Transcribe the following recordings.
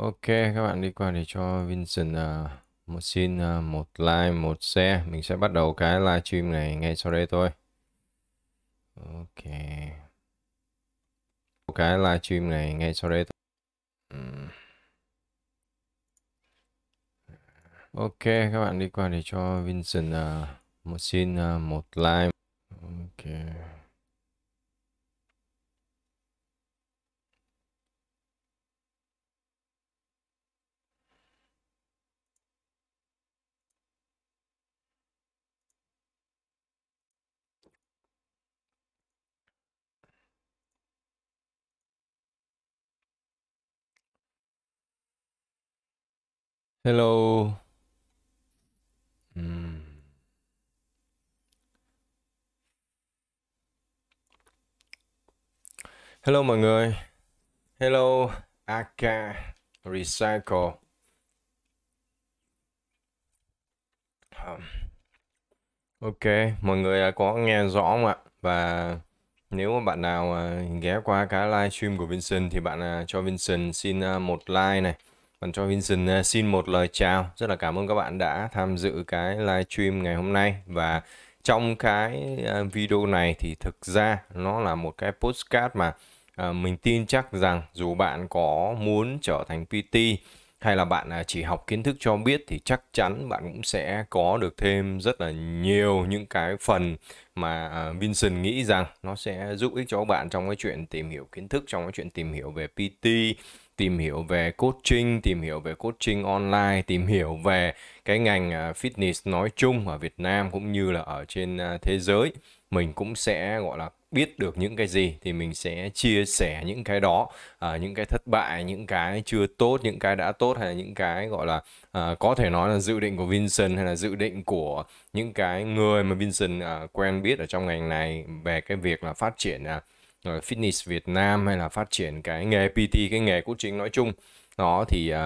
Ok, các bạn đi qua để cho Vincent uh, một xin uh, một like, một share. Mình sẽ bắt đầu cái live stream này ngay sau đây thôi. Ok. Cái live stream này ngay sau đây thôi. Ok, các bạn đi qua để cho Vincent uh, một xin uh, một like. Ok. Hello. Uhm. Hello mọi người. Hello AK Recycle. Um, ok, mọi người có nghe rõ không ạ? Và nếu mà bạn nào à, ghé qua cái livestream của Vincent thì bạn à, cho Vincent xin à, một like này còn cho Vincent à, xin một lời chào. Rất là cảm ơn các bạn đã tham dự cái live stream ngày hôm nay. Và trong cái à, video này thì thực ra nó là một cái postcard mà à, mình tin chắc rằng dù bạn có muốn trở thành PT hay là bạn chỉ học kiến thức cho biết thì chắc chắn bạn cũng sẽ có được thêm rất là nhiều những cái phần mà Vincent nghĩ rằng nó sẽ giúp ích cho bạn trong cái chuyện tìm hiểu kiến thức, trong cái chuyện tìm hiểu về PT tìm hiểu về coaching, tìm hiểu về coaching online, tìm hiểu về cái ngành à, fitness nói chung ở Việt Nam cũng như là ở trên à, thế giới. Mình cũng sẽ gọi là biết được những cái gì thì mình sẽ chia sẻ những cái đó à, những cái thất bại những cái chưa tốt những cái đã tốt hay là những cái gọi là có thể nói là dự định của Vincent hay là dự định của những cái người mà Vincent quen biết ở trong ngành này về cái việc là phát triển à, Ờ, fitness Việt Nam hay là phát triển cái nghề PT cái nghề coaching nói chung đó thì uh,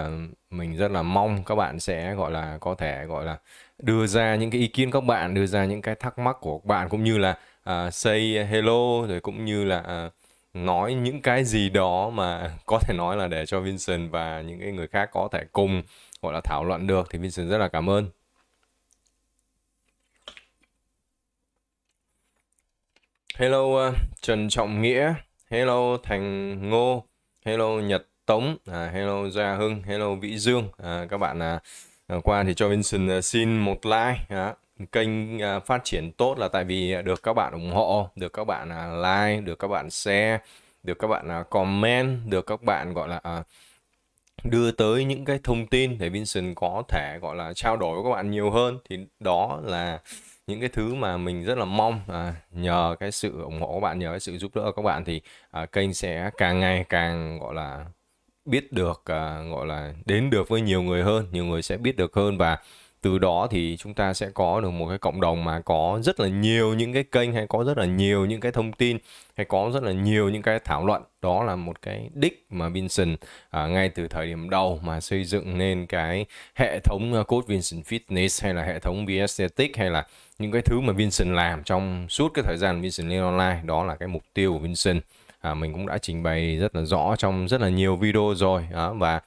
mình rất là mong các bạn sẽ gọi là có thể gọi là đưa ra những cái ý kiến các bạn đưa ra những cái thắc mắc của các bạn cũng như là uh, say hello rồi cũng như là uh, nói những cái gì đó mà có thể nói là để cho Vincent và những cái người khác có thể cùng gọi là thảo luận được thì Vincent rất là cảm ơn Hello uh, Trần Trọng Nghĩa, hello Thành Ngô, hello Nhật Tống, à, hello Gia Hưng, hello Vĩ Dương. À, các bạn à, à qua thì cho Vincent uh, xin một like. À, kênh à, phát triển tốt là tại vì được các bạn ủng hộ, được các bạn à, like, được các bạn share, được các bạn à, comment, được các bạn gọi là à, đưa tới những cái thông tin để Vincent có thể gọi là trao đổi với các bạn nhiều hơn thì đó là những cái thứ mà mình rất là mong à, nhờ cái sự ủng hộ của bạn nhờ cái sự giúp đỡ của các bạn thì à, kênh sẽ càng ngày càng gọi là biết được à, gọi là đến được với nhiều người hơn nhiều người sẽ biết được hơn và từ đó thì chúng ta sẽ có được một cái cộng đồng mà có rất là nhiều những cái kênh hay có rất là nhiều những cái thông tin hay có rất là nhiều những cái thảo luận đó là một cái đích mà Vincent à, ngay từ thời điểm đầu mà xây dựng nên cái hệ thống à, code Vincent Fitness hay là hệ thống Viestetic hay là những cái thứ mà Vincent làm trong suốt cái thời gian Vincent lên online đó là cái mục tiêu của Vincent à, mình cũng đã trình bày rất là rõ trong rất là nhiều video rồi đó, và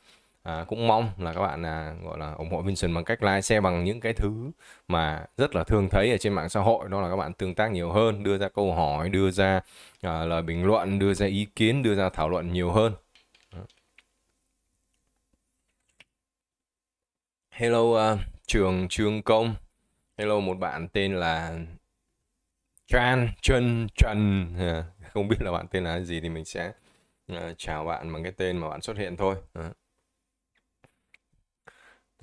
à, cũng mong là các bạn à, gọi là ủng hộ Vincent bằng cách like share bằng những cái thứ mà rất là thường thấy ở trên mạng xã hội đó là các bạn tương tác nhiều hơn đưa ra câu hỏi đưa ra à, lời bình luận đưa ra ý kiến đưa ra thảo luận nhiều hơn hello uh, trường trương công hello một bạn tên là Chan Trần Trần à, không biết là bạn tên là gì thì mình sẽ uh, chào bạn bằng cái tên mà bạn xuất hiện thôi uh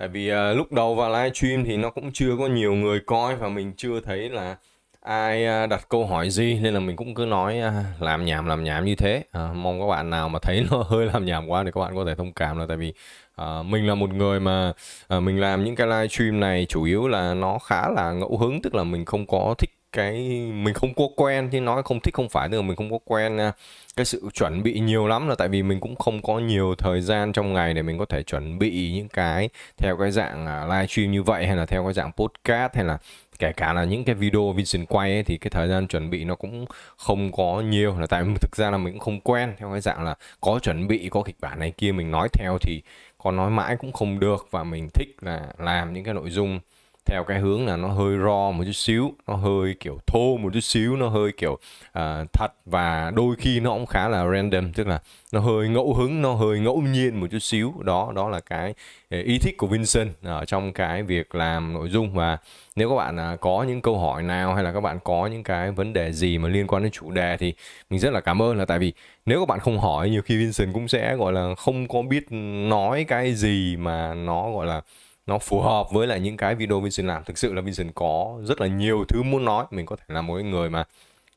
tại vì uh, lúc đầu vào live stream thì nó cũng chưa có nhiều người coi và mình chưa thấy là ai uh, đặt câu hỏi gì nên là mình cũng cứ nói uh, làm nhảm làm nhảm như thế uh, mong các bạn nào mà thấy nó hơi làm nhảm quá thì các bạn có thể thông cảm là tại vì uh, mình là một người mà uh, mình làm những cái live stream này chủ yếu là nó khá là ngẫu hứng tức là mình không có thích cái mình không có quen chứ nói không thích không phải nữa mình không có quen uh, cái sự chuẩn bị nhiều lắm là tại vì mình cũng không có nhiều thời gian trong ngày để mình có thể chuẩn bị những cái theo cái dạng à, live stream như vậy hay là theo cái dạng podcast hay là kể cả là những cái video vision quay ấy, thì cái thời gian chuẩn bị nó cũng không có nhiều là tại vì thực ra là mình cũng không quen theo cái dạng là có chuẩn bị có kịch bản này kia mình nói theo thì có nói mãi cũng không được và mình thích là làm những cái nội dung theo cái hướng là nó hơi ro một chút xíu nó hơi kiểu thô một chút xíu nó hơi kiểu uh, thật và đôi khi nó cũng khá là random tức là nó hơi ngẫu hứng nó hơi ngẫu nhiên một chút xíu đó đó là cái à, ý thích của Vincent ở trong cái việc làm nội dung và nếu các bạn à, có những câu hỏi nào hay là các bạn có những cái vấn đề gì mà liên quan đến chủ đề thì mình rất là cảm ơn là tại vì nếu các bạn không hỏi nhiều khi Vincent cũng sẽ gọi là không có biết nói cái gì mà nó gọi là nó phù hợp với lại những cái video Vision làm thực sự là Vision có rất là nhiều thứ muốn nói mình có thể là một người mà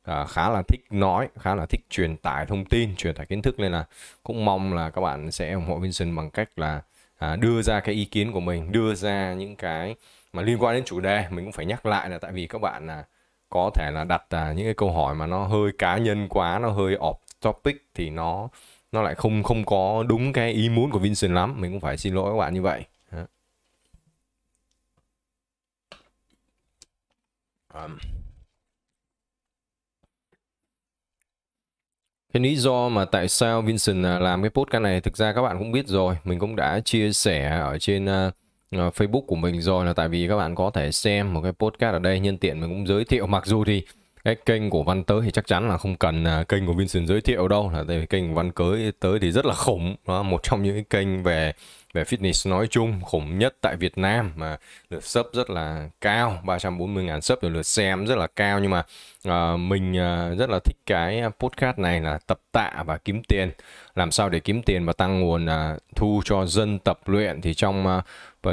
à, khá là thích nói khá là thích truyền tải thông tin truyền tải kiến thức nên là cũng mong là các bạn sẽ ủng hộ Vision bằng cách là à, đưa ra cái ý kiến của mình đưa ra những cái mà liên quan đến chủ đề mình cũng phải nhắc lại là tại vì các bạn là có thể là đặt à, những cái câu hỏi mà nó hơi cá nhân quá nó hơi off topic thì nó nó lại không không có đúng cái ý muốn của Vincent lắm mình cũng phải xin lỗi các bạn như vậy Um, cái lý do mà tại sao Vincent à, làm cái podcast này thực ra các bạn cũng biết rồi mình cũng đã chia sẻ ở trên uh, Facebook của mình rồi là tại vì các bạn có thể xem một cái podcast ở đây nhân tiện mình cũng giới thiệu mặc dù thì cái kênh của Văn Tới thì chắc chắn là không cần uh, kênh của Vincent giới thiệu đâu là tại vì kênh của Văn Cưới tới thì rất là khủng đó một trong những cái kênh về về fitness nói chung khủng nhất tại Việt Nam mà lượt sub rất là cao 340.000 sub rồi lượt xem rất là cao nhưng mà À, mình ờ, rất là thích cái podcast này là tập tạ và kiếm tiền làm sao để kiếm tiền và tăng nguồn ờ, thu cho dân tập luyện thì trong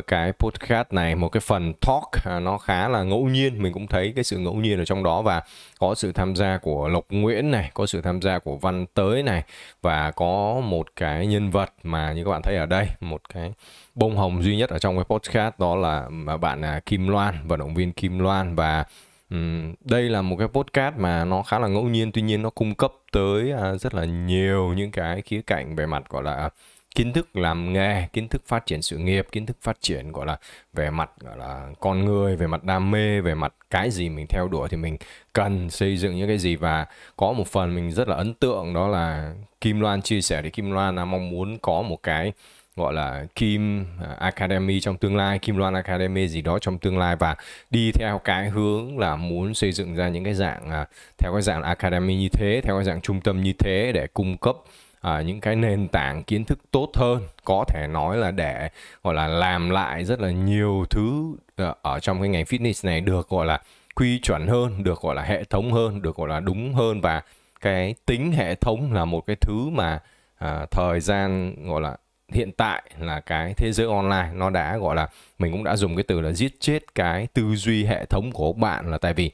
cái podcast này một cái phần talk nó khá là ngẫu nhiên mình cũng thấy cái sự ngẫu nhiên ở trong đó và có sự tham gia của lộc nguyễn này có sự tham gia của văn tới này và có một cái nhân vật mà như các bạn thấy ở đây một cái bông hồng duy nhất ở trong cái podcast đó là bạn à, kim loan vận động viên kim loan và Ừ, đây là một cái podcast mà nó khá là ngẫu nhiên tuy nhiên nó cung cấp tới uh, rất là nhiều những cái khía cạnh về mặt gọi là à, kiến thức làm nghề kiến thức phát triển sự nghiệp kiến thức phát triển gọi là về mặt gọi là con người về mặt đam mê về mặt cái gì mình theo đuổi thì mình cần xây dựng những cái gì và có một phần mình rất là ấn tượng đó là kim loan chia sẻ thì kim loan là mong muốn có một cái gọi là Kim à, Academy trong tương lai, Kim Loan Academy gì đó trong tương lai và đi theo cái hướng là muốn xây dựng ra những cái dạng à, theo cái dạng Academy như thế, theo cái dạng trung tâm như thế để cung cấp à, những cái nền tảng kiến thức tốt hơn có thể nói là để gọi là làm lại rất là nhiều thứ à, ở trong cái ngành fitness này được gọi là quy chuẩn hơn được gọi là hệ thống hơn được gọi là đúng hơn và cái tính hệ thống là một cái thứ mà à, thời gian gọi là hiện tại là cái thế giới online nó đã gọi là mình cũng đã dùng cái từ là giết chết cái tư duy hệ thống của bạn là tại vì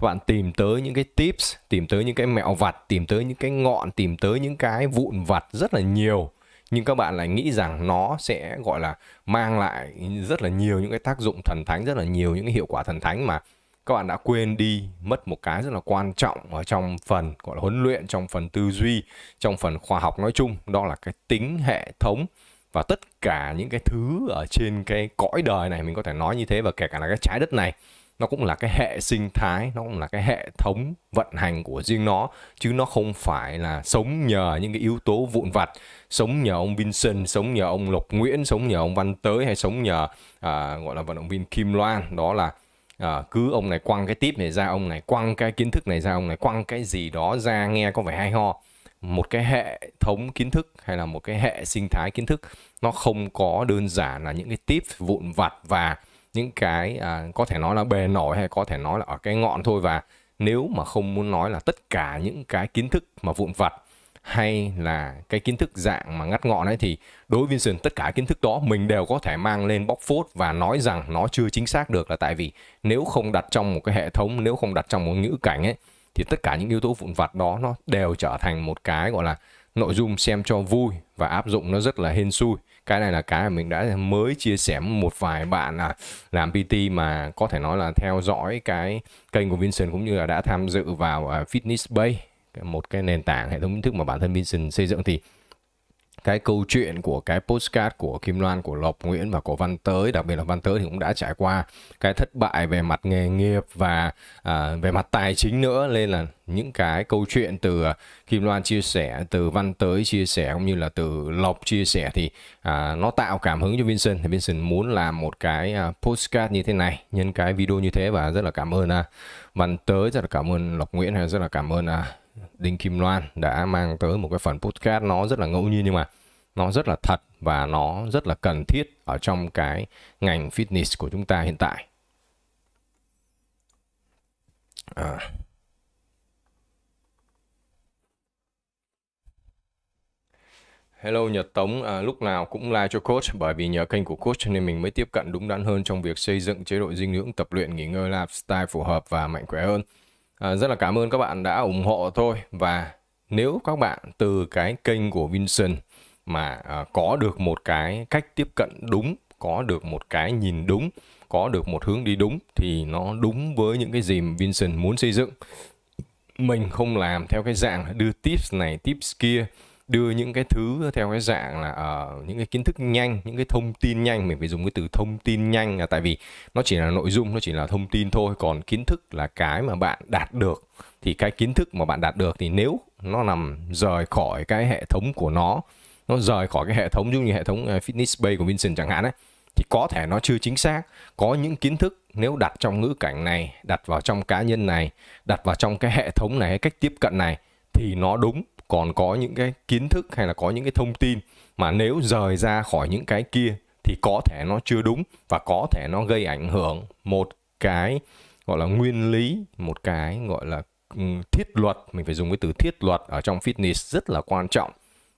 các bạn tìm tới những cái tips, tìm tới những cái mẹo vặt, tìm tới những cái ngọn, tìm tới những cái vụn vặt rất là nhiều nhưng các bạn lại nghĩ rằng nó sẽ gọi là mang lại rất là nhiều những cái tác dụng thần thánh, rất là nhiều những cái hiệu quả thần thánh mà các bạn đã quên đi mất một cái rất là quan trọng ở trong phần gọi là huấn luyện, trong phần tư duy, trong phần khoa học nói chung, đó là cái tính hệ thống và tất cả những cái thứ ở trên cái cõi đời này mình có thể nói như thế và kể cả là cái trái đất này nó cũng là cái hệ sinh thái nó cũng là cái hệ thống vận hành của riêng nó chứ nó không phải là sống nhờ những cái yếu tố vụn vặt sống nhờ ông Vincent sống nhờ ông Lộc Nguyễn sống nhờ ông Văn Tới hay sống nhờ à, gọi là vận động viên Kim Loan đó là à, cứ ông này quăng cái tip này ra ông này quăng cái kiến thức này ra ông này quăng cái gì đó ra nghe có vẻ hay ho một cái hệ thống kiến thức hay là một cái hệ sinh thái kiến thức nó không có đơn giản là những cái tip vụn vặt và những cái à, có thể nói là bề nổi hay có thể nói là ở cái ngọn thôi và nếu mà không muốn nói là tất cả những cái kiến thức mà vụn vặt hay là cái kiến thức dạng mà ngắt ngọn ấy thì đối với vincent tất cả kiến thức đó mình đều có thể mang lên bóc phốt và nói rằng nó chưa chính xác được là tại vì nếu không đặt trong một cái hệ thống nếu không đặt trong một ngữ cảnh ấy thì tất cả những yếu tố vụn vặt đó nó đều trở thành một cái gọi là nội dung xem cho vui và áp dụng nó rất là hên xui cái này là cái mà mình đã mới chia sẻ một vài bạn là làm PT mà có thể nói là theo dõi cái kênh của Vincent cũng như là đã tham dự vào à, Fitness Bay một cái nền tảng hệ thống kiến thức mà bản thân Vincent xây dựng thì cái câu chuyện của cái postcard của Kim Loan, của Lộc Nguyễn và của Văn Tới, đặc biệt là Văn Tới thì cũng đã trải qua cái thất bại về mặt nghề nghiệp và à, về mặt tài chính nữa nên là những cái câu chuyện từ Kim Loan chia sẻ, từ Văn Tới chia sẻ cũng như là từ Lộc chia sẻ thì à, nó tạo cảm hứng cho Vincent thì Vincent muốn làm một cái à, postcard như thế này, nhân cái video như thế và rất là cảm ơn à, Văn Tới, rất là cảm ơn Lộc Nguyễn, rất là cảm ơn à, Đinh Kim Loan đã mang tới một cái phần podcast nó rất là ngẫu nhiên nhưng mà nó rất là thật và nó rất là cần thiết ở trong cái ngành fitness của chúng ta hiện tại. À. Hello Nhật Tống, à, lúc nào cũng like cho coach bởi vì nhờ kênh của coach nên mình mới tiếp cận đúng đắn hơn trong việc xây dựng chế độ dinh dưỡng, tập luyện, nghỉ ngơi, lifestyle phù hợp và mạnh khỏe hơn. À, rất là cảm ơn các bạn đã ủng hộ tôi và nếu các bạn từ cái kênh của Vincent mà à, có được một cái cách tiếp cận đúng, có được một cái nhìn đúng, có được một hướng đi đúng thì nó đúng với những cái gì Vincent muốn xây dựng. Mình không làm theo cái dạng đưa tips này tips kia đưa những cái thứ theo cái dạng là uh, những cái kiến thức nhanh những cái thông tin nhanh mình phải dùng cái từ thông tin nhanh là tại vì nó chỉ là nội dung nó chỉ là thông tin thôi còn kiến thức là cái mà bạn đạt được thì cái kiến thức mà bạn đạt được thì nếu nó nằm rời khỏi cái hệ thống của nó nó rời khỏi cái hệ thống giống như hệ thống ờ, fitness bay của Vincent chẳng hạn ấy thì có thể nó chưa chính xác có những kiến thức nếu đặt trong ngữ cảnh này đặt vào trong cá nhân này đặt vào trong cái hệ thống này cái cách tiếp cận này thì nó đúng còn có những cái kiến thức hay là có những cái thông tin mà nếu rời ra khỏi những cái kia thì có thể nó chưa đúng và có thể nó gây ảnh hưởng một cái gọi là nguyên lý một cái gọi là ừ, thiết luật mình phải dùng cái từ thiết luật ở trong fitness rất là quan trọng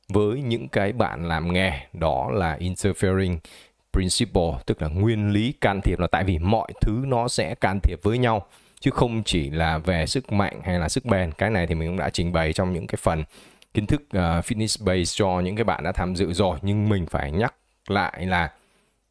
với những cái bạn làm nghề đó là interfering principle tức là nguyên lý can thiệp là tại vì mọi thứ nó sẽ can thiệp với nhau chứ không chỉ là về sức mạnh hay là sức bền cái này thì mình cũng đã trình bày trong những cái phần kiến thức uh, fitness base cho những cái bạn đã tham dự rồi nhưng mình phải nhắc lại là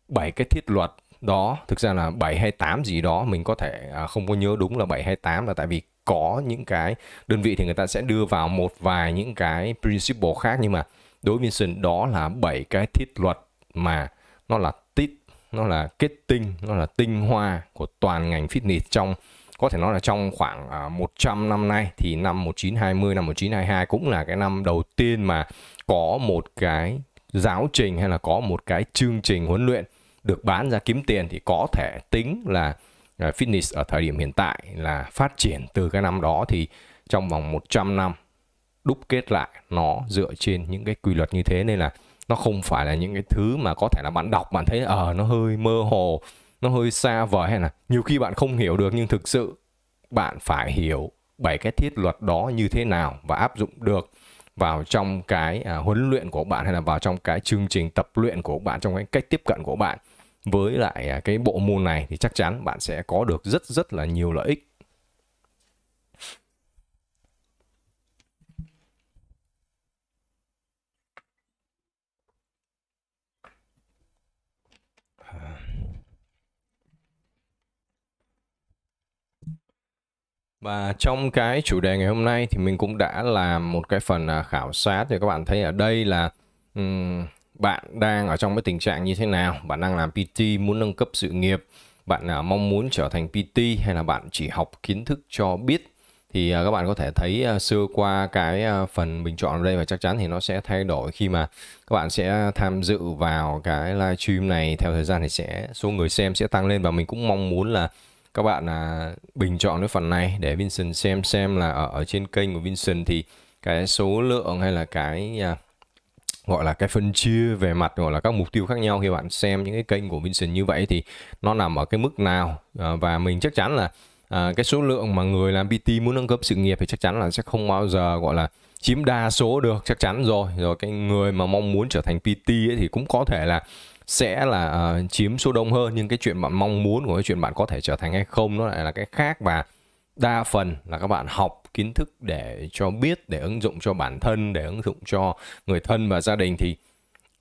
bảy cái thiết luật đó thực ra là 7 hay 8 gì đó mình có thể à, không có nhớ đúng là 7 hay 8 là tại vì có những cái đơn vị thì người ta sẽ đưa vào một vài những cái principle khác nhưng mà đối với Vincent đó là 7 cái thiết luật mà nó là tít nó là kết tinh nó là tinh hoa của toàn ngành fitness trong có thể nói là trong khoảng 100 à, năm nay thì năm 1920 năm 1922 cũng là cái năm đầu tiên mà có một cái giáo trình hay là có một cái chương trình huấn luyện được bán ra kiếm tiền thì có thể tính là à, fitness ở thời điểm hiện tại là phát triển từ cái năm đó thì trong vòng 100 năm đúc kết lại nó dựa trên những cái quy luật như thế nên là nó không phải là những cái thứ mà có thể là bạn đọc bạn thấy ờ à, nó hơi mơ hồ nó hơi xa vời hay là nhiều khi bạn không hiểu được nhưng thực sự bạn phải hiểu bảy cái thiết luật đó như thế nào và áp dụng được vào trong cái à, huấn luyện của bạn hay là vào trong cái chương trình tập luyện của bạn trong cái cách tiếp cận của bạn với lại à, cái bộ môn này thì chắc chắn bạn sẽ có được rất rất là nhiều lợi ích Và trong cái chủ đề ngày hôm nay thì mình cũng đã làm một cái phần à, khảo sát thì các bạn thấy ở đây là um, bạn đang ở trong cái tình trạng như thế nào, bạn đang làm PT muốn nâng cấp sự nghiệp, bạn uh, mong muốn trở thành PT hay là bạn chỉ học kiến thức cho biết thì à, các bạn có thể thấy sơ qua cái phần bình chọn ở đây và chắc chắn thì nó sẽ thay đổi khi mà các bạn sẽ tham dự vào cái live stream này theo thời gian thì sẽ số người xem sẽ tăng lên và mình cũng mong muốn là các bạn à, bình chọn cái phần này để Vincent xem xem là ở, ở trên kênh của Vincent thì cái số lượng hay là cái à, gọi là cái phân chia về mặt gọi là các mục tiêu khác nhau khi bạn xem những cái kênh của Vincent như vậy thì nó nằm ở cái mức nào à, và mình chắc chắn là à, cái số lượng mà người làm PT muốn nâng cấp sự nghiệp thì chắc chắn là sẽ không bao giờ gọi là chiếm đa số được chắc chắn rồi rồi cái người mà mong muốn trở thành PT ấy thì cũng có thể là sẽ là uh, chiếm số đông hơn nhưng cái chuyện bạn mong muốn của cái chuyện bạn có thể trở thành hay không nó lại là cái khác và đa phần là các bạn học kiến thức để cho biết để ứng dụng cho bản thân để ứng dụng cho người thân và gia đình thì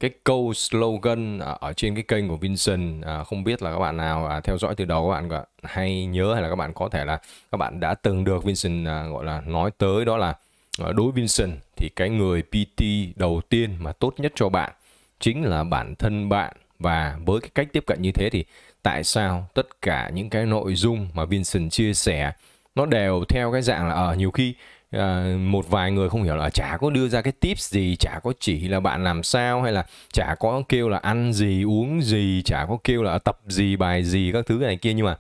cái câu slogan ở trên cái kênh của Vincent ờ, không biết là các bạn nào à, theo dõi từ đầu các bạn hay nhớ hay là các bạn có thể là các bạn đã từng được Vincent à, gọi là nói tới đó là ờ, đối với Vincent thì cái người PT đầu tiên mà tốt nhất cho bạn chính là bản thân bạn và với cái cách tiếp cận như thế thì tại sao tất cả những cái nội dung mà Vincent chia sẻ nó đều theo cái dạng là ở ờ, à, nhiều khi à, một vài người không hiểu là chả có đưa ra cái tips gì chả có chỉ là bạn làm sao hay là chả có kêu là ăn gì uống gì chả có kêu là tập gì bài gì các thứ này kia nhưng mà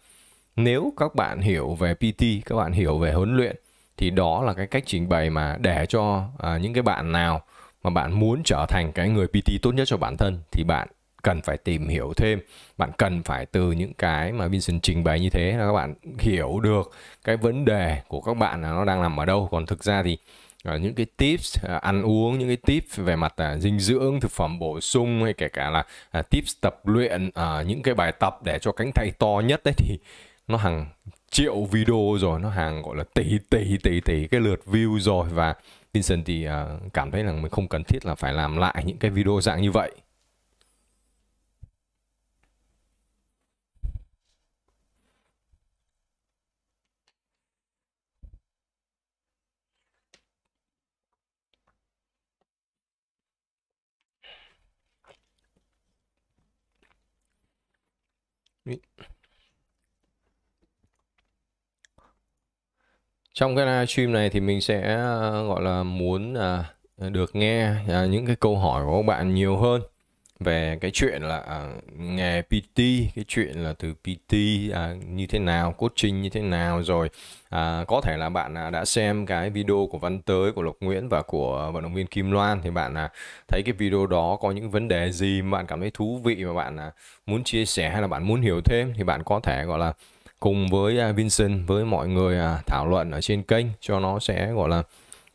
nếu các bạn hiểu về PT các bạn hiểu về huấn luyện thì đó là cái cách trình bày mà để cho à, những cái bạn nào mà bạn muốn trở thành cái người PT tốt nhất cho bản thân thì bạn cần phải tìm hiểu thêm bạn cần phải từ những cái mà Vincent trình bày như thế là các bạn hiểu được cái vấn đề của các bạn là nó đang nằm ở đâu còn thực ra thì à, những cái tips à, ăn uống những cái tips về mặt à, dinh dưỡng thực phẩm bổ sung hay kể cả là tips tập luyện những cái bài tập để cho cánh tay to nhất đấy thì nó hàng triệu video rồi nó hàng gọi là tỷ tỷ tỷ tỷ cái lượt view rồi và Vincent thì uh, cảm thấy là mình không cần thiết là phải làm lại những cái video dạng như vậy trong cái livestream này thì mình sẽ ờ, gọi là muốn ờ, được nghe ờ, những cái câu hỏi của các bạn nhiều hơn về cái chuyện là nghề PT, cái chuyện là từ PT như thế nào, coaching như thế nào rồi có thể là bạn à, đã xem cái video của Văn Tới, của Lộc Nguyễn và của vận động viên Kim Loan thì bạn à, thấy cái video đó có những vấn đề gì mà bạn cảm thấy thú vị mà bạn à, muốn chia sẻ hay là bạn muốn hiểu thêm thì bạn có thể gọi là cùng với à, Vincent với mọi người à, thảo luận ở trên kênh cho nó sẽ gọi là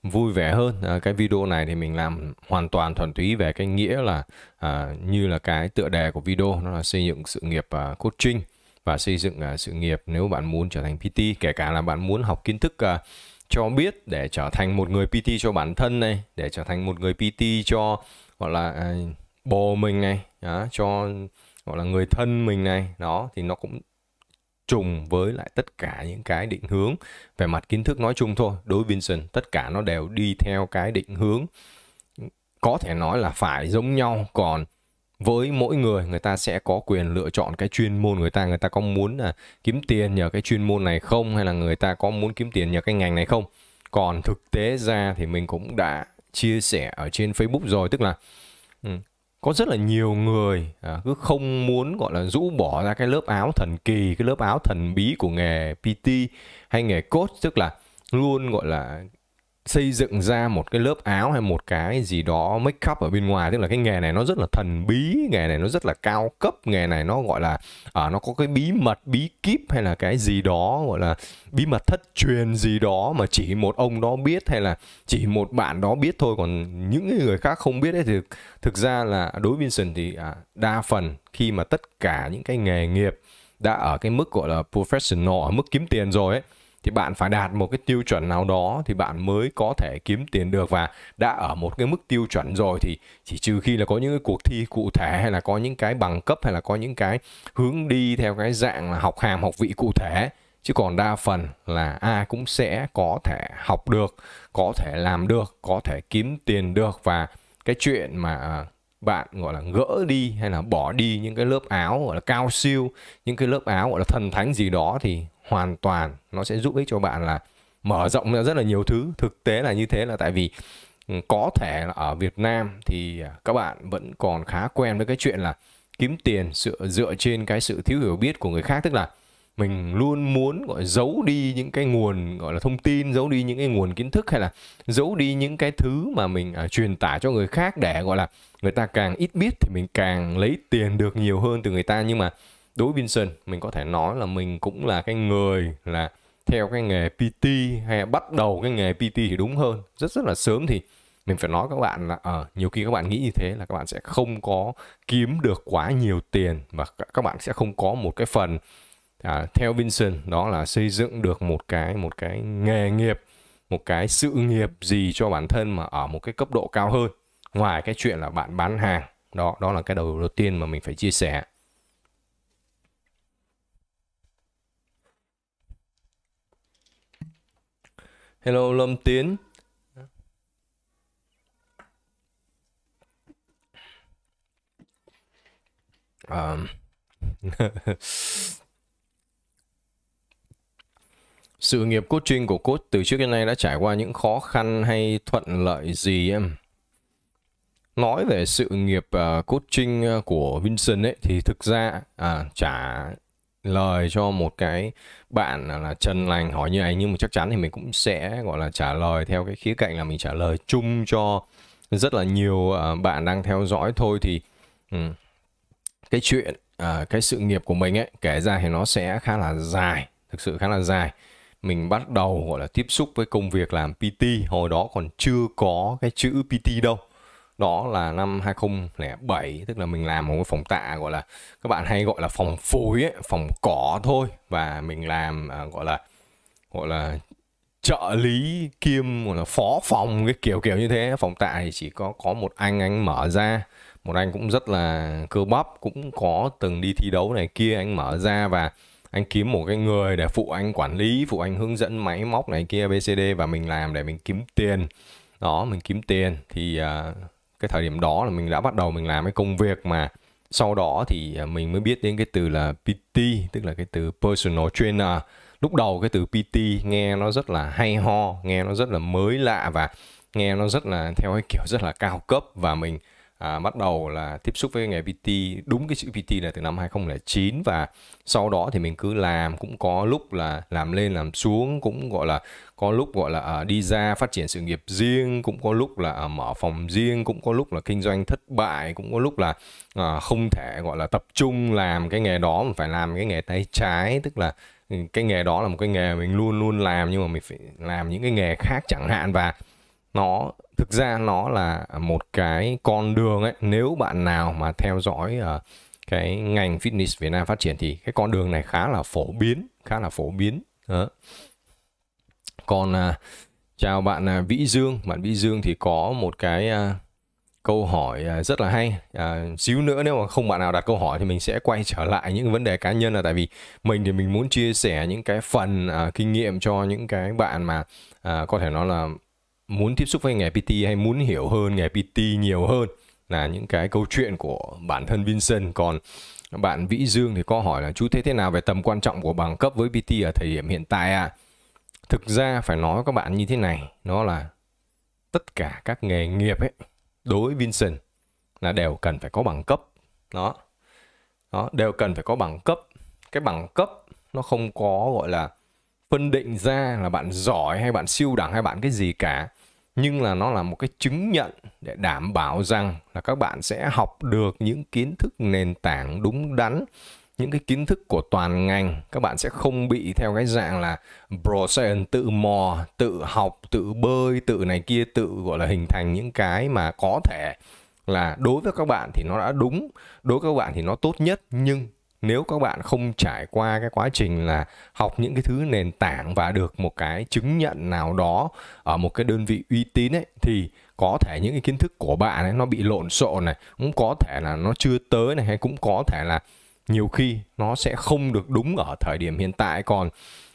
vui vẻ hơn à, cái video này thì mình làm hoàn toàn thuần túy về cái nghĩa là à, như là cái tựa đề của video nó là xây dựng sự nghiệp à, coaching và xây dựng à, sự nghiệp nếu bạn muốn trở thành PT kể cả là bạn muốn học kiến thức à, cho biết để trở thành một người PT cho bản thân này để trở thành một người PT cho gọi là à, bồ mình này à, cho gọi là người thân mình này đó thì nó cũng trùng với lại tất cả những cái định hướng về mặt kiến thức nói chung thôi đối với Vincent tất cả nó đều đi theo cái định hướng có thể nói là phải giống nhau còn với mỗi người người ta sẽ có quyền lựa chọn cái chuyên môn người ta người ta có muốn là kiếm tiền nhờ cái chuyên môn này không hay là người ta có muốn kiếm tiền nhờ cái ngành này không còn thực tế ra thì mình cũng đã chia sẻ ở trên Facebook rồi tức là ừ, có rất là nhiều người à, cứ không muốn gọi là rũ bỏ ra cái lớp áo thần kỳ cái lớp áo thần bí của nghề PT hay nghề coach tức là luôn gọi là xây dựng ra một cái lớp áo hay một cái gì đó make up ở bên ngoài tức là cái nghề này nó rất là thần bí nghề này nó rất là cao cấp nghề này nó gọi là à, nó có cái bí mật bí kíp hay là cái gì đó gọi là bí mật thất truyền gì đó mà chỉ một ông đó biết hay là chỉ một bạn đó biết thôi còn những người khác không biết ấy thì thực ra là đối với Vincent thì à, đa phần khi mà tất cả những cái nghề nghiệp đã ở cái mức gọi là professional ở mức kiếm tiền rồi ấy thì bạn phải đạt một cái tiêu chuẩn nào đó thì bạn mới có thể kiếm tiền được và đã ở một cái mức tiêu chuẩn rồi thì chỉ trừ khi là có những cái cuộc thi cụ thể hay là có những cái bằng cấp hay là có những cái hướng đi theo cái dạng là học hàm học vị cụ thể chứ còn đa phần là ai cũng sẽ có thể học được có thể làm được có thể kiếm tiền được và cái chuyện mà à, bạn gọi là gỡ đi hay là bỏ đi những cái lớp áo gọi là cao siêu những cái lớp áo gọi là thần thánh gì đó thì hoàn toàn nó sẽ giúp ích cho bạn là mở rộng ra rất là nhiều thứ thực tế là như thế là tại vì ừ, có thể là ở Việt Nam thì à, các bạn vẫn còn khá quen với cái chuyện là kiếm tiền dựa dựa trên cái sự thiếu hiểu biết của người khác tức là mình luôn muốn gọi giấu đi những cái nguồn gọi là thông tin giấu đi những cái nguồn kiến thức hay là giấu đi những cái thứ mà mình à, truyền tải cho người khác để gọi là người ta càng ít biết thì mình càng lấy tiền được nhiều hơn từ người ta nhưng mà đối với Vincent mình có thể nói là mình cũng là cái người là theo cái nghề PT hay là bắt đầu cái nghề PT thì đúng hơn rất rất là sớm thì mình phải nói các bạn là à, nhiều khi các bạn nghĩ như thế là các bạn sẽ không có kiếm được quá nhiều tiền và các bạn sẽ không có một cái phần à, theo Vincent đó là xây dựng được một cái một cái nghề nghiệp một cái sự nghiệp gì cho bản thân mà ở một cái cấp độ cao hơn ngoài cái chuyện là bạn bán hàng đó đó là cái đầu đầu tiên mà mình phải chia sẻ Hello Lâm Tiến. Um. Sự nghiệp coaching của coach từ trước đến nay đã trải qua những khó khăn hay thuận lợi gì em? Nói về sự nghiệp uh, coaching ờ, của Vincent ấy thì thực ra à, chả lời cho một cái bạn là, chân lành hỏi như ấy nhưng mà chắc chắn thì mình cũng sẽ gọi là trả lời theo cái khía cạnh là mình trả lời chung cho rất là nhiều à, bạn đang theo dõi thôi thì cái chuyện à, cái sự nghiệp của mình ấy kể ra thì nó sẽ khá là dài thực sự khá là dài mình bắt đầu gọi là tiếp xúc với công việc làm PT hồi đó còn chưa có cái chữ PT đâu đó là năm 2007 tức là mình làm một cái phòng tạ gọi là các bạn hay gọi là phòng phối ấy, phòng cỏ thôi và mình làm à, gọi là gọi là trợ lý kiêm gọi là phó phòng cái kiểu kiểu như thế phòng tạ thì chỉ có có một anh anh mở ra một anh cũng rất là cơ bắp cũng có từng đi thi đấu này kia anh mở ra và anh kiếm một cái người để phụ anh quản lý phụ anh hướng dẫn máy móc này kia bcd và mình làm để mình kiếm tiền đó mình kiếm tiền thì uh, cái thời điểm đó là mình đã bắt đầu mình làm cái công việc mà sau đó thì à, mình mới biết đến cái từ là PT tức là cái từ personal trainer lúc đầu cái từ PT nghe nó rất là hay ho nghe nó rất là mới lạ và nghe nó rất là theo cái kiểu rất là cao cấp và mình à, bắt đầu là tiếp xúc với nghề PT đúng cái chữ PT là từ năm 2009 và sau đó thì mình cứ làm cũng có lúc là làm lên làm xuống cũng gọi là có lúc gọi là à, đi ra phát triển sự nghiệp riêng cũng có lúc là à, mở phòng riêng cũng có lúc là kinh doanh thất bại cũng có lúc là à, không thể gọi là tập trung làm cái nghề đó mà phải làm cái nghề tay trái tức là ừ, cái nghề đó là một cái nghề mình luôn luôn làm nhưng mà mình phải làm những cái nghề khác chẳng hạn và nó thực ra nó là một cái con đường ấy nếu bạn nào mà theo dõi ờ, cái ngành fitness Việt Nam phát triển thì cái con đường này khá là phổ biến khá là phổ biến đó. Còn à, chào bạn à, Vĩ Dương, bạn Vĩ Dương thì có một cái à, câu hỏi à, rất là hay. À, xíu nữa nếu mà không bạn nào đặt câu hỏi thì mình sẽ quay trở lại những vấn đề cá nhân là tại vì mình thì mình muốn chia sẻ những cái phần à, kinh nghiệm cho những cái bạn mà à, có thể nói là muốn tiếp xúc với nghề PT hay muốn hiểu hơn nghề PT nhiều hơn là những cái câu chuyện của bản thân Vincent còn bạn Vĩ Dương thì có hỏi là chú thấy thế nào về tầm quan trọng của bằng cấp với PT ở thời điểm hiện tại ạ? À? thực ra phải nói các bạn như thế này nó là tất cả các nghề nghiệp ấy đối với Vincent là đều cần phải có bằng cấp đó đó đều cần phải có bằng cấp cái bằng cấp nó không có gọi là phân định ra là bạn giỏi hay bạn siêu đẳng hay bạn cái gì cả nhưng là nó là một cái chứng nhận để đảm bảo rằng là các bạn sẽ học được những kiến thức nền tảng đúng đắn những cái kiến thức của toàn ngành các bạn sẽ không bị theo cái dạng là bro science tự mò tự học tự bơi tự này kia tự gọi là hình thành những cái mà có thể là đối với các bạn thì nó đã đúng đối với các bạn thì nó tốt nhất nhưng nếu các bạn không trải qua cái quá trình là học những cái thứ nền tảng và được một cái chứng nhận nào đó ở một cái đơn vị uy tín ấy thì có thể những cái kiến thức của bạn ấy nó bị lộn xộn này cũng có thể là nó chưa tới này hay cũng có thể là nhiều khi nó sẽ không được đúng ở thời điểm hiện tại còn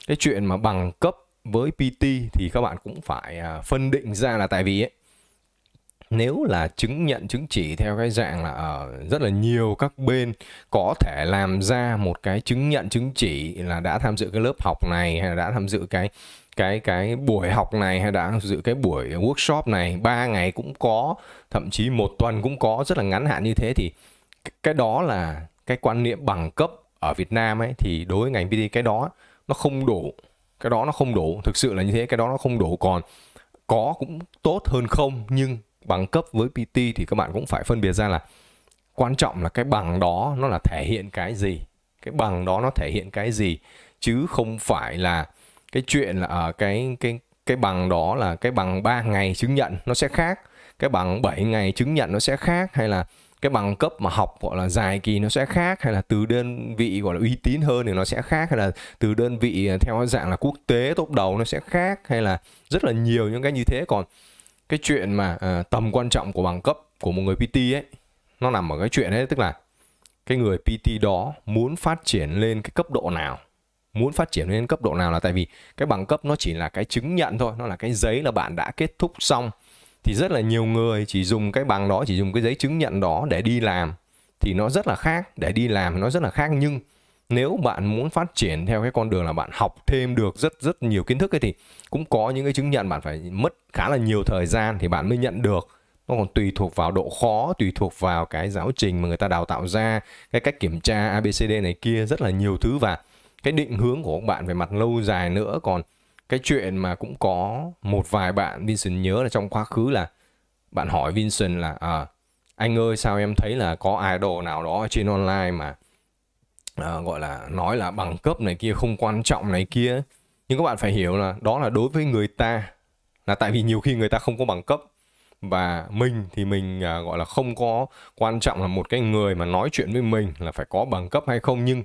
cái chuyện mà bằng cấp với PT thì các bạn cũng phải à, phân định ra là tại vì ấy, nếu là chứng nhận chứng chỉ theo cái dạng là ở rất là nhiều các bên có thể làm ra một cái chứng nhận chứng chỉ là đã tham dự cái lớp học này hay là đã tham dự cái cái cái buổi học này hay đã dự cái buổi workshop này 3 ngày cũng có thậm chí một tuần cũng có rất là ngắn hạn như thế thì cái đó là cái quan niệm bằng cấp ở Việt Nam ấy thì đối với ngành PT cái đó nó không đủ cái đó nó không đủ thực sự là như thế cái đó nó không đủ còn có cũng tốt hơn không nhưng bằng cấp với PT thì các bạn cũng phải phân biệt ra là quan trọng là cái bằng đó nó là thể hiện cái gì cái bằng đó nó thể hiện cái gì chứ không phải là cái chuyện là ở à, cái cái cái bằng đó là cái bằng 3 ngày chứng nhận nó sẽ khác cái bằng 7 ngày chứng nhận nó sẽ khác hay là cái bằng cấp mà học gọi là dài kỳ nó sẽ khác hay là từ đơn vị gọi là uy tín hơn thì nó sẽ khác hay là từ đơn vị à, theo dạng là quốc tế tốt đầu nó sẽ khác hay là rất là nhiều những cái như thế còn cái chuyện mà à, tầm quan trọng của bằng cấp của một người PT ấy nó nằm ở cái chuyện ấy tức là cái người PT đó muốn phát triển lên cái cấp độ nào muốn phát triển lên cấp độ nào là tại vì cái bằng cấp nó chỉ là cái chứng nhận thôi nó là cái giấy là bạn đã kết thúc xong thì rất là nhiều người chỉ dùng cái bằng đó chỉ dùng cái giấy chứng nhận đó để đi làm thì nó rất là khác để đi làm nó rất là khác nhưng nếu bạn muốn phát triển theo cái con đường là bạn học thêm được rất rất nhiều kiến thức ấy thì cũng có những cái chứng nhận bạn phải mất khá là nhiều thời gian thì bạn mới nhận được nó còn tùy thuộc vào độ khó tùy thuộc vào cái giáo trình mà người ta đào tạo ra cái cách kiểm tra abcd này kia rất là nhiều thứ và cái định hướng của bạn về mặt lâu dài nữa còn cái chuyện mà cũng có một vài bạn Vincent nhớ là trong quá khứ là bạn hỏi Vincent là à, anh ơi sao em thấy là có idol nào đó trên online mà à, gọi là nói là bằng cấp này kia không quan trọng này kia nhưng các bạn phải hiểu là đó là đối với người ta là tại vì nhiều khi người ta không có bằng cấp và mình thì mình à, gọi là không có quan trọng là một cái người mà nói chuyện với mình là phải có bằng cấp hay không nhưng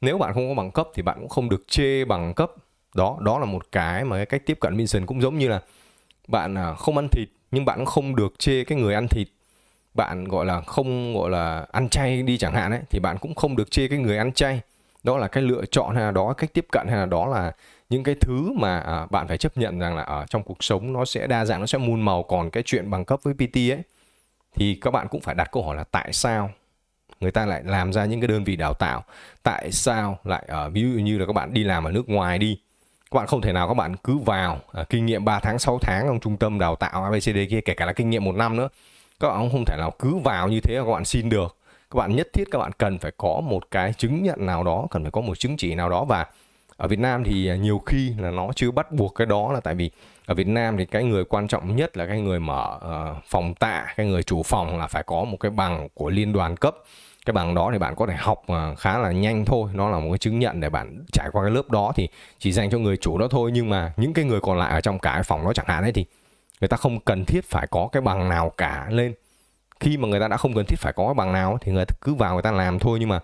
nếu bạn không có bằng cấp thì bạn cũng không được chê bằng cấp đó đó là một cái mà cái cách tiếp cận mission cũng giống như là bạn à, không ăn thịt nhưng bạn cũng không được chê cái người ăn thịt bạn gọi là không gọi là ăn chay đi chẳng hạn ấy thì bạn cũng không được chê cái người ăn chay đó là cái lựa chọn hay là đó cách tiếp cận hay là đó là những cái thứ mà à, bạn phải chấp nhận rằng là ở trong cuộc sống nó sẽ đa dạng nó sẽ muôn màu còn cái chuyện bằng cấp với PT ấy thì các bạn cũng phải đặt câu hỏi là tại sao người ta lại làm ra những cái đơn vị đào tạo tại sao lại à, ví dụ như là các bạn đi làm ở nước ngoài đi các bạn không thể nào các bạn cứ vào à, kinh nghiệm 3 tháng 6 tháng trong trung tâm đào tạo ABCD kia kể cả là kinh nghiệm một năm nữa các bạn không thể nào cứ vào như thế là các bạn xin được các bạn nhất thiết các bạn cần phải có một cái chứng nhận nào đó cần phải có một chứng chỉ nào đó và ở Việt Nam thì à, nhiều khi là nó chưa bắt buộc cái đó là tại vì ở Việt Nam thì cái người quan trọng nhất là cái người mở ờ, phòng tạ cái người chủ phòng là phải có một cái bằng của liên đoàn cấp cái bằng đó thì bạn có thể học à, khá là nhanh thôi nó là một cái chứng nhận để bạn trải qua cái lớp đó thì chỉ dành cho người chủ đó thôi nhưng mà những cái người còn lại ở trong cái phòng đó chẳng hạn ấy thì người ta không cần thiết phải có cái bằng nào cả lên khi mà người ta đã không cần thiết phải có cái bằng nào thì người ta cứ vào người ta làm thôi nhưng mà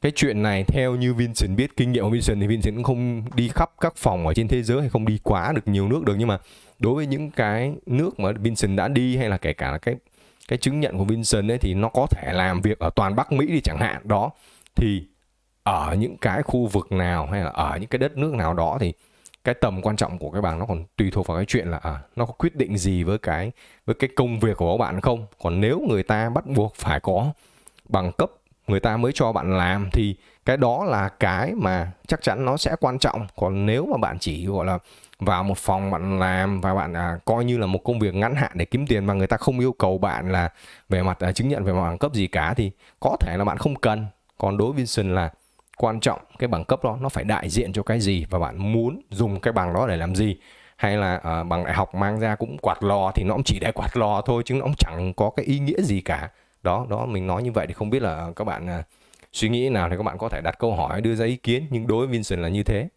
cái chuyện này theo như Vincent biết kinh nghiệm của Vincent thì Vincent cũng không đi khắp các phòng ở trên thế giới hay không đi quá được nhiều nước được nhưng mà đối với những cái nước mà Vincent đã đi hay là kể cả là cái cái chứng nhận của Vincent ấy thì nó có thể làm việc ở toàn Bắc Mỹ đi chẳng hạn đó thì ở những cái khu vực nào hay là ở những cái đất nước nào đó thì cái tầm quan trọng của cái bằng nó còn tùy thuộc vào cái chuyện là à, nó có quyết định gì với cái với cái công việc của các bạn không còn nếu người ta bắt buộc phải có bằng cấp người ta mới cho bạn làm thì cái đó là cái mà chắc chắn nó sẽ quan trọng còn nếu mà bạn chỉ gọi là vào một phòng bạn làm và bạn à, coi như là một công việc ngắn hạn để kiếm tiền mà người ta không yêu cầu bạn là về mặt à, chứng nhận về mặt bằng cấp gì cả thì có thể là bạn không cần còn đối với Vincent là quan trọng cái bằng cấp đó nó phải đại diện cho cái gì và bạn muốn dùng cái bằng đó để làm gì hay là à, bằng đại học mang ra cũng quạt lò thì nó cũng chỉ để quạt lò thôi chứ nó cũng chẳng có cái ý nghĩa gì cả đó đó mình nói như vậy thì không biết là các bạn à, suy nghĩ nào thì các bạn có thể đặt câu hỏi đưa ra ý kiến nhưng đối với Vincent là như thế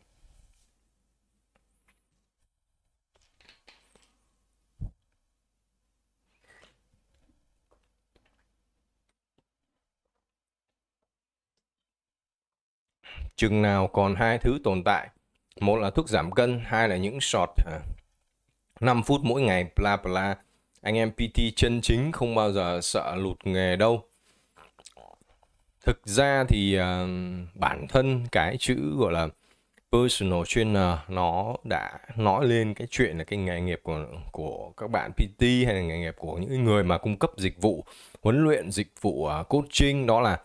chừng nào còn hai thứ tồn tại một là thuốc giảm cân hai là những short à, 5 phút mỗi ngày bla bla anh em PT chân chính không bao giờ sợ lụt nghề đâu thực ra thì uh, bản thân cái chữ gọi là personal trainer nó đã nói lên cái chuyện là cái nghề nghiệp của của các bạn PT hay là nghề nghiệp của những người mà cung cấp dịch vụ huấn luyện dịch vụ uh, coaching đó là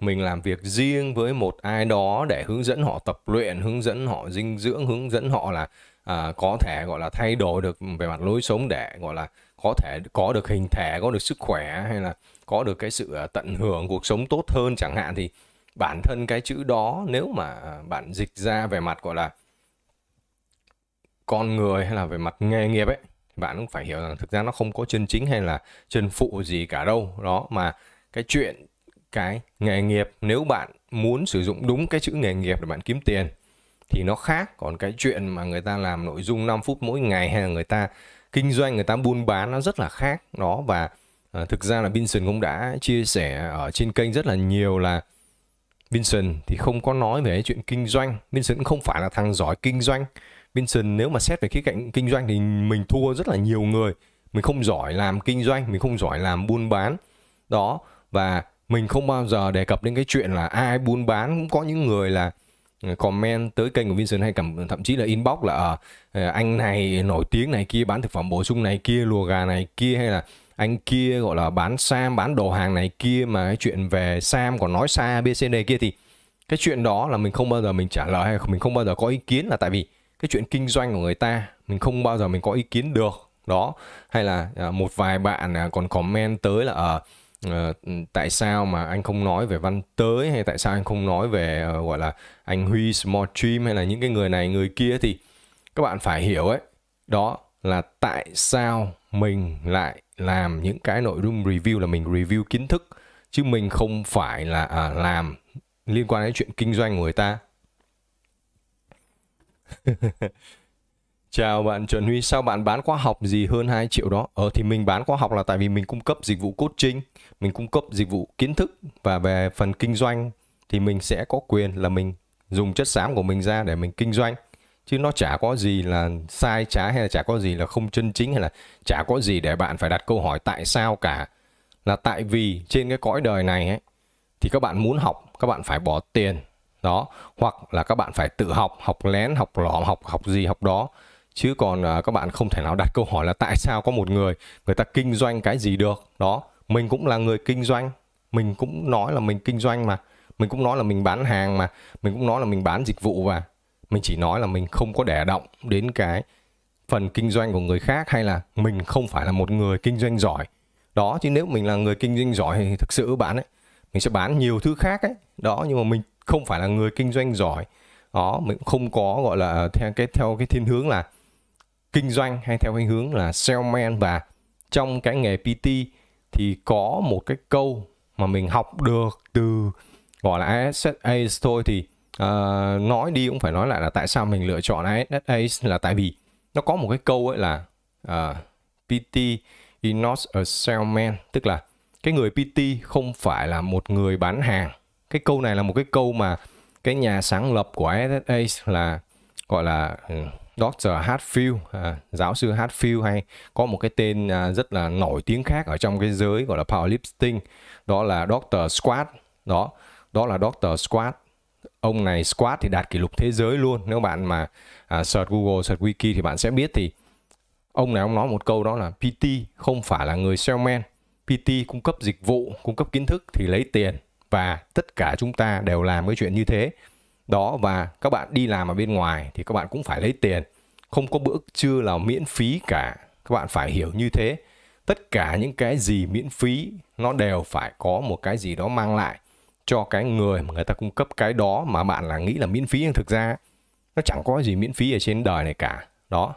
mình làm việc riêng với một ai đó để hướng dẫn họ tập luyện hướng dẫn họ dinh dưỡng hướng dẫn họ là à, có thể gọi là thay đổi được về mặt lối sống để gọi là có thể có được hình thể có được sức khỏe hay là có được cái sự à, tận hưởng cuộc sống tốt hơn chẳng hạn thì bản thân cái chữ đó nếu mà à, bạn dịch ra về mặt gọi là con người hay là về mặt nghề nghiệp ấy bạn cũng phải hiểu rằng thực ra nó không có chân chính hay là chân phụ gì cả đâu đó mà cái chuyện cái nghề nghiệp nếu bạn muốn sử dụng đúng cái chữ nghề nghiệp để bạn kiếm tiền thì nó khác còn cái chuyện mà người ta làm nội dung 5 phút mỗi ngày hay là người ta kinh doanh người ta buôn bán nó rất là khác đó và à, thực ra là Vincent cũng đã chia sẻ ở trên kênh rất là nhiều là Vincent thì không có nói về chuyện kinh doanh Vincent cũng không phải là thằng giỏi kinh doanh Vincent nếu mà xét về khía cạnh kinh doanh thì mình thua rất là nhiều người mình không giỏi làm kinh doanh mình không giỏi làm buôn bán đó và mình không bao giờ đề cập đến cái chuyện là ai buôn bán cũng có những người là ừ, comment tới kênh của Vincent hay cảm thậm chí là inbox là à, anh này nổi tiếng này kia bán thực phẩm bổ sung này kia lùa gà này kia hay là anh kia gọi là bán sam bán đồ hàng này kia mà cái chuyện về sam còn nói xa bcd kia thì cái chuyện đó là mình không bao giờ mình trả lời hay mình không bao giờ có ý kiến là tại vì cái chuyện kinh doanh của người ta mình không bao giờ mình có ý kiến được đó hay là ờ, một vài bạn à, còn comment tới là ở à, Ờ, tại sao mà anh không nói về văn tới hay tại sao anh không nói về uh, gọi là anh huy small dream hay là những cái người này người kia thì các bạn phải hiểu ấy đó là tại sao mình lại làm những cái nội dung review là mình review kiến thức chứ mình không phải là à, làm liên quan đến chuyện kinh doanh của người ta Chào bạn Trần Huy, sao bạn bán khóa học gì hơn 2 triệu đó? Ờ thì mình bán khóa học là tại vì mình cung cấp dịch vụ coaching, mình cung cấp dịch vụ kiến thức và về phần kinh doanh thì mình sẽ có quyền là mình dùng chất xám của mình ra để mình kinh doanh. Chứ nó chả có gì là sai trái hay là chả có gì là không chân chính hay là chả có gì để bạn phải đặt câu hỏi tại sao cả. Là tại vì trên cái cõi đời này ấy, thì các bạn muốn học, các bạn phải bỏ tiền đó hoặc là các bạn phải tự học học lén học lỏm học học gì học đó chứ còn uh, các bạn không thể nào đặt câu hỏi là tại sao có một người người ta kinh doanh cái gì được đó mình cũng là người kinh doanh mình cũng nói là mình kinh doanh mà mình cũng nói là mình bán hàng mà mình cũng nói là mình bán dịch vụ và mình chỉ nói là mình không có để động đến cái phần kinh doanh của người khác hay là mình không phải là một người kinh doanh giỏi đó chứ nếu mình là người kinh doanh giỏi thì thực sự bạn ấy mình sẽ bán nhiều thứ khác ấy đó nhưng mà mình không phải là người kinh doanh giỏi đó mình cũng không có gọi là theo cái theo cái thiên hướng là kinh doanh hay theo hướng hướng là salesman và trong cái nghề PT thì có một cái câu mà mình học được từ gọi là ISS thôi thì uh, nói đi cũng phải nói lại là tại sao mình lựa chọn ISS là tại vì nó có một cái câu ấy là uh, ờ, PT is not a salesman tức là cái người PT không phải là một người bán hàng cái câu này là một cái câu mà cái nhà sáng lập của SSA là gọi là ừ, Dr. Hatfield, à, giáo sư Hatfield hay có một cái tên à, rất là nổi tiếng khác ở trong cái giới gọi là powerlifting, đó là Dr. Squat. Đó, đó là Dr. Squat. Ông này squat thì đạt kỷ lục thế giới luôn. Nếu bạn mà à, search Google, search Wiki thì bạn sẽ biết thì ông này ông nói một câu đó là PT không phải là người salesman. PT cung cấp dịch vụ, cung cấp kiến thức thì lấy tiền và tất cả chúng ta đều làm cái chuyện như thế đó và các bạn đi làm ở bên ngoài thì các bạn cũng phải lấy tiền không có bữa trưa là miễn phí cả các bạn phải hiểu như thế tất cả những cái gì miễn phí nó đều phải có một cái gì đó mang lại cho cái người mà người ta cung cấp cái đó mà bạn là nghĩ là miễn phí nhưng thực ra nó chẳng có gì miễn phí ở trên đời này cả đó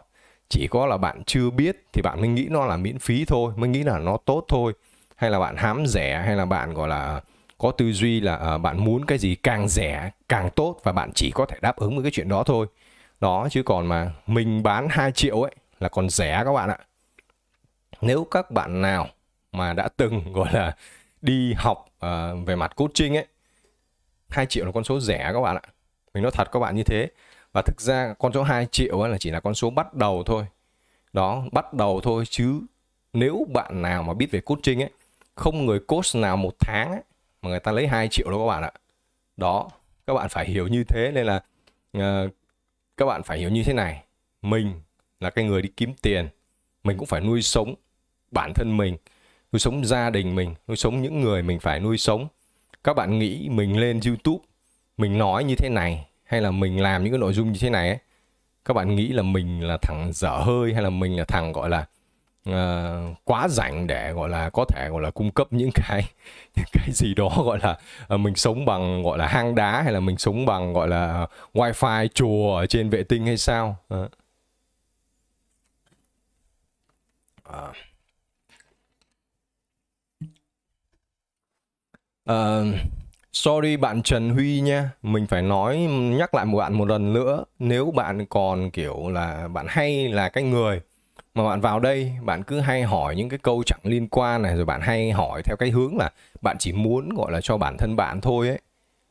chỉ có là bạn chưa biết thì bạn mới nghĩ nó là miễn phí thôi mới nghĩ là nó tốt thôi hay là bạn hám rẻ hay là bạn gọi là có tư duy là à, bạn muốn cái gì càng rẻ càng tốt và bạn chỉ có thể đáp ứng với cái chuyện đó thôi đó chứ còn mà mình bán 2 triệu ấy là còn rẻ các bạn ạ nếu các bạn nào mà đã từng gọi là đi học à, về mặt coaching ấy 2 triệu là con số rẻ các bạn ạ mình nói thật các bạn như thế và thực ra con số 2 triệu là chỉ là con số bắt đầu thôi đó bắt đầu thôi chứ nếu bạn nào mà biết về coaching ấy không người coach nào một tháng ấy, mà người ta lấy 2 triệu đó các bạn ạ đó các bạn phải hiểu như thế nên là uh, các bạn phải hiểu như thế này mình là cái người đi kiếm tiền mình cũng phải nuôi sống bản thân mình nuôi sống gia đình mình nuôi sống những người mình phải nuôi sống các bạn nghĩ mình lên youtube mình nói như thế này hay là mình làm những cái nội dung như thế này ấy, các bạn nghĩ là mình là thằng dở hơi hay là mình là thằng gọi là uh, quá rảnh để gọi là có thể gọi là cung cấp những cái những cái gì đó gọi là uh, mình sống bằng gọi là hang đá hay là mình sống bằng gọi là wifi chùa ở trên vệ tinh hay sao uh. Uh. sorry bạn Trần Huy nha, mình phải nói nhắc lại một bạn một lần nữa, nếu bạn còn kiểu là bạn hay là cái người mà bạn vào đây bạn cứ hay hỏi những cái câu chẳng liên quan này rồi bạn hay hỏi theo cái hướng là bạn chỉ muốn gọi là cho bản thân bạn thôi ấy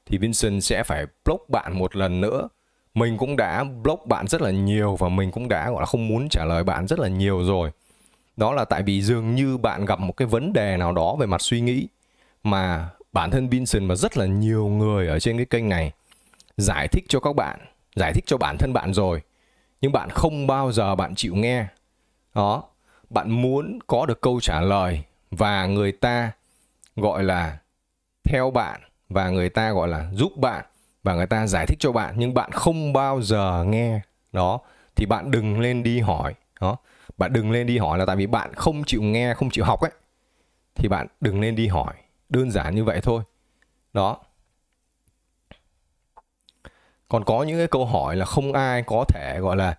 thì Vincent sẽ phải block bạn một lần nữa mình cũng đã block bạn rất là nhiều và mình cũng đã gọi là không muốn trả lời bạn rất là nhiều rồi đó là tại vì dường như bạn gặp một cái vấn đề nào đó về mặt suy nghĩ mà bản thân Vincent và rất là nhiều người ở trên cái kênh này giải thích cho các bạn giải thích cho bản thân bạn rồi nhưng bạn không bao giờ bạn chịu nghe đó bạn muốn có được câu trả lời và người ta gọi là theo bạn và người ta gọi là giúp bạn và người ta giải thích cho bạn nhưng bạn không bao giờ nghe đó thì bạn đừng lên đi hỏi đó bạn đừng lên đi hỏi là tại vì bạn không chịu nghe không chịu học ấy thì bạn đừng lên đi hỏi đơn giản như vậy thôi đó còn có những cái câu hỏi là không ai có thể gọi là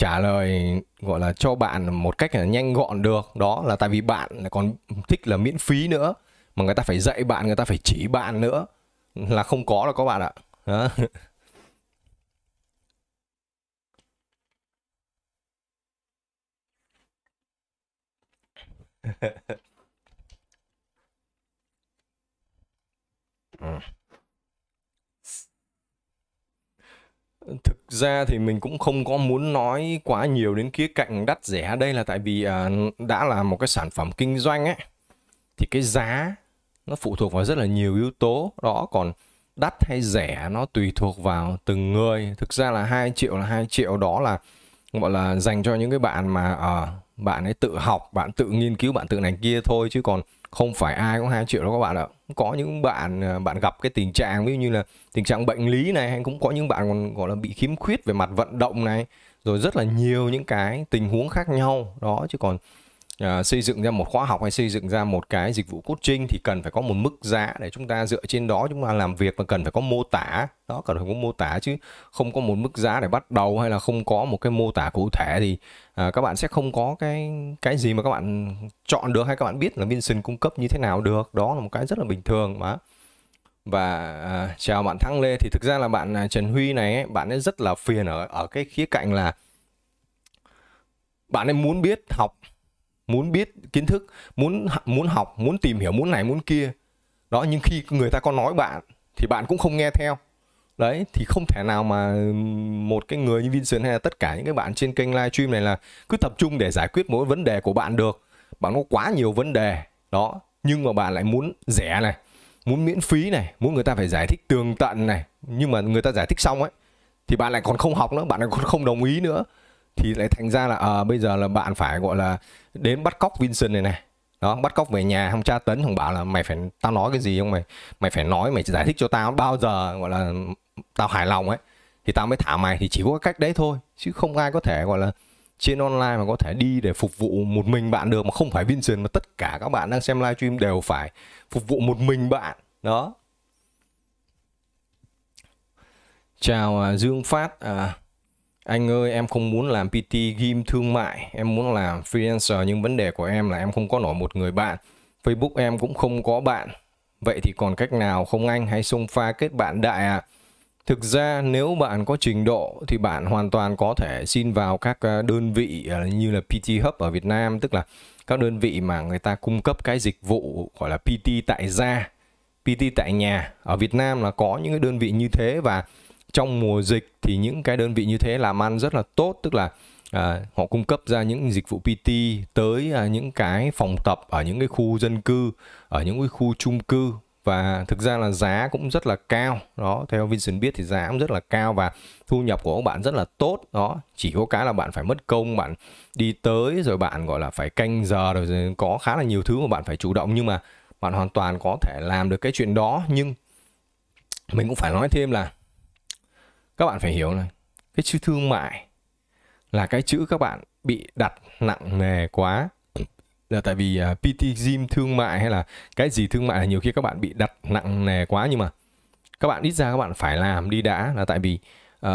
trả lời gọi là cho bạn một cách là nhanh gọn được đó là tại vì bạn là còn thích là miễn phí nữa mà người ta phải dạy bạn người ta phải chỉ bạn nữa là không có là các bạn ạ đó. mm thực ra thì mình cũng không có muốn nói quá nhiều đến khía cạnh đắt rẻ đây là tại vì à, đã là một cái sản phẩm kinh doanh ấy thì cái giá nó phụ thuộc vào rất là nhiều yếu tố đó còn đắt hay rẻ nó tùy thuộc vào từng người thực ra là hai triệu là hai triệu đó là gọi là dành cho những cái bạn mà à, bạn ấy tự học bạn tự nghiên cứu bạn tự này kia thôi chứ còn không phải ai cũng hai triệu đó các bạn ạ có những bạn à, bạn gặp cái tình trạng ví dụ như là tình trạng bệnh lý này hay cũng có những bạn còn gọi là bị khiếm khuyết về mặt vận động này rồi rất là nhiều những cái tình huống khác nhau đó chứ còn uh, xây dựng ra một khóa học hay xây dựng ra một cái dịch vụ coaching thì cần phải có một mức giá để chúng ta dựa trên đó chúng ta làm việc và cần phải có mô tả đó cần phải có mô tả chứ không có một mức giá để bắt đầu hay là không có một cái mô tả cụ thể thì uh, các bạn sẽ không có cái cái gì mà các bạn chọn được hay các bạn biết là Vincent cung cấp như thế nào được đó là một cái rất là bình thường mà và uh, chào bạn Thăng Lê thì thực ra là bạn uh, Trần Huy này ấy, bạn ấy rất là phiền ở ở cái khía cạnh là bạn ấy muốn biết học muốn biết kiến thức muốn muốn học muốn tìm hiểu muốn này muốn kia đó nhưng khi người ta có nói bạn thì bạn cũng không nghe theo đấy thì không thể nào mà một cái người như Vincent hay là tất cả những cái bạn trên kênh livestream này là cứ tập trung để giải quyết mỗi vấn đề của bạn được bạn có quá nhiều vấn đề đó nhưng mà bạn lại muốn rẻ này muốn miễn phí này muốn người ta phải giải thích tường tận này nhưng mà người ta giải thích xong ấy thì bạn lại còn không học nữa bạn lại còn không đồng ý nữa thì lại thành ra là à, bây giờ là bạn phải gọi là đến bắt cóc Vincent này này đó bắt cóc về nhà không tra tấn không bảo là mày phải tao nói cái gì không mày mày phải nói mày giải thích cho tao bao giờ gọi là tao hài lòng ấy thì tao mới thả mày thì chỉ có cách đấy thôi chứ không ai có thể gọi là trên online mà có thể đi để phục vụ một mình bạn được mà không phải Vincent mà tất cả các bạn đang xem livestream đều phải phục vụ một mình bạn đó chào à, Dương Phát à, anh ơi em không muốn làm PT game thương mại em muốn làm freelancer nhưng vấn đề của em là em không có nổi một người bạn Facebook em cũng không có bạn vậy thì còn cách nào không anh hãy xông pha kết bạn đại ạ à? thực ra nếu bạn có trình độ thì bạn hoàn toàn có thể xin vào các ờ, đơn vị ờ, như là PT Hub ở Việt Nam tức là các đơn vị mà người ta cung cấp cái dịch vụ gọi là PT tại gia PT tại nhà ở Việt Nam là có những cái đơn vị như thế và trong mùa dịch thì những cái đơn vị như thế làm ăn rất là tốt tức là à, họ cung cấp ra những dịch vụ PT tới à, những cái phòng tập ở những cái khu dân cư ở những cái khu chung cư và thực ra là giá cũng rất là cao đó theo Vincent biết thì giá cũng rất là cao và thu nhập của các bạn rất là tốt đó chỉ có cái là bạn phải mất công bạn đi tới rồi bạn gọi là phải canh giờ rồi, rồi có khá là nhiều thứ mà bạn phải chủ động nhưng mà bạn hoàn toàn có thể làm được cái chuyện đó nhưng mình cũng phải nói thêm là các bạn phải hiểu này cái chữ thương mại là cái chữ các bạn bị đặt nặng nề quá là tại vì uh, à, PT gym thương mại hay là cái gì thương mại là nhiều khi các bạn bị đặt nặng nề quá nhưng mà các bạn ít ra các bạn phải làm đi đã là tại vì uh,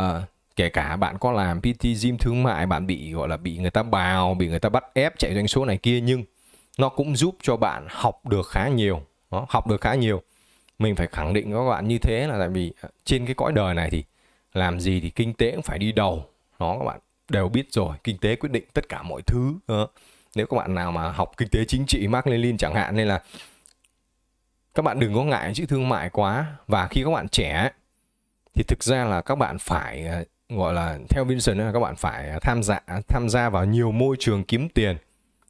kể cả bạn có làm PT gym thương mại bạn bị gọi là bị người ta bào bị người ta bắt ép chạy doanh số này kia nhưng nó cũng giúp cho bạn học được khá nhiều đó, học được khá nhiều mình phải khẳng định các bạn như thế là tại vì à, trên cái cõi đời này thì làm gì thì kinh tế cũng phải đi đầu đó các bạn đều biết rồi kinh tế quyết định tất cả mọi thứ đó. nếu các bạn nào mà học kinh tế chính trị Mark Lenin chẳng hạn nên là các bạn đừng có ngại chữ thương mại quá và khi các bạn trẻ thì thực ra là các bạn phải ờ, gọi là theo Vincent là các bạn phải tham gia tham gia vào nhiều môi trường kiếm tiền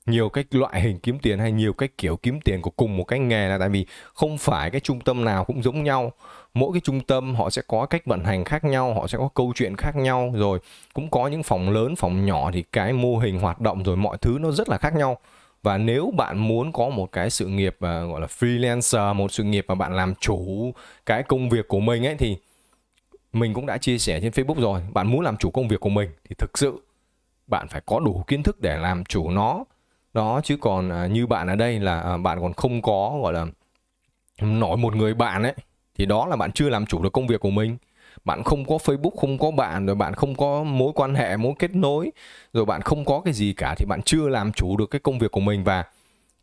nhiều cách loại hình kiếm tiền hay nhiều cách kiểu kiếm tiền của cùng một cái nghề là tại vì không phải cái trung tâm nào cũng giống nhau mỗi cái trung tâm họ sẽ có cách vận hành khác nhau họ sẽ có câu chuyện khác nhau rồi cũng có những phòng lớn phòng nhỏ thì cái mô hình hoạt động rồi mọi thứ nó rất là khác nhau và nếu bạn muốn có một cái sự nghiệp à, gọi là freelancer một sự nghiệp mà bạn làm chủ cái công việc của mình ấy thì mình cũng đã chia sẻ trên Facebook rồi bạn muốn làm chủ công việc của mình thì thực sự bạn phải có đủ kiến thức để làm chủ nó đó chứ còn à, như bạn ở đây là à, bạn còn không có gọi là nổi một người bạn ấy thì đó là bạn chưa làm chủ được công việc của mình bạn không có facebook không có bạn rồi bạn không có mối quan hệ mối kết nối rồi bạn không có cái gì cả thì bạn chưa làm chủ được cái công việc của mình và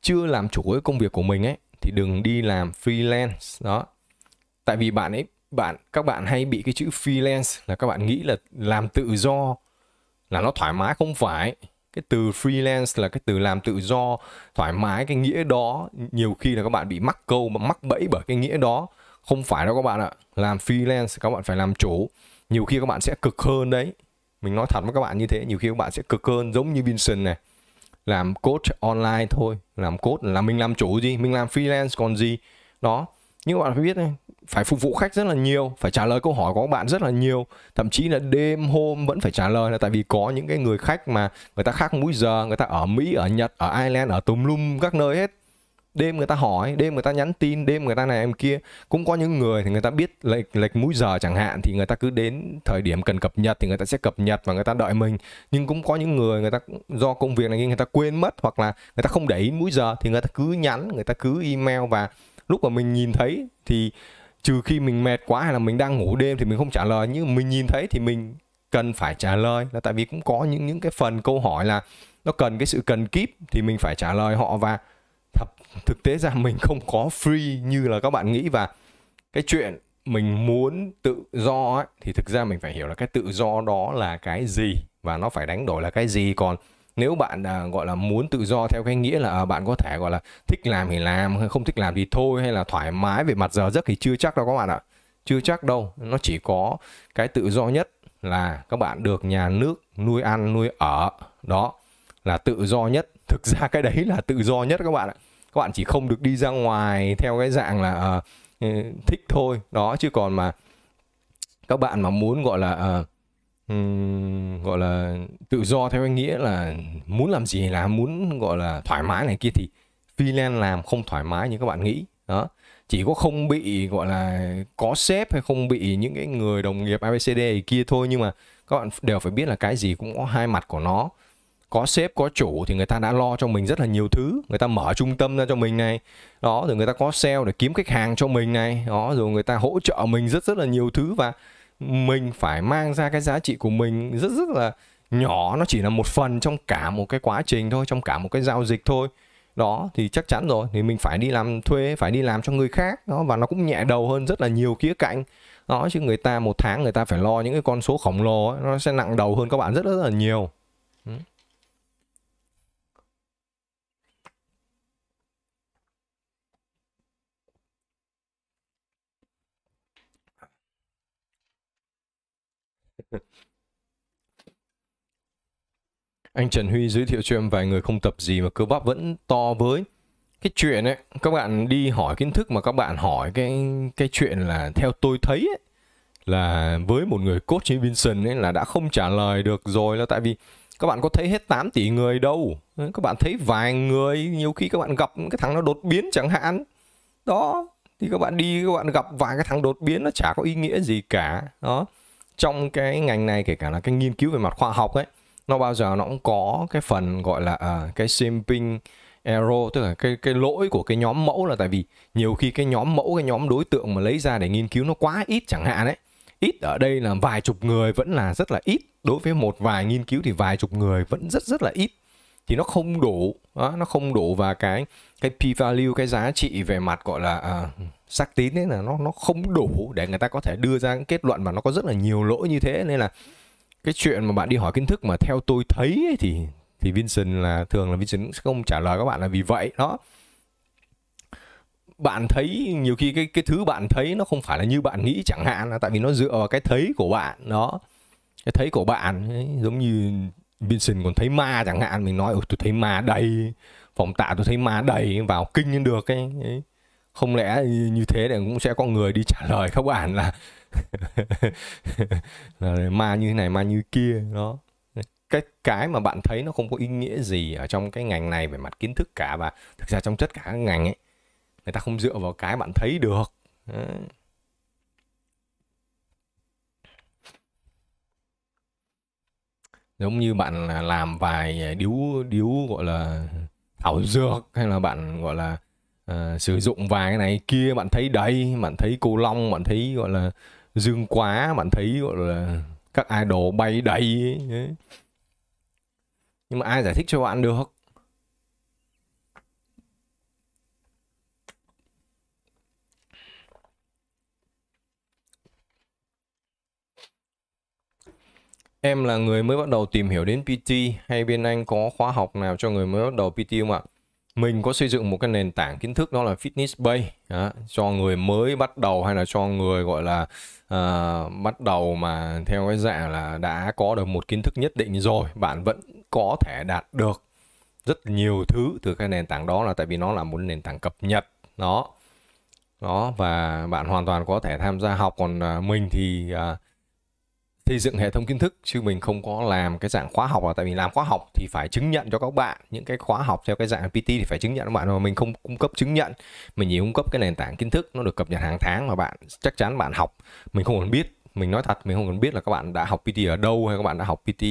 chưa làm chủ cái công việc của mình ấy thì đừng đi làm freelance đó tại vì bạn ấy bạn các bạn hay bị cái chữ freelance là các bạn nghĩ là làm tự do là nó thoải mái không phải cái từ freelance là cái từ làm tự do thoải mái cái nghĩa đó nhiều khi là các bạn bị mắc câu mà mắc bẫy bởi cái nghĩa đó không phải đâu các bạn ạ làm freelance các bạn phải làm chủ nhiều khi các bạn sẽ cực hơn đấy mình nói thật với các bạn như thế nhiều khi các bạn sẽ cực hơn giống như Vincent này làm coach online thôi làm coach là mình làm chủ gì mình làm freelance còn gì đó nhưng các bạn phải biết này phải phục vụ khách rất là nhiều phải trả lời câu hỏi của các bạn rất là nhiều thậm chí là đêm hôm vẫn phải trả lời là tại vì có những cái người khách mà người ta khác múi giờ người ta ở mỹ ở nhật ở ireland ở tùm lum các nơi hết đêm người ta hỏi đêm người ta nhắn tin đêm người ta này em kia cũng có những người thì người ta biết lệch lệch múi giờ chẳng hạn thì người ta cứ đến thời điểm cần cập nhật thì người ta sẽ cập nhật và người ta đợi mình nhưng cũng có những người người ta do công việc này người ta quên mất hoặc là người ta không để ý múi giờ thì người ta cứ nhắn người ta cứ email và lúc mà mình nhìn thấy thì trừ khi mình mệt quá hay là mình đang ngủ đêm thì mình không trả lời nhưng mình nhìn thấy thì mình cần phải trả lời là tại vì cũng có những những cái phần câu hỏi là nó cần cái sự cần kíp thì mình phải trả lời họ và thực tế ra mình không có free như là các bạn nghĩ và cái chuyện mình muốn tự do ấy, thì thực ra mình phải hiểu là cái tự do đó là cái gì và nó phải đánh đổi là cái gì còn nếu bạn à, gọi là muốn tự do theo cái nghĩa là à, bạn có thể gọi là thích làm thì làm không thích làm thì thôi hay là thoải mái về mặt giờ giấc thì chưa chắc đâu các bạn ạ chưa chắc đâu nó chỉ có cái tự do nhất là các bạn được nhà nước nuôi ăn nuôi ở đó là tự do nhất thực ra cái đấy là tự do nhất các bạn ạ các bạn chỉ không được đi ra ngoài theo cái dạng là uh, thích thôi đó chứ còn mà các bạn mà muốn gọi là uh, gọi là tự do theo anh nghĩa là muốn làm gì là muốn gọi là thoải mái này kia thì freelance làm không thoải mái như các bạn nghĩ đó chỉ có không bị gọi là có sếp hay không bị những cái người đồng nghiệp abcd kia thôi nhưng mà các bạn đều phải biết là cái gì cũng có hai mặt của nó có sếp có chủ thì người ta đã lo cho mình rất là nhiều thứ người ta mở trung tâm ra cho mình này đó rồi người ta có sale để kiếm khách hàng cho mình này đó rồi người ta hỗ trợ mình rất rất là nhiều thứ và mình phải mang ra cái giá trị của mình rất rất là nhỏ nó chỉ là một phần trong cả một cái quá trình thôi trong cả một cái giao dịch thôi đó thì chắc chắn rồi thì mình phải đi làm thuê phải đi làm cho người khác đó và nó cũng nhẹ đầu hơn rất là nhiều khía cạnh đó chứ người ta một tháng người ta phải lo những cái con số khổng lồ ấy, nó sẽ nặng đầu hơn các bạn rất rất là nhiều Anh Trần Huy giới thiệu cho em vài người không tập gì mà cơ bắp vẫn to với. Cái chuyện ấy, các bạn đi hỏi kiến thức mà các bạn hỏi cái cái chuyện là theo tôi thấy ấy, là với một người coach như Vincent ấy là đã không trả lời được rồi là tại vì các bạn có thấy hết 8 tỷ người đâu. Các bạn thấy vài người, nhiều khi các bạn gặp cái thằng nó đột biến chẳng hạn. Đó, thì các bạn đi các bạn gặp vài cái thằng đột biến nó chả có ý nghĩa gì cả. Đó trong cái ngành này kể cả là cái nghiên cứu về mặt khoa học ấy nó bao giờ nó cũng có cái phần gọi là uh, cái sampling error tức là cái cái lỗi của cái nhóm mẫu là tại vì nhiều khi cái nhóm mẫu cái nhóm đối tượng mà lấy ra để nghiên cứu nó quá ít chẳng hạn đấy ít ở đây là vài chục người vẫn là rất là ít đối với một vài nghiên cứu thì vài chục người vẫn rất rất là ít thì nó không đủ đó, nó không đủ và cái cái p value cái giá trị về mặt gọi là à, xác tín ấy là nó nó không đủ để người ta có thể đưa ra những kết luận mà nó có rất là nhiều lỗi như thế nên là cái chuyện mà bạn đi hỏi kiến thức mà theo tôi thấy ấy thì thì Vincent là thường là Vincent sẽ không trả lời các bạn là vì vậy đó bạn thấy nhiều khi cái cái thứ bạn thấy nó không phải là như bạn nghĩ chẳng hạn là tại vì nó dựa vào cái thấy của bạn đó cái thấy của bạn ấy, giống như Vincent còn thấy ma chẳng hạn mình nói tôi thấy ma đây phòng tạ tôi thấy ma đầy vào kinh lên được ấy. không lẽ như thế để cũng sẽ có người đi trả lời các bạn là, là ma như thế này ma như kia đó cái cái mà bạn thấy nó không có ý nghĩa gì ở trong cái ngành này về mặt kiến thức cả và thực ra trong tất cả các ngành ấy người ta không dựa vào cái bạn thấy được Đấy. giống như bạn làm vài điếu điếu gọi là thảo dược hay là bạn gọi là uh, sử dụng vài cái này kia bạn thấy đấy bạn thấy cô long bạn thấy gọi là dương quá bạn thấy gọi là các idol bay đầy ấy. nhưng mà ai giải thích cho bạn được Em là người mới bắt đầu tìm hiểu đến PT hay bên anh có khóa học nào cho người mới bắt đầu PT không ạ? Mình có xây dựng một cái nền tảng kiến thức đó là Fitness Bay đó, cho người mới bắt đầu hay là cho người gọi là uh, bắt đầu mà theo cái dạng là đã có được một kiến thức nhất định rồi bạn vẫn có thể đạt được rất nhiều thứ từ cái nền tảng đó là tại vì nó là một nền tảng cập nhật nó đó. đó và bạn hoàn toàn có thể tham gia học còn uh, mình thì uh, xây dựng hệ thống kiến thức chứ mình không có làm cái dạng khóa học là tại vì làm khóa học thì phải chứng nhận cho các bạn những cái khóa học theo cái dạng PT thì phải chứng nhận các bạn mà mình không cung cấp chứng nhận mình chỉ cung cấp cái nền tảng kiến thức nó được cập nhật hàng tháng mà bạn chắc chắn bạn học mình không cần biết mình nói thật mình không cần biết là các bạn đã học PT ở đâu hay các bạn đã học PT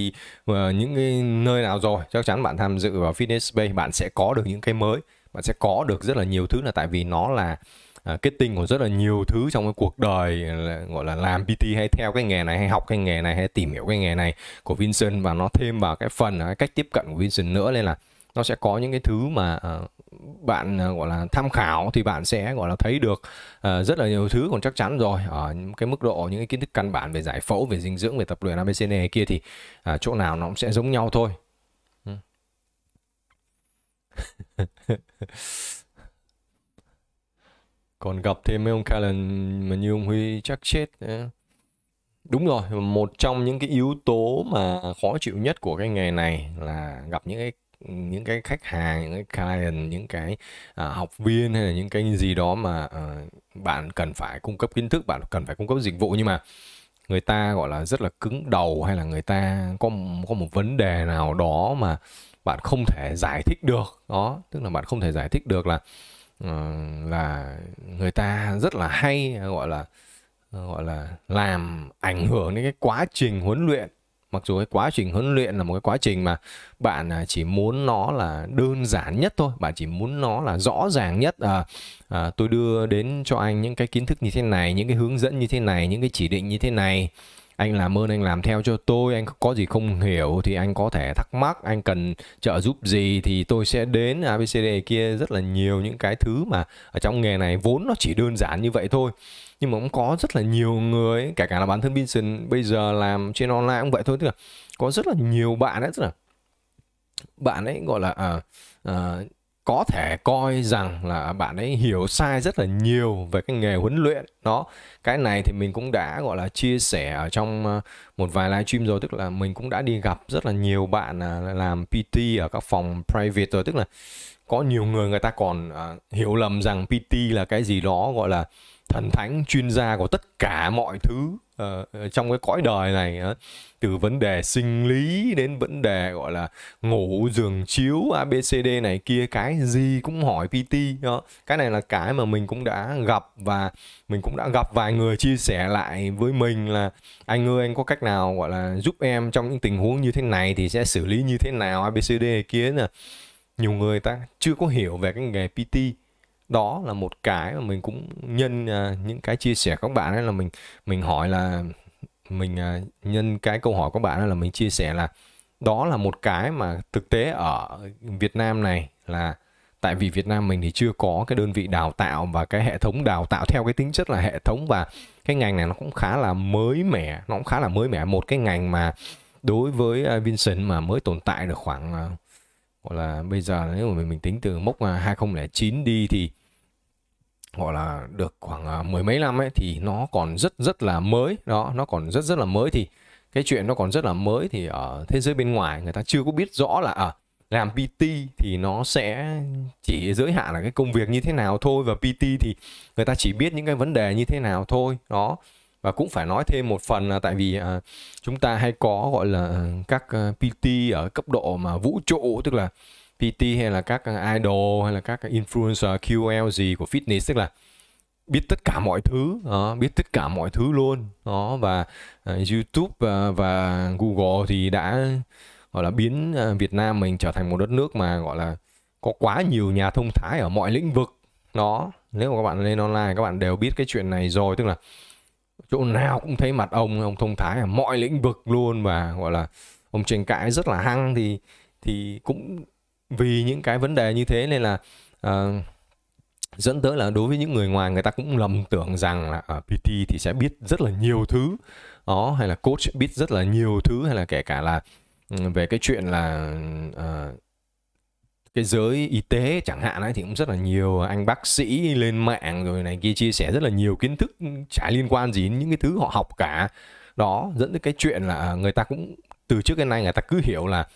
ở ờ, những cái nơi nào rồi chắc chắn bạn tham dự vào fitness Bay bạn sẽ có được những cái mới bạn sẽ có được rất là nhiều thứ là tại vì nó là à, kết tinh của rất là nhiều thứ trong cái cuộc đời là, gọi là làm PT hay theo cái nghề này hay học cái nghề này hay tìm hiểu cái nghề này của Vincent và nó thêm vào cái phần cái à, cách tiếp cận của Vincent nữa nên là nó sẽ có những cái thứ mà uh, bạn uh, gọi là tham khảo thì bạn sẽ gọi là thấy được uh, rất là nhiều thứ còn chắc chắn rồi ở những cái mức độ những cái kiến thức căn bản về giải phẫu về dinh dưỡng về tập luyện abcd này kia thì uh, chỗ nào nó cũng sẽ giống nhau thôi ừ. còn gặp thêm mấy ông Callan mà như ông Huy chắc chết ờ. đúng rồi một trong những cái yếu tố mà khó chịu nhất của cái nghề này là gặp những cái những cái khách hàng những cái client những cái à, học viên hay là những cái gì đó mà à, bạn cần phải cung cấp kiến thức bạn cần phải cung cấp dịch vụ nhưng mà người ta gọi là rất là cứng đầu hay là người ta có có một vấn đề nào đó mà bạn không thể giải thích được đó tức là bạn không thể giải thích được là Ờ, là người ta rất là hay gọi là ờ, gọi là làm ảnh hưởng đến cái quá trình huấn luyện mặc dù cái quá trình huấn luyện là một cái quá trình mà bạn à, chỉ muốn nó là đơn giản nhất thôi bạn chỉ muốn nó là rõ ràng nhất à, à tôi đưa đến cho anh những cái kiến thức như thế này những cái hướng dẫn như thế này những cái chỉ định như thế này anh làm ơn anh làm theo cho tôi anh có gì không hiểu thì anh có thể thắc mắc anh cần trợ giúp gì thì tôi sẽ đến abcd kia rất là nhiều những cái thứ mà ở trong nghề này vốn nó chỉ đơn giản như vậy thôi nhưng mà cũng có rất là nhiều người kể cả là bản thân Vincent bây giờ làm trên online cũng vậy thôi tức là có rất là nhiều bạn ấy tức là bạn ấy gọi là à, à, có thể coi rằng là bạn ấy hiểu sai rất là nhiều về cái nghề huấn luyện đó cái này thì mình cũng đã gọi là chia sẻ ở trong ờ, một vài live stream rồi tức là mình cũng đã đi gặp rất là nhiều bạn à, làm PT ở các phòng private rồi tức là có nhiều người người ta còn ờ, hiểu lầm rằng PT là cái gì đó gọi là thần thánh chuyên gia của tất cả mọi thứ uh, trong cái cõi đời này uh, từ vấn đề sinh lý đến vấn đề gọi là ngủ giường chiếu abcd này kia cái gì cũng hỏi pt đó cái này là cái mà mình cũng đã gặp và mình cũng đã gặp vài người chia sẻ lại với mình là anh ơi anh có cách nào gọi là giúp em trong những tình huống như thế này thì sẽ xử lý như thế nào abcd kia nè nhiều người ta chưa có hiểu về cái nghề pt đó là một cái mà mình cũng nhân uh, những cái chia sẻ của các bạn ấy là mình mình hỏi là mình uh, nhân cái câu hỏi của các bạn là mình chia sẻ là đó là một cái mà thực tế ở Việt Nam này là tại vì Việt Nam mình thì chưa có cái đơn vị đào tạo và cái hệ thống đào tạo theo cái tính chất là hệ thống và cái ngành này nó cũng khá là mới mẻ nó cũng khá là mới mẻ một cái ngành mà đối với à, Vincent mà mới tồn tại được khoảng gọi là bây giờ nếu mà mình, mình tính từ mốc 2009 đi thì gọi là được khoảng à, mười mấy năm ấy thì nó còn rất rất là mới đó nó còn rất rất là mới thì cái chuyện nó còn rất là mới thì ở thế giới bên ngoài người ta chưa có biết rõ là à, làm PT thì nó sẽ chỉ giới hạn là cái công việc như thế nào thôi và PT thì người ta chỉ biết những cái vấn đề như thế nào thôi đó và cũng phải nói thêm một phần là tại vì à, chúng ta hay có gọi là à, các à, PT ở cấp độ mà vũ trụ tức là PT hay là các à, idol hay là các influencer QL gì của fitness tức là biết tất cả mọi thứ đó, biết tất cả mọi thứ luôn đó và uh, YouTube và, và Google thì đã gọi là biến à, Việt Nam mình trở thành một đất nước mà gọi là có quá nhiều nhà thông thái ở mọi lĩnh vực đó nếu mà các bạn lên online các bạn đều biết cái chuyện này rồi tức là chỗ nào cũng thấy mặt ông ông thông thái ở mọi lĩnh vực luôn và gọi là ông tranh cãi rất là hăng thì thì cũng vì những cái vấn đề như thế nên là uh, dẫn tới là đối với những người ngoài người ta cũng lầm tưởng rằng là ở ờ, PT thì sẽ biết rất là nhiều thứ đó hay là coach biết rất là nhiều thứ hay là kể cả là ừ, về cái chuyện là uh, cái giới y tế chẳng hạn ấy thì cũng rất là nhiều anh bác sĩ lên mạng rồi này kia chia sẻ rất là nhiều kiến thức ừ, chả liên quan gì đến những cái thứ họ học cả đó dẫn tới cái chuyện là người ta cũng từ trước đến nay người ta cứ hiểu là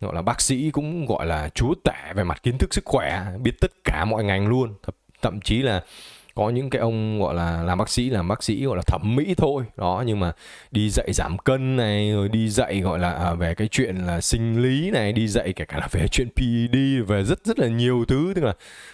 gọi là bác sĩ cũng gọi là chúa tể về mặt kiến thức sức khỏe biết tất cả mọi ngành luôn thậm chí là có những cái ông gọi là làm bác sĩ làm bác sĩ gọi là thẩm mỹ thôi đó nhưng mà đi dạy giảm cân này rồi đi dạy gọi là à, về cái chuyện là sinh lý này đi dạy kể cả là về chuyện PED về rất rất là nhiều thứ tức là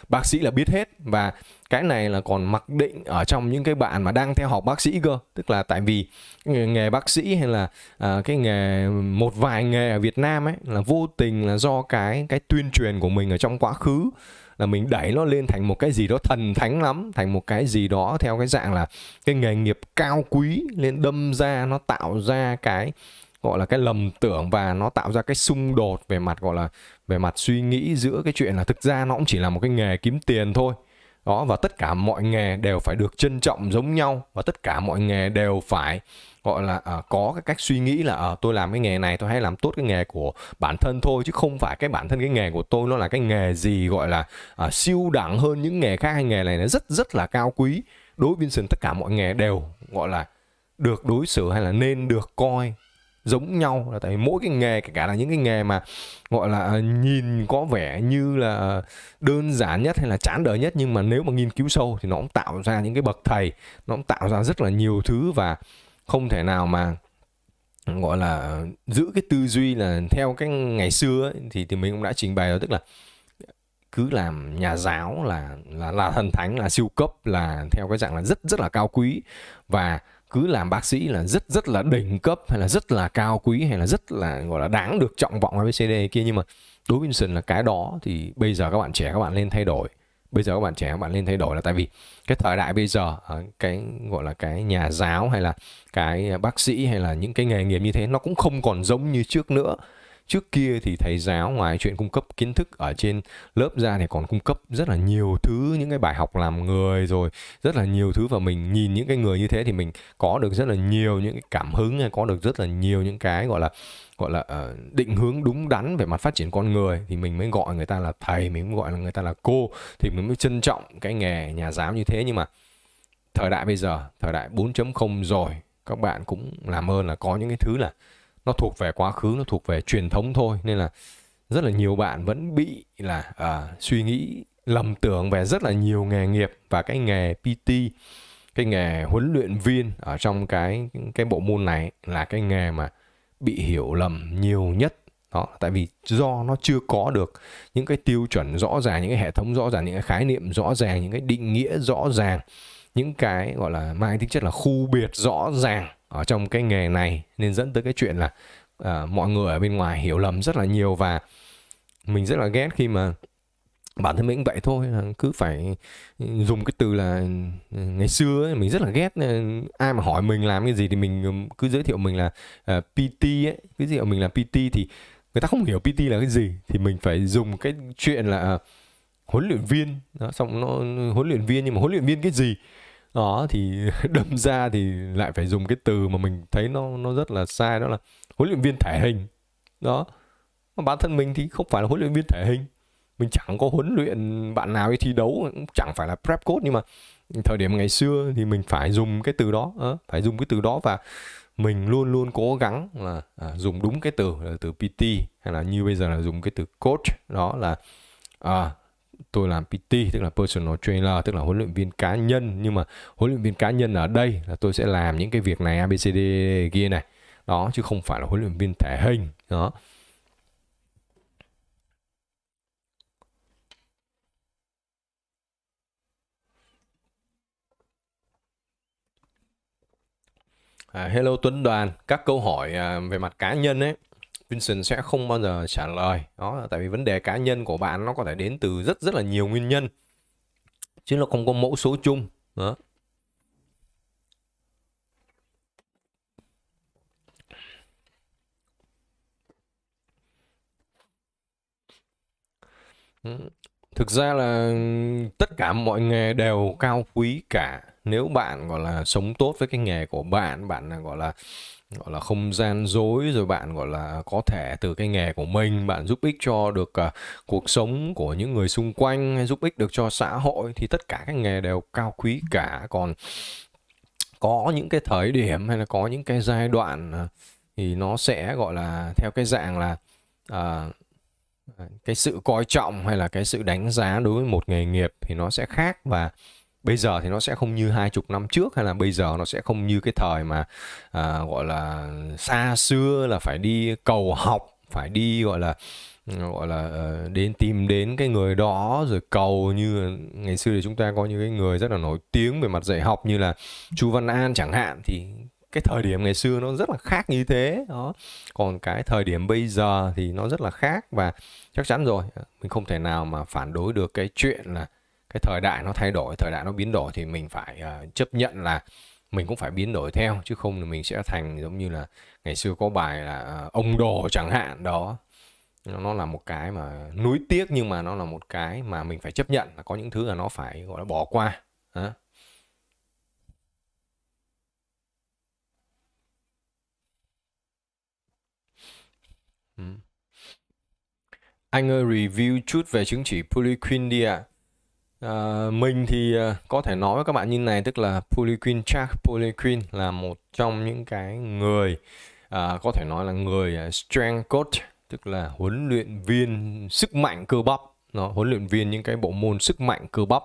bác sĩ là biết hết và cái này là còn mặc định ở trong những cái bạn mà đang theo học bác sĩ cơ tức là tại vì nghề, nghề bác sĩ hay là à, cái nghề một vài nghề ở Việt Nam ấy là vô tình là do cái cái tuyên truyền của mình ở trong quá khứ là mình đẩy nó lên thành một cái gì đó thần thánh lắm thành một cái gì đó theo cái dạng là cái nghề nghiệp cao quý lên đâm ra nó tạo ra cái gọi là cái lầm tưởng và nó tạo ra cái xung đột về mặt gọi là về mặt suy nghĩ giữa cái chuyện là thực ra nó cũng chỉ là một cái nghề kiếm tiền thôi đó và tất cả mọi nghề đều phải được trân trọng giống nhau và tất cả mọi nghề đều phải gọi là à, có cái cách suy nghĩ là à, tôi làm cái nghề này tôi hãy làm tốt cái nghề của bản thân thôi chứ không phải cái bản thân cái nghề của tôi nó là cái nghề gì gọi là à, siêu đẳng hơn những nghề khác hay nghề này nó rất rất là cao quý đối với Vincent tất cả mọi nghề đều gọi là được đối xử hay là nên được coi giống nhau là tại vì mỗi cái nghề kể cả là những cái nghề mà gọi là nhìn có vẻ như là đơn giản nhất hay là chán đời nhất nhưng mà nếu mà nghiên cứu sâu thì nó cũng tạo ra những cái bậc thầy nó cũng tạo ra rất là nhiều thứ và không thể nào mà gọi là giữ cái tư duy là theo cái ngày xưa ấy, thì thì mình cũng đã trình bày rồi tức là cứ làm nhà giáo là là là thần thánh là siêu cấp là theo cái dạng là rất rất là cao quý và cứ làm bác sĩ là rất rất là đỉnh cấp hay là rất là cao quý hay là rất là gọi là đáng được trọng vọng ABCD kia nhưng mà đối với Vincent là cái đó thì bây giờ các bạn trẻ các bạn nên thay đổi bây giờ các bạn trẻ các bạn nên thay đổi là tại vì cái thời đại bây giờ ờ, cái gọi là cái nhà giáo hay là cái bác sĩ hay là những cái nghề nghiệp như thế nó cũng không còn giống như trước nữa trước kia thì thầy giáo ngoài chuyện cung cấp kiến thức ở trên lớp ra thì còn cung cấp rất là nhiều thứ những cái bài học làm người rồi rất là nhiều thứ và mình nhìn những cái người như thế thì mình có được rất là nhiều những cái cảm hứng hay có được rất là nhiều những cái gọi là gọi là ờ, định hướng đúng đắn về mặt phát triển con người thì mình mới gọi người ta là thầy mình mới gọi là người ta là cô thì mình mới trân trọng cái nghề nhà giáo như thế nhưng mà thời đại bây giờ thời đại 4.0 rồi các bạn cũng làm ơn là có những cái thứ là nó thuộc về quá khứ nó thuộc về truyền thống thôi nên là rất là nhiều bạn vẫn bị là à, suy nghĩ lầm tưởng về rất là nhiều nghề nghiệp và cái nghề PT cái nghề huấn luyện viên ở trong cái cái bộ môn này là cái nghề mà bị hiểu lầm nhiều nhất đó tại vì do nó chưa có được những cái tiêu chuẩn rõ ràng những cái hệ thống rõ ràng những cái khái niệm rõ ràng những cái định nghĩa rõ ràng những cái gọi là mang tính chất là khu biệt rõ ràng ở trong cái nghề này nên dẫn tới cái chuyện là à, mọi người ở bên ngoài hiểu lầm rất là nhiều và mình rất là ghét khi mà bản thân mình cũng vậy thôi à, cứ phải dùng cái từ là ừ, ngày xưa ấy, mình rất là ghét à, ai mà hỏi mình làm cái gì thì mình ừ, cứ giới thiệu mình là uh, à, PT ấy cứ giới thiệu mình là PT thì người ta không hiểu PT là cái gì thì mình phải dùng cái chuyện là uh, huấn luyện viên đó xong nó huấn luyện viên nhưng mà huấn luyện viên cái gì đó thì đâm ra thì lại phải dùng cái từ mà mình thấy nó nó rất là sai đó là huấn luyện viên thể hình đó mà bản thân mình thì không phải là huấn luyện viên thể hình mình chẳng có huấn luyện bạn nào đi thi đấu cũng chẳng phải là prep coach nhưng mà thời điểm ngày xưa thì mình phải dùng cái từ đó ờ, phải dùng cái từ đó và mình luôn luôn cố gắng là à, dùng đúng cái từ là từ PT hay là như bây giờ là dùng cái từ coach đó là à, tôi làm PT tức là personal trainer tức là huấn luyện viên cá nhân nhưng mà huấn luyện viên cá nhân ở đây là tôi sẽ làm những cái việc này ABCD kia này đó chứ không phải là huấn luyện viên thể hình đó à, hello Tuấn Đoàn, các câu hỏi à, về mặt cá nhân ấy Vincent sẽ không bao giờ trả lời đó tại vì vấn đề cá nhân của bạn nó có thể đến từ rất rất là nhiều nguyên nhân chứ nó không có mẫu số chung đó thực ra là tất cả mọi nghề đều cao quý cả nếu bạn gọi là sống tốt với cái nghề của bạn bạn là gọi là gọi là không gian dối rồi bạn gọi là có thể từ cái nghề của mình bạn giúp ích cho được uh, cuộc sống của những người xung quanh hay giúp ích được cho xã hội thì tất cả các nghề đều cao quý cả còn có những cái thời điểm hay là có những cái giai đoạn uh, thì nó sẽ gọi là theo cái dạng là uh, cái sự coi trọng hay là cái sự đánh giá đối với một nghề nghiệp thì nó sẽ khác và bây giờ thì nó sẽ không như hai chục năm trước hay là bây giờ nó sẽ không như cái thời mà à, gọi là xa xưa là phải đi cầu học phải đi gọi là gọi là ờ, đến tìm đến cái người đó rồi cầu như ngày xưa thì chúng ta có những cái người rất là nổi tiếng về mặt dạy học như là Chu Văn An chẳng hạn thì cái thời điểm ngày xưa nó rất là khác như thế đó còn cái thời điểm bây giờ thì nó rất là khác và chắc chắn rồi mình không thể nào mà phản đối được cái chuyện là cái thời đại nó thay đổi thời đại nó biến đổi thì mình phải uh, chấp nhận là mình cũng phải biến đổi theo chứ không thì mình sẽ thành giống như là ngày xưa có bài là uh, ông đồ chẳng hạn đó nó là một cái mà nuối tiếc nhưng mà nó là một cái mà mình phải chấp nhận là có những thứ là nó phải gọi là bỏ qua đó. Ừ. Anh ơi review chút về chứng chỉ Polyquin đi ạ. À. À, mình thì ờ, có thể nói với các bạn như này tức là Poliquin Chak Poliquin là một trong những cái người à, có thể nói là người strength coach tức là huấn luyện viên sức mạnh cơ bắp nó huấn luyện viên những cái bộ môn sức mạnh cơ bắp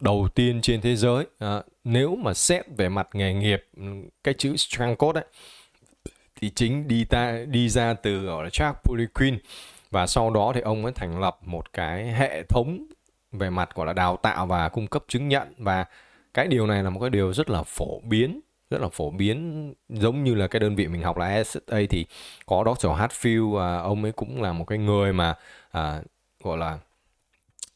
đầu tiên trên thế giới à, nếu mà xét về mặt nghề nghiệp ừ, cái chữ strength coach ấy thì chính đi ta đi ra từ gọi là Chuck Poliquin và sau đó thì ông ấy thành lập một cái hệ thống về mặt gọi là đào tạo và cung cấp chứng nhận và cái điều này là một cái điều rất là phổ biến rất là phổ biến giống như là cái đơn vị mình học là SSA thì có Dr. Hatfield à, ông ấy cũng là một cái người mà à, gọi là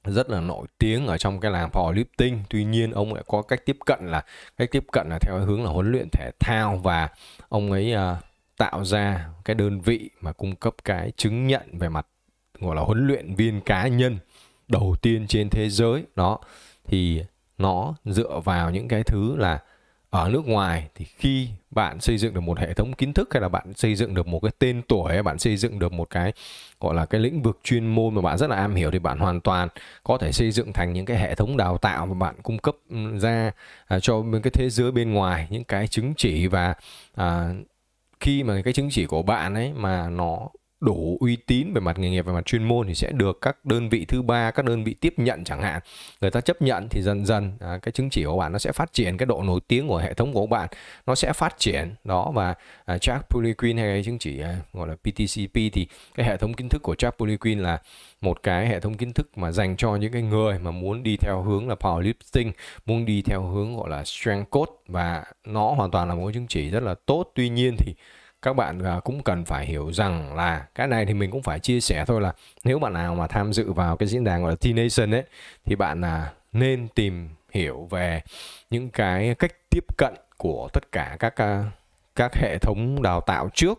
rất là nổi tiếng ở trong cái làng powerlifting tuy nhiên ông lại có cách tiếp cận là cách tiếp cận là theo hướng là huấn luyện thể thao và ông ấy à, tạo ra cái đơn vị mà cung cấp cái chứng nhận về mặt gọi là huấn luyện viên cá nhân đầu tiên trên thế giới đó thì nó dựa vào những cái thứ là ở nước ngoài thì khi bạn xây dựng được một hệ thống kiến thức hay là bạn xây dựng được một cái tên tuổi hay bạn xây dựng được một cái gọi là cái lĩnh vực chuyên môn mà bạn rất là am hiểu thì bạn hoàn toàn có thể xây dựng thành những cái hệ thống đào tạo mà bạn cung cấp ừ, ra à, cho bên cái thế giới bên ngoài những cái chứng chỉ và à, khi mà cái chứng chỉ của bạn ấy mà nó đủ uy tín về mặt nghề nghiệp về mặt chuyên môn thì sẽ được các đơn vị thứ ba các đơn vị tiếp nhận chẳng hạn người ta chấp nhận thì dần dần à, cái chứng chỉ của bạn nó sẽ phát triển cái độ nổi tiếng của hệ thống của bạn nó sẽ phát triển đó và à, Jack Poliquin hay cái chứng chỉ à, gọi là PTCP thì cái hệ thống kiến thức của Jack Poliquin là một cái hệ thống kiến thức mà dành cho những cái người mà muốn đi theo hướng là powerlifting muốn đi theo hướng gọi là strength coach và nó hoàn toàn là một cái chứng chỉ rất là tốt tuy nhiên thì các bạn à, cũng cần phải hiểu rằng là cái này thì mình cũng phải chia sẻ thôi là nếu bạn nào mà tham dự vào cái diễn đàn gọi là T-Nation ấy thì bạn là nên tìm hiểu về những cái cách tiếp cận của tất cả các à, các hệ thống đào tạo trước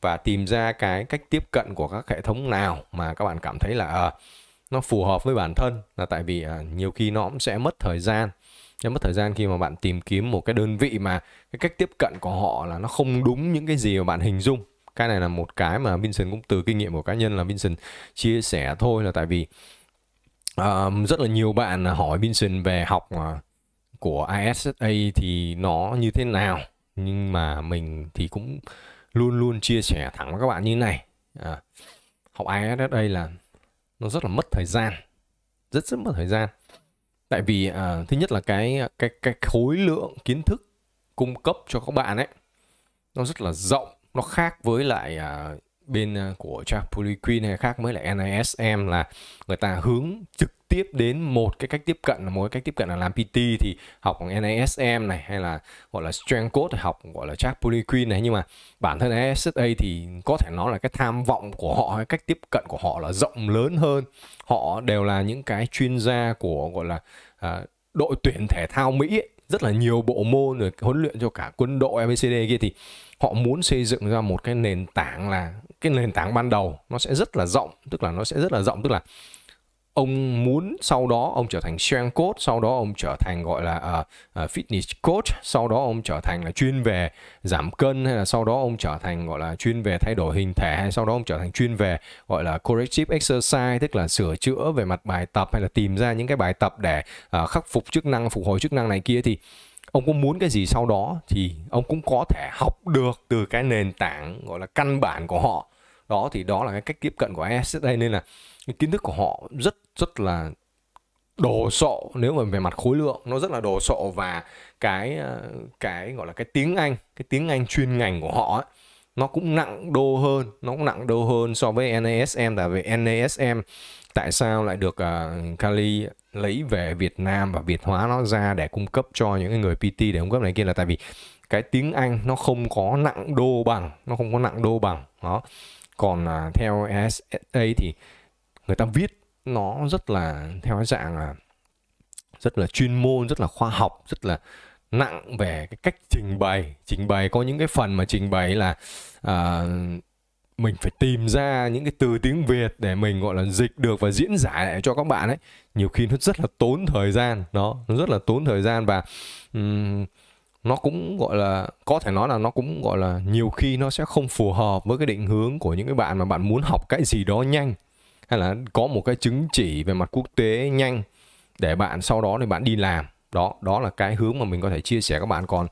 và tìm ra cái cách tiếp cận của các hệ thống nào mà các bạn cảm thấy là uh, nó phù hợp với bản thân là tại vì uh, nhiều khi nó cũng sẽ mất thời gian rất mất thời gian khi mà bạn tìm kiếm một cái đơn vị mà cái cách tiếp cận của họ là nó không đúng những cái gì mà bạn hình dung cái này là một cái mà Vincent cũng từ kinh nghiệm của cá nhân là Vincent chia sẻ thôi là tại vì uh, rất là nhiều bạn hỏi Vincent về học ờ, của ISSA thì nó như thế nào nhưng mà mình thì cũng luôn luôn chia sẻ thẳng với các bạn như này à, học ISSA là nó rất là mất thời gian rất rất mất thời gian tại vì à, thứ nhất là cái à, cái cái khối lượng kiến thức cung cấp cho các bạn ấy nó rất là rộng nó khác với lại à, bên à, của Jack Chapulliquin hay khác mới lại NISM là người ta hướng trực tiếp đến một cái cách tiếp cận một cái cách tiếp cận là làm PT thì học NISM này hay là gọi là strength code thì học gọi là Jack Chapulliquin này nhưng mà bản thân NSSA thì có thể nói là cái tham vọng của họ hay cách tiếp cận của họ là rộng lớn hơn họ đều là những cái chuyên gia của gọi là à, đội tuyển thể thao Mỹ ấy. rất là nhiều bộ môn rồi huấn luyện cho cả quân đội ABCD kia thì họ muốn xây dựng ra một cái nền tảng là cái nền tảng ban đầu nó sẽ rất là rộng tức là nó sẽ rất là rộng tức là ông muốn sau đó ông trở thành strength coach sau đó ông trở thành gọi là uh, uh, fitness coach sau đó ông trở thành là chuyên về giảm cân hay là sau đó ông trở thành gọi là chuyên về thay đổi hình thể hay sau đó ông trở thành chuyên về gọi là corrective exercise tức là sửa chữa về mặt bài tập hay là tìm ra những cái bài tập để uh, khắc phục chức năng phục hồi chức năng này kia thì ông có muốn cái gì sau đó thì ông cũng có thể học được từ cái nền tảng gọi là căn bản của họ đó thì đó là cái cách tiếp cận của đây nên là cái kiến thức của họ rất rất là đồ sộ nếu mà về mặt khối lượng nó rất là đồ sộ và cái ờ, cái gọi là cái tiếng Anh cái tiếng Anh chuyên ngành của họ ấy, nó cũng nặng đô hơn nó cũng nặng đô hơn so với NASM tại vì NASM tại sao lại được uh, ờ, Kali lấy về Việt Nam và Việt hóa nó ra để cung cấp cho những người PT để cung cấp này kia là tại vì cái tiếng Anh nó không có nặng đô bằng nó không có nặng đô bằng đó còn à, theo ESA thì người ta viết nó rất là theo dạng là rất là chuyên môn rất là khoa học rất là nặng về cái cách trình bày trình bày có những cái phần mà trình bày là uh, mình phải tìm ra những cái từ tiếng Việt để mình gọi là dịch được và diễn giải lại cho các bạn ấy nhiều khi nó rất là tốn thời gian đó nó rất là tốn thời gian và um, nó cũng gọi là có thể nói là nó cũng gọi là nhiều khi nó sẽ không phù hợp với cái định hướng của những cái bạn mà bạn muốn học cái gì đó nhanh hay là có một cái chứng chỉ về mặt quốc tế nhanh để bạn sau đó thì bạn đi làm đó đó là cái hướng mà mình có thể chia sẻ các bạn còn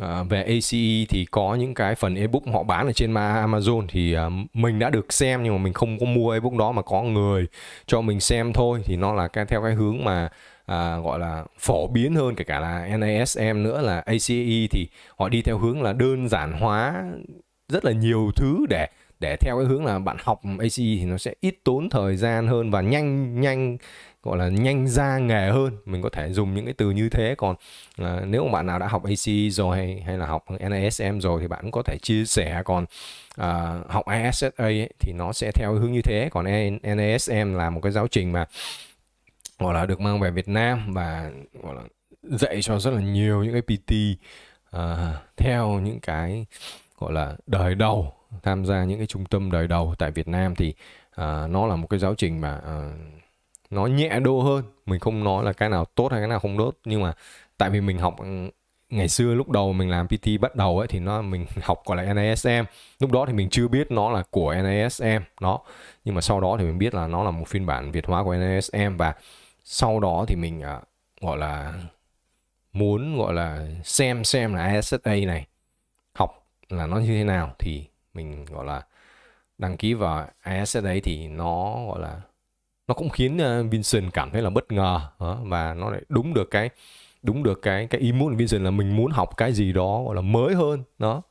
Ờ, về ACE thì có những cái phần ebook họ bán ở trên Amazon thì ờ, mình đã được xem nhưng mà mình không có mua ebook đó mà có người cho mình xem thôi thì nó là cái theo cái hướng mà à, gọi là phổ biến hơn kể cả là NASM nữa là ACE thì họ đi theo hướng là đơn giản hóa rất là nhiều thứ để để theo cái hướng là bạn học ACE thì nó sẽ ít tốn thời gian hơn và nhanh nhanh gọi là nhanh ra nghề hơn mình có thể dùng những cái từ như thế còn à, nếu mà bạn nào đã học AC rồi hay, hay là học NASM rồi thì bạn cũng có thể chia sẻ còn à, học ISSA ấy, thì nó sẽ theo hướng như thế còn NASM là một cái giáo trình mà gọi là được mang về Việt Nam và gọi là dạy cho rất là nhiều những cái PT à, theo những cái gọi là đời đầu tham gia những cái trung tâm đời đầu tại Việt Nam thì à, nó là một cái giáo trình mà à, nó nhẹ đô hơn mình không nói là cái nào tốt hay cái nào không tốt nhưng mà tại vì mình học ừ, ngày xưa lúc đầu mình làm PT bắt đầu ấy thì nó mình học gọi là NASM lúc đó thì mình chưa biết nó là của NASM nó nhưng mà sau đó thì mình biết là nó là một phiên bản Việt hóa của NASM và sau đó thì mình uh, gọi là muốn gọi là xem xem là ISSA này học là nó như thế nào thì mình gọi là đăng ký vào ISSA thì nó gọi là nó cũng khiến uh, Vincent cảm thấy là bất ngờ ờ, và nó lại đúng được cái đúng được cái cái ý muốn của Vincent là mình muốn học cái gì đó gọi là mới hơn đó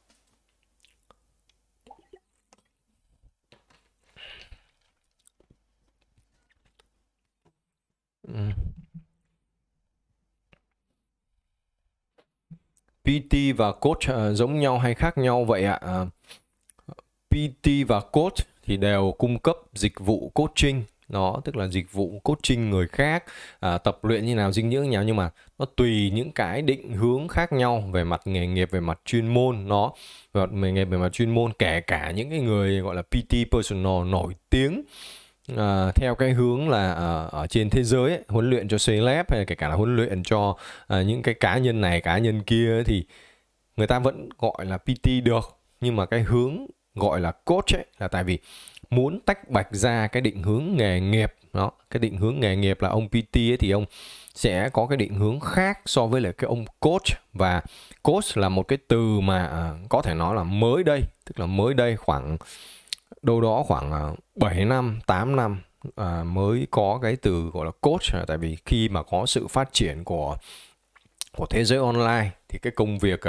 ừ. PT và coach ờ, giống nhau hay khác nhau vậy ạ? PT và coach thì đều cung cấp dịch vụ coaching nó tức là dịch vụ coaching người khác à, tập luyện như nào dinh dưỡng như nào nhưng mà nó tùy những cái định hướng khác nhau về mặt nghề nghiệp về mặt chuyên môn nó về mặt nghề nghiệp về mặt chuyên môn kể cả những cái người gọi là PT personal nổi tiếng À, theo cái hướng là à, ở trên thế giới ấy, huấn luyện cho celeb hay kể cả là huấn luyện cho à, những cái cá nhân này cá nhân kia ấy, thì người ta vẫn gọi là PT được nhưng mà cái hướng gọi là coach ấy là tại vì muốn tách bạch ra cái định hướng nghề nghiệp đó cái định hướng nghề nghiệp là ông PT ấy thì ông sẽ có cái định hướng khác so với lại cái ông coach và coach là một cái từ mà à, có thể nói là mới đây tức là mới đây khoảng đâu đó khoảng 7 à, năm 8 năm à, mới có cái từ gọi là coach tại vì khi mà có sự phát triển của của thế giới online thì cái công việc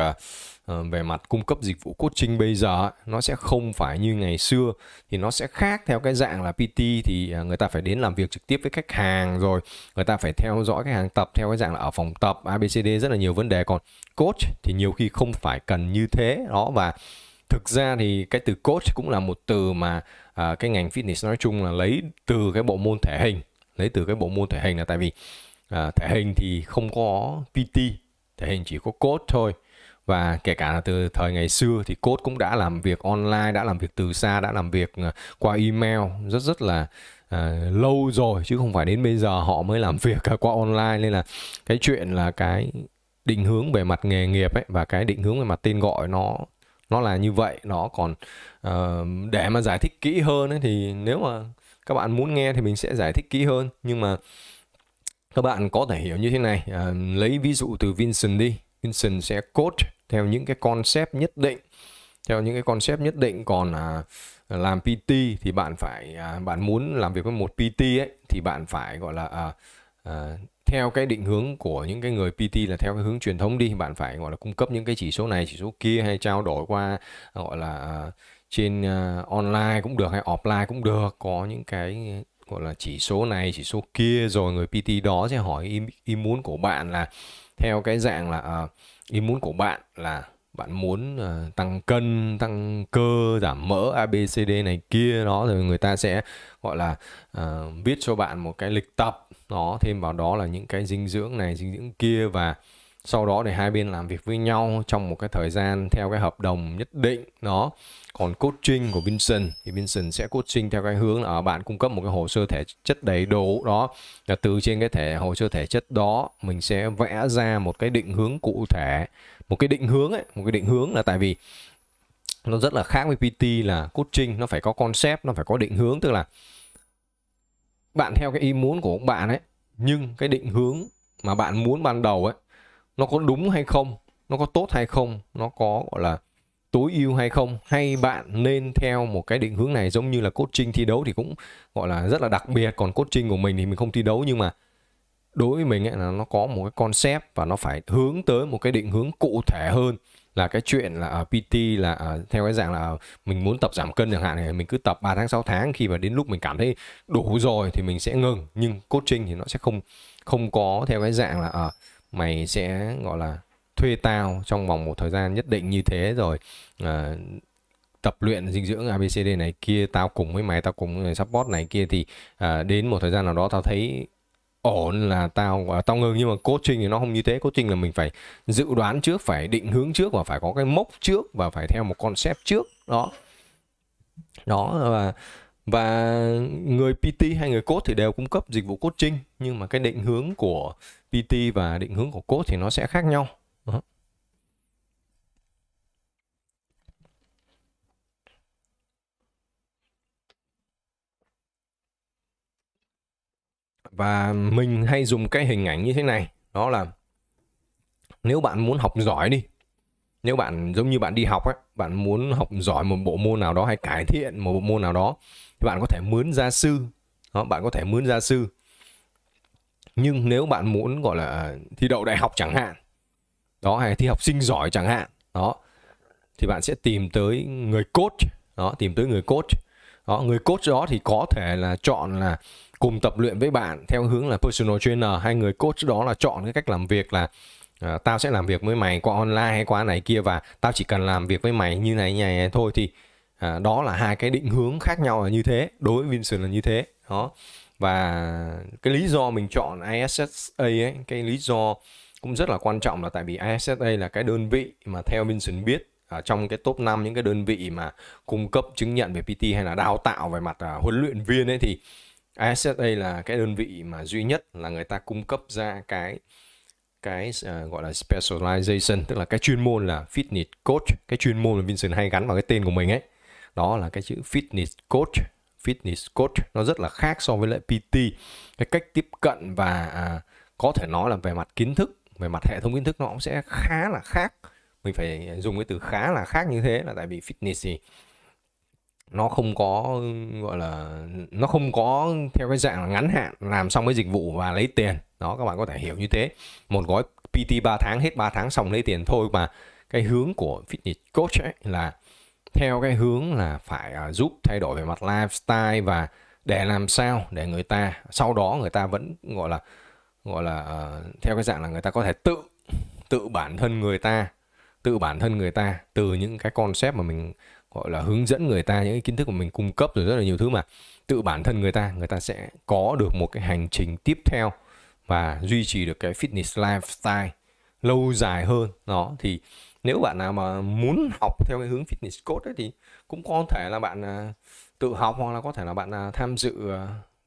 Ờ, về mặt cung cấp dịch vụ coaching bây giờ nó sẽ không phải như ngày xưa thì nó sẽ khác theo cái dạng là PT thì à, người ta phải đến làm việc trực tiếp với khách hàng rồi người ta phải theo dõi khách hàng tập theo cái dạng là ở phòng tập ABCD rất là nhiều vấn đề còn coach thì nhiều khi không phải cần như thế đó và thực ra thì cái từ coach cũng là một từ mà à, cái ngành fitness nói chung là lấy từ cái bộ môn thể hình lấy từ cái bộ môn thể hình là tại vì à, thể hình thì không có PT thể hình chỉ có coach thôi và kể cả là từ thời ngày xưa thì cốt cũng đã làm việc online đã làm việc từ xa đã làm việc ờ, qua email rất rất là à, lâu rồi chứ không phải đến bây giờ họ mới làm việc qua online nên là cái chuyện là cái định hướng về mặt nghề nghiệp ấy và cái định hướng về mặt tên gọi nó nó là như vậy nó còn uh, để mà giải thích kỹ hơn ấy, thì nếu mà các bạn muốn nghe thì mình sẽ giải thích kỹ hơn nhưng mà các bạn có thể hiểu như thế này uh, lấy ví dụ từ Vincent đi Vincent sẽ code theo những cái concept nhất định theo những cái concept nhất định còn à, làm PT thì bạn phải à, bạn muốn làm việc với một PT ấy thì bạn phải gọi là à, à, theo cái định hướng của những cái người PT là theo cái hướng truyền thống đi bạn phải gọi là cung cấp những cái chỉ số này chỉ số kia hay trao đổi qua gọi là à, trên uh, online cũng được hay offline cũng được có những cái gọi là chỉ số này chỉ số kia rồi người PT đó sẽ hỏi ý, ý muốn của bạn là theo cái dạng là uh, ý muốn của bạn là bạn muốn uh, tăng cân tăng cơ giảm mỡ abcd này kia đó rồi người ta sẽ gọi là uh, viết cho bạn một cái lịch tập nó thêm vào đó là những cái dinh dưỡng này dinh dưỡng kia và sau đó để hai bên làm việc với nhau trong một cái thời gian theo cái hợp đồng nhất định đó còn coaching của Vincent thì Vincent sẽ coaching theo cái hướng là à, bạn cung cấp một cái hồ sơ thể chất đầy đủ đó là từ trên cái thể hồ sơ thể chất đó mình sẽ vẽ ra một cái định hướng cụ thể một cái định hướng ấy một cái định hướng là tại vì nó rất là khác với PT là coaching nó phải có concept nó phải có định hướng tức là bạn theo cái ý muốn của ông bạn ấy nhưng cái định hướng mà bạn muốn ban đầu ấy nó có đúng hay không nó có tốt hay không nó có gọi là tối ưu hay không hay bạn nên theo một cái định hướng này giống như là coaching thi đấu thì cũng gọi là rất là đặc biệt còn coaching của mình thì mình không thi đấu nhưng mà đối với mình ấy là nó có một cái concept và nó phải hướng tới một cái định hướng cụ thể hơn là cái chuyện là ở PT là theo cái dạng là mình muốn tập giảm cân chẳng hạn thì mình cứ tập 3 tháng 6 tháng khi mà đến lúc mình cảm thấy đủ rồi thì mình sẽ ngừng nhưng coaching thì nó sẽ không không có theo cái dạng là ờ, mày sẽ gọi là thuê tao trong vòng một thời gian nhất định như thế rồi à, tập luyện dinh dưỡng ABCD này kia tao cùng với mày tao cùng support này kia thì à, đến một thời gian nào đó tao thấy ổn là tao à, tao ngừng nhưng mà coaching thì nó không như thế coaching là mình phải dự đoán trước phải định hướng trước và phải có cái mốc trước và phải theo một concept trước đó đó và và người PT hay người coach thì đều cung cấp dịch vụ coaching nhưng mà cái định hướng của PT và định hướng của coach thì nó sẽ khác nhau và mình hay dùng cái hình ảnh như thế này, đó là nếu bạn muốn học giỏi đi, nếu bạn giống như bạn đi học ấy, bạn muốn học giỏi một bộ môn nào đó hay cải thiện một bộ môn nào đó thì bạn có thể mướn gia sư. Đó, bạn có thể mướn gia sư. Nhưng nếu bạn muốn gọi là thi đậu đại học chẳng hạn đó hay thi học sinh giỏi chẳng hạn đó thì bạn sẽ tìm tới người coach đó tìm tới người coach đó người coach đó thì có thể là chọn là cùng tập luyện với bạn theo hướng là personal trainer hay người coach đó là chọn cái cách làm việc là à, tao sẽ làm việc với mày qua online hay qua này kia và tao chỉ cần làm việc với mày như này như này, thôi thì à, đó là hai cái định hướng khác nhau là như thế đối với Vincent là như thế đó và cái lý do mình chọn ISSA ấy cái lý do cũng rất là quan trọng là tại vì ISSA là cái đơn vị mà theo Vincent biết ở à, trong cái top 5 những cái đơn vị mà cung cấp chứng nhận về PT hay là đào tạo về mặt uh, huấn luyện viên ấy thì ISSA là cái đơn vị mà duy nhất là người ta cung cấp ra cái cái uh, gọi là specialization tức là cái chuyên môn là fitness coach cái chuyên môn mà Vincent hay gắn vào cái tên của mình ấy đó là cái chữ fitness coach fitness coach nó rất là khác so với lại PT cái cách tiếp cận và uh, có thể nói là về mặt kiến thức về mặt hệ thống kiến thức nó cũng sẽ khá là khác mình phải dùng cái từ khá là khác như thế là tại vì fitness thì nó không có gọi là nó không có theo cái dạng là ngắn hạn làm xong cái dịch vụ và lấy tiền đó các bạn có thể hiểu như thế một gói PT 3 tháng hết 3 tháng xong lấy tiền thôi mà cái hướng của fitness coach ấy là theo cái hướng là phải à, giúp thay đổi về mặt lifestyle và để làm sao để người ta sau đó người ta vẫn gọi là gọi là uh, theo cái dạng là người ta có thể tự tự bản thân người ta tự bản thân người ta từ những cái concept mà mình gọi là hướng dẫn người ta những cái kiến thức mà mình cung cấp rồi rất là nhiều thứ mà tự bản thân người ta người ta sẽ có được một cái hành trình tiếp theo và duy trì được cái fitness lifestyle lâu dài hơn đó thì nếu bạn nào mà muốn học theo cái hướng fitness coach ấy, thì cũng có thể là bạn ờ, tự học hoặc là có thể là bạn ờ, tham dự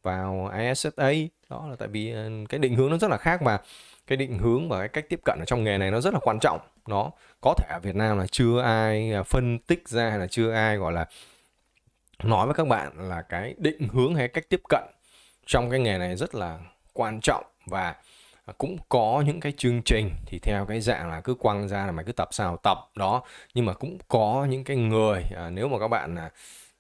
vào ISFA đó là tại vì ờ, cái định hướng nó rất là khác và cái định hướng và cái cách tiếp cận ở trong nghề này nó rất là quan trọng nó có thể ở Việt Nam là chưa ai à, phân tích ra hay là chưa ai gọi là nói với các bạn là cái định hướng hay cách tiếp cận trong cái nghề này rất là quan trọng và cũng có những cái chương trình thì theo cái dạng là cứ quăng ra là mày cứ tập sao tập đó nhưng mà cũng có những cái người à, nếu mà các bạn à,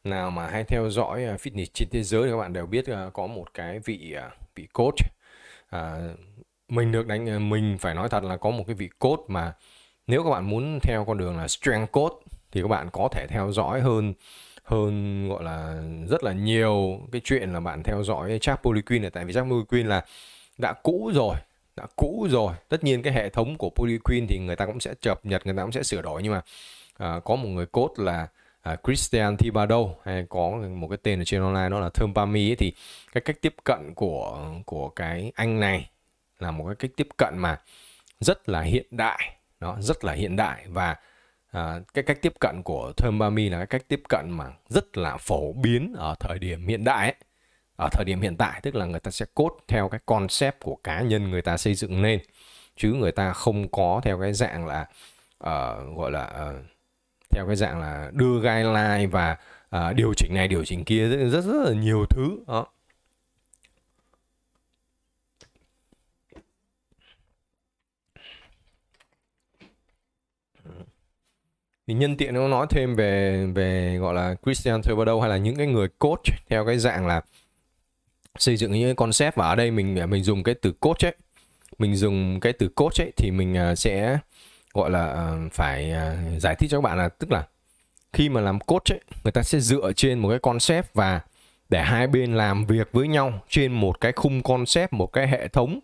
nào mà hay theo dõi à, fitness trên thế giới thì các bạn đều biết à, có một cái vị à, vị coach à, mình được đánh mình phải nói thật là có một cái vị coach mà nếu các bạn muốn theo con đường là strength coach thì các bạn có thể theo dõi hơn hơn gọi là rất là nhiều cái chuyện là bạn theo dõi Jack Poliquin này tại vì Jack Poliquin là đã cũ rồi đã cũ rồi tất nhiên cái hệ thống của Poliquin thì người ta cũng sẽ chập nhật người ta cũng sẽ sửa đổi nhưng mà à, có một người cốt là à, Christian Thibodeau hay có một cái tên ở trên online đó là Thơm Pami ấy, thì cái cách tiếp cận của của cái anh này là một cái cách tiếp cận mà rất là hiện đại đó rất là hiện đại và à, cái cách tiếp cận của Thơm Pami là cái cách tiếp cận mà rất là phổ biến ở thời điểm hiện đại ấy. ở thời điểm hiện tại tức là người ta sẽ cốt theo cái concept của cá nhân người ta xây dựng nên chứ người ta không có theo cái dạng là uh, gọi là uh, theo cái dạng là đưa guideline và à, điều chỉnh này điều chỉnh kia rất rất, rất là nhiều thứ đó thì nhân tiện nó nói thêm về về gọi là Christian Thibodeau hay là những cái người coach theo cái dạng là xây dựng những cái concept và ở đây mình mình dùng cái từ coach ấy mình dùng cái từ coach ấy thì mình à, sẽ gọi là ờ, phải ờ, giải thích cho các bạn là tức là khi mà làm cốt ấy, người ta sẽ dựa trên một cái concept và để hai bên làm việc với nhau trên một cái khung concept một cái hệ thống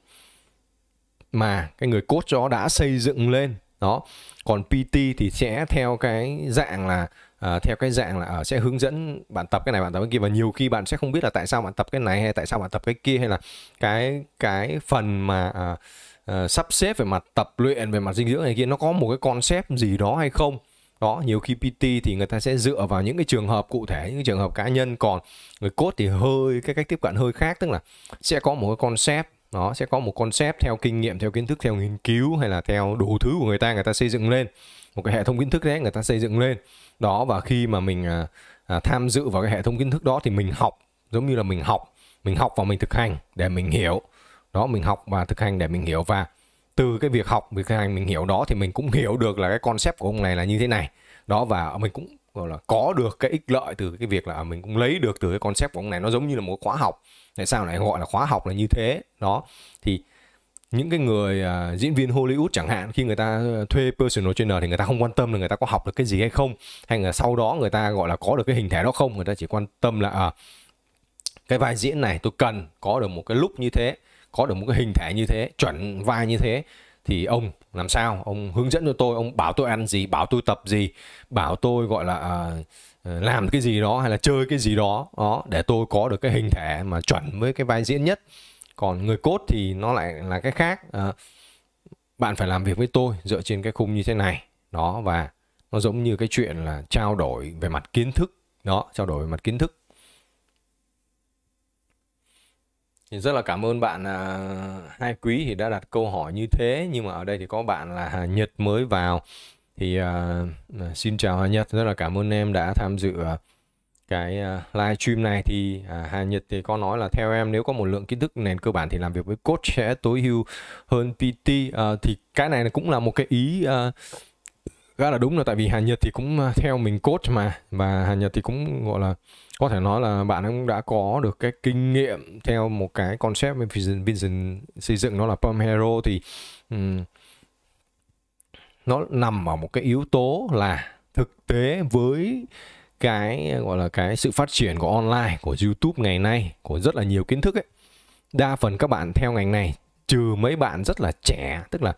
mà cái người cốt đó đã xây dựng lên đó còn PT thì sẽ theo cái dạng là uh, theo cái dạng là uh, sẽ hướng dẫn bạn tập cái này bạn tập cái kia và nhiều khi bạn sẽ không biết là tại sao bạn tập cái này hay tại sao bạn tập cái kia hay là cái cái phần mà uh, uh, sắp xếp về mặt tập luyện về mặt dinh dưỡng này kia nó có một cái concept gì đó hay không đó nhiều khi PT thì người ta sẽ dựa vào những cái trường hợp cụ thể những cái trường hợp cá nhân còn người cốt thì hơi cái cách tiếp cận hơi khác tức là sẽ có một cái concept nó sẽ có một concept theo kinh nghiệm theo kiến thức theo nghiên cứu hay là theo đủ thứ của người ta người ta xây dựng lên một cái hệ thống kiến thức đấy người ta xây dựng lên đó và khi mà mình à, à, tham dự vào cái hệ thống kiến thức đó thì mình học giống như là mình học mình học và mình thực hành để mình hiểu đó mình học và thực hành để mình hiểu và từ cái việc học việc thực hành mình hiểu đó thì mình cũng hiểu được là cái concept của ông này là như thế này đó và mình cũng gọi là có được cái ích lợi từ cái việc là mình cũng lấy được từ cái concept của ông này nó giống như là một khóa học tại sao lại gọi là khóa học là như thế đó thì những cái người uh, diễn viên Hollywood chẳng hạn khi người ta ờ, thuê personal trainer thì người ta không quan tâm là người ta có học được cái gì hay không hay là sau đó người ta gọi là có được cái hình thể đó không người ta chỉ quan tâm là à, cái vai diễn này tôi cần có được một cái lúc như thế có được một cái hình thể như thế chuẩn vai như thế thì ông làm sao ông hướng dẫn cho tôi ông bảo tôi ăn gì bảo tôi tập gì bảo tôi gọi là à, ờ, làm cái gì đó hay là chơi cái gì đó đó để tôi có được cái hình thể mà chuẩn với cái vai diễn nhất còn người cốt thì nó lại là cái khác à, bạn phải làm việc với tôi dựa trên cái khung như thế này đó và nó giống như cái chuyện là trao đổi về mặt kiến thức đó trao đổi về mặt kiến thức thì rất là cảm ơn bạn à, hai quý thì đã đặt câu hỏi như thế nhưng mà ở đây thì có bạn là Nhật mới vào thì à, à, xin chào Hà Nhật rất là cảm ơn em đã tham dự à, cái uh, à, live stream này thì à, Hà Nhật thì có nói là theo em nếu có một lượng kiến thức nền cơ bản thì làm việc với coach sẽ tối ưu hơn PT à, thì cái này cũng là một cái ý uh, khá là đúng là tại vì Hà Nhật thì cũng theo mình coach mà và Hà Nhật thì cũng gọi là có thể nói là bạn cũng đã có được cái kinh nghiệm theo một cái concept vision vision xây dựng nó là pump hero thì um, nó nằm ở một cái yếu tố là thực tế với cái gọi là cái sự phát triển của online của YouTube ngày nay của rất là nhiều kiến thức ấy đa phần các bạn theo ngành này trừ mấy bạn rất là trẻ tức là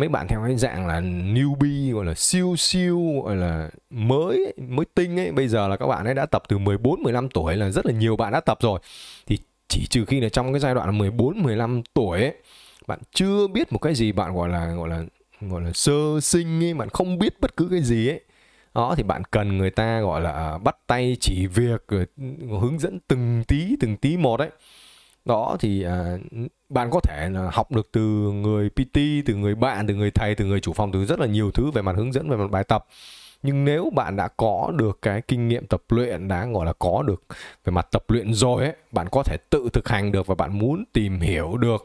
mấy bạn theo cái dạng là newbie gọi là siêu siêu gọi là mới mới tinh ấy bây giờ là các bạn ấy đã tập từ 14 15 tuổi là rất là nhiều bạn đã tập rồi thì chỉ trừ khi là trong cái giai đoạn 14 15 tuổi ấy, bạn chưa biết một cái gì bạn gọi là gọi là gọi là sơ sinh ấy bạn không biết bất cứ cái gì ấy đó thì bạn cần người ta gọi là à, bắt tay chỉ việc rồi hướng dẫn từng tí từng tí một đấy đó thì à, bạn có thể là học được từ người PT, từ người bạn, từ người thầy, từ người chủ phòng, từ rất là nhiều thứ về mặt hướng dẫn, về mặt bài tập. Nhưng nếu bạn đã có được cái kinh nghiệm tập luyện, đã gọi là có được về mặt tập luyện rồi ấy, bạn có thể tự thực hành được và bạn muốn tìm hiểu được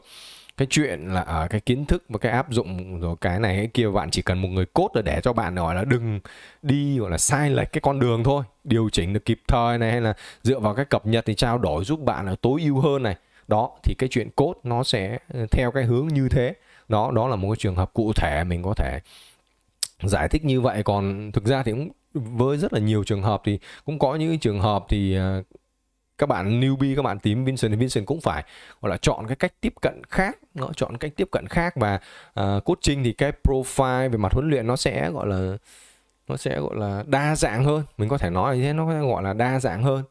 cái chuyện là ở à, cái kiến thức và cái áp dụng rồi cái này cái kia bạn chỉ cần một người cốt để cho bạn gọi là đừng đi gọi là sai lệch cái con đường thôi điều chỉnh được kịp thời này hay là dựa vào cái cập nhật thì trao đổi giúp bạn là tối ưu hơn này đó thì cái chuyện cốt nó sẽ ờ, theo cái hướng như thế đó đó là một cái trường hợp cụ thể mình có thể giải thích như vậy còn thực ra thì cũng với rất là nhiều trường hợp thì cũng có những trường hợp thì ờ, các bạn newbie các bạn tím Vincent thì Vincent cũng phải gọi là chọn cái cách tiếp cận khác nó chọn cách tiếp cận khác và uh, coaching thì cái profile về mặt huấn luyện nó sẽ gọi là nó sẽ gọi là đa dạng hơn mình có thể nói như thế nó gọi là đa dạng hơn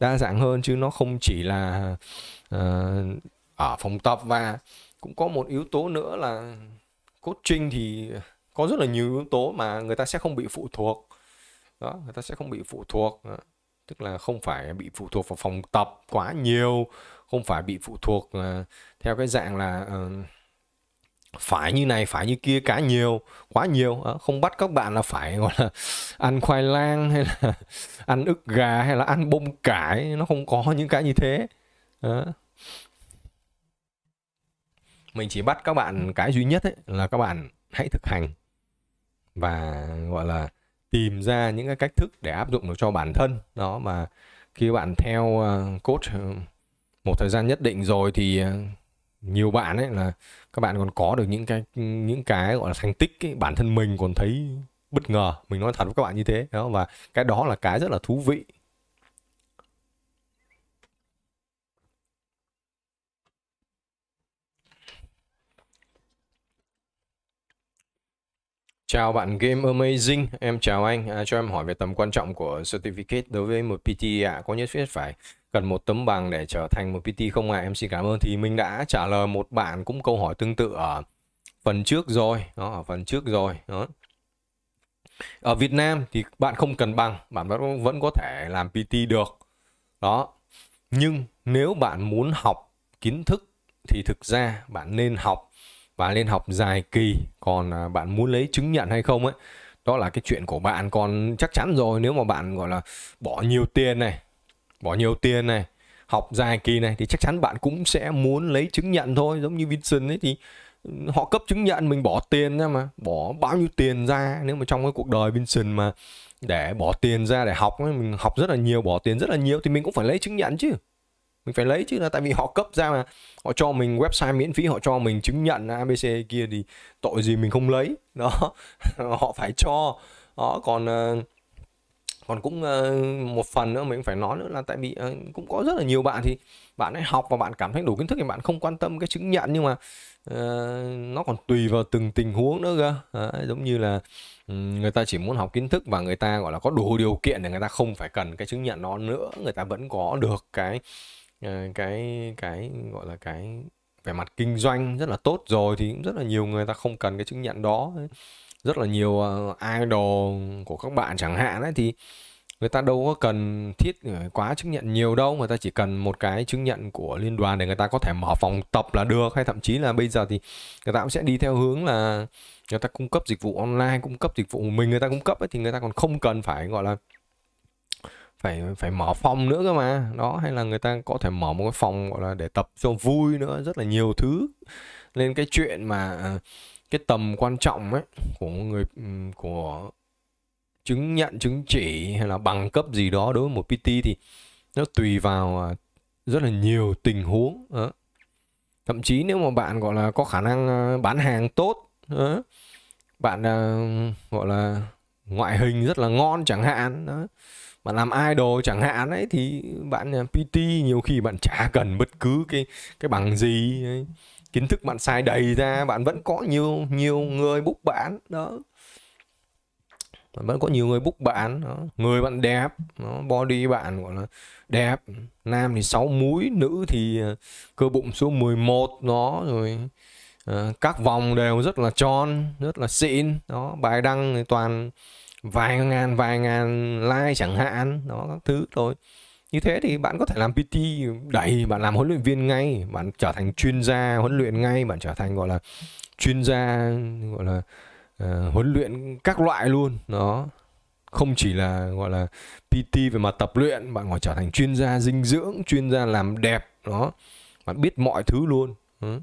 đa dạng hơn chứ nó không chỉ là Ờ, ở phòng tập và cũng có một yếu tố nữa là coaching thì có rất là nhiều yếu tố mà người ta sẽ không bị phụ thuộc đó người ta sẽ không bị phụ thuộc đó. tức là không phải bị phụ thuộc vào phòng tập quá nhiều không phải bị phụ thuộc uh, theo cái dạng là uh, phải như này phải như kia cá nhiều quá nhiều đó. không bắt các bạn là phải gọi là ăn khoai lang hay là ăn ức gà hay là ăn bông cải nó không có những cái như thế đó mình chỉ bắt các bạn cái duy nhất ấy, là các bạn hãy thực hành và gọi là tìm ra những cái cách thức để áp dụng được cho bản thân đó mà khi bạn theo ờ, coach ờ, một thời gian nhất định rồi thì ờ, nhiều bạn ấy là các bạn còn có được những cái những cái gọi là thành tích ấy, bản thân mình còn thấy bất ngờ mình nói thật với các bạn như thế đó và cái đó là cái rất là thú vị Chào bạn Game Amazing, em chào anh. À, cho em hỏi về tầm quan trọng của certificate đối với một PT ạ. À. Có nhất thiết phải cần một tấm bằng để trở thành một PT không ạ? À? Em xin cảm ơn. Thì mình đã trả lời một bạn cũng câu hỏi tương tự ở phần trước rồi. Đó, ở phần trước rồi. Đó. Ở Việt Nam thì bạn không cần bằng, bạn vẫn vẫn có thể làm PT được. Đó. Nhưng nếu bạn muốn học kiến thức thì thực ra bạn nên học và lên học dài kỳ còn à, bạn muốn lấy chứng nhận hay không ấy đó là cái chuyện của bạn còn chắc chắn rồi nếu mà bạn gọi là bỏ nhiều tiền này bỏ nhiều tiền này học dài kỳ này thì chắc chắn bạn cũng sẽ muốn lấy chứng nhận thôi giống như Vincent ấy thì ừ, họ cấp chứng nhận mình bỏ tiền ra mà bỏ bao nhiêu tiền ra nếu mà trong cái cuộc đời Vincent mà để bỏ tiền ra để học ấy, mình học rất là nhiều bỏ tiền rất là nhiều thì mình cũng phải lấy chứng nhận chứ mình phải lấy chứ là tại vì họ cấp ra mà họ cho mình website miễn phí họ cho mình chứng nhận abc kia thì tội gì mình không lấy đó họ phải cho đó còn ờ, còn cũng ờ, một phần nữa mình phải nói nữa là tại vì ờ, cũng có rất là nhiều bạn thì bạn ấy học và bạn cảm thấy đủ kiến thức thì bạn không quan tâm cái chứng nhận nhưng mà nó còn tùy vào từng tình huống nữa cơ giống như là ừ, người ta chỉ muốn học kiến thức và người ta gọi là có đủ điều kiện để người ta không phải cần cái chứng nhận nó nữa người ta vẫn có được cái Ờ, cái cái gọi là cái vẻ mặt kinh doanh rất là tốt rồi thì cũng rất là nhiều người ta không cần cái chứng nhận đó rất là nhiều ờ, idol của các bạn chẳng hạn ấy thì người ta đâu có cần thiết ờ, quá chứng nhận nhiều đâu người ta chỉ cần một cái chứng nhận của liên đoàn để người ta có thể mở phòng tập là được hay thậm chí là bây giờ thì người ta cũng sẽ đi theo hướng là người ta cung cấp dịch vụ online cung cấp dịch vụ mình người ta cung cấp ấy, thì người ta còn không cần phải gọi là phải phải mở phòng nữa cơ mà đó hay là người ta có thể mở một cái phòng gọi là để tập cho vui nữa rất là nhiều thứ nên cái chuyện mà à, cái tầm quan trọng ấy của người ừ, của chứng nhận chứng chỉ hay là bằng cấp gì đó đối với một PT thì nó tùy vào à, rất là nhiều tình huống đó. thậm chí nếu mà bạn gọi là có khả năng à, bán hàng tốt đó. bạn gọi là ngoại hình rất là ngon chẳng hạn đó bạn làm idol chẳng hạn ấy thì bạn làm PT nhiều khi bạn chả cần bất cứ cái cái bằng gì ấy. kiến thức bạn sai đầy ra bạn vẫn có nhiều nhiều người búc bạn đó bạn vẫn có nhiều người búc bạn đó. người bạn đẹp nó body bạn gọi là đẹp nam thì 6 múi nữ thì à, cơ bụng số 11 nó rồi uh, các vòng đều rất là tròn rất là xịn đó bài đăng thì toàn vài ngàn vài ngàn like chẳng hạn đó các thứ thôi như thế thì bạn có thể làm PT đẩy bạn làm huấn luyện viên ngay bạn trở thành chuyên gia huấn luyện ngay bạn trở thành gọi là chuyên gia gọi là uh, huấn luyện các loại luôn đó không chỉ là gọi là PT về mặt tập luyện bạn còn trở thành chuyên gia dinh dưỡng chuyên gia làm đẹp đó bạn biết mọi thứ luôn ừ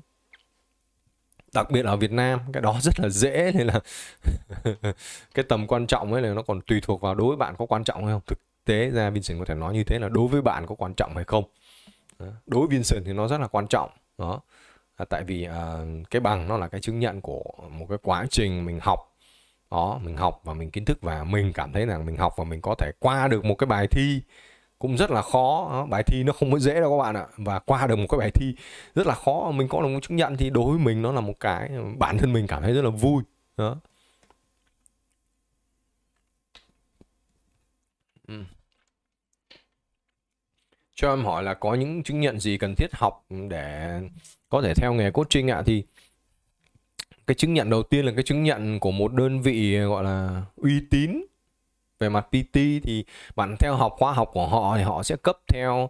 đặc biệt ở Việt Nam cái đó rất là dễ nên là cái tầm quan trọng ấy là nó còn tùy thuộc vào đối với bạn có quan trọng hay không thực tế ra Vincent có thể nói như thế là đối với bạn có quan trọng hay không đối với Vincent thì nó rất là quan trọng đó là tại vì à, cái bằng nó là cái chứng nhận của một cái quá trình mình học đó mình học và mình kiến thức và mình cảm thấy là mình học và mình có thể qua được một cái bài thi cũng rất là khó bài thi nó không có dễ đâu các bạn ạ và qua được một cái bài thi rất là khó mình có được một chứng nhận thì đối với mình nó là một cái bản thân mình cảm thấy rất là vui đó ừ. cho em hỏi là có những chứng nhận gì cần thiết học để có thể theo nghề coaching ạ thì cái chứng nhận đầu tiên là cái chứng nhận của một đơn vị gọi là uy tín về mặt PT thì bạn theo học khóa học của họ thì họ sẽ cấp theo uh,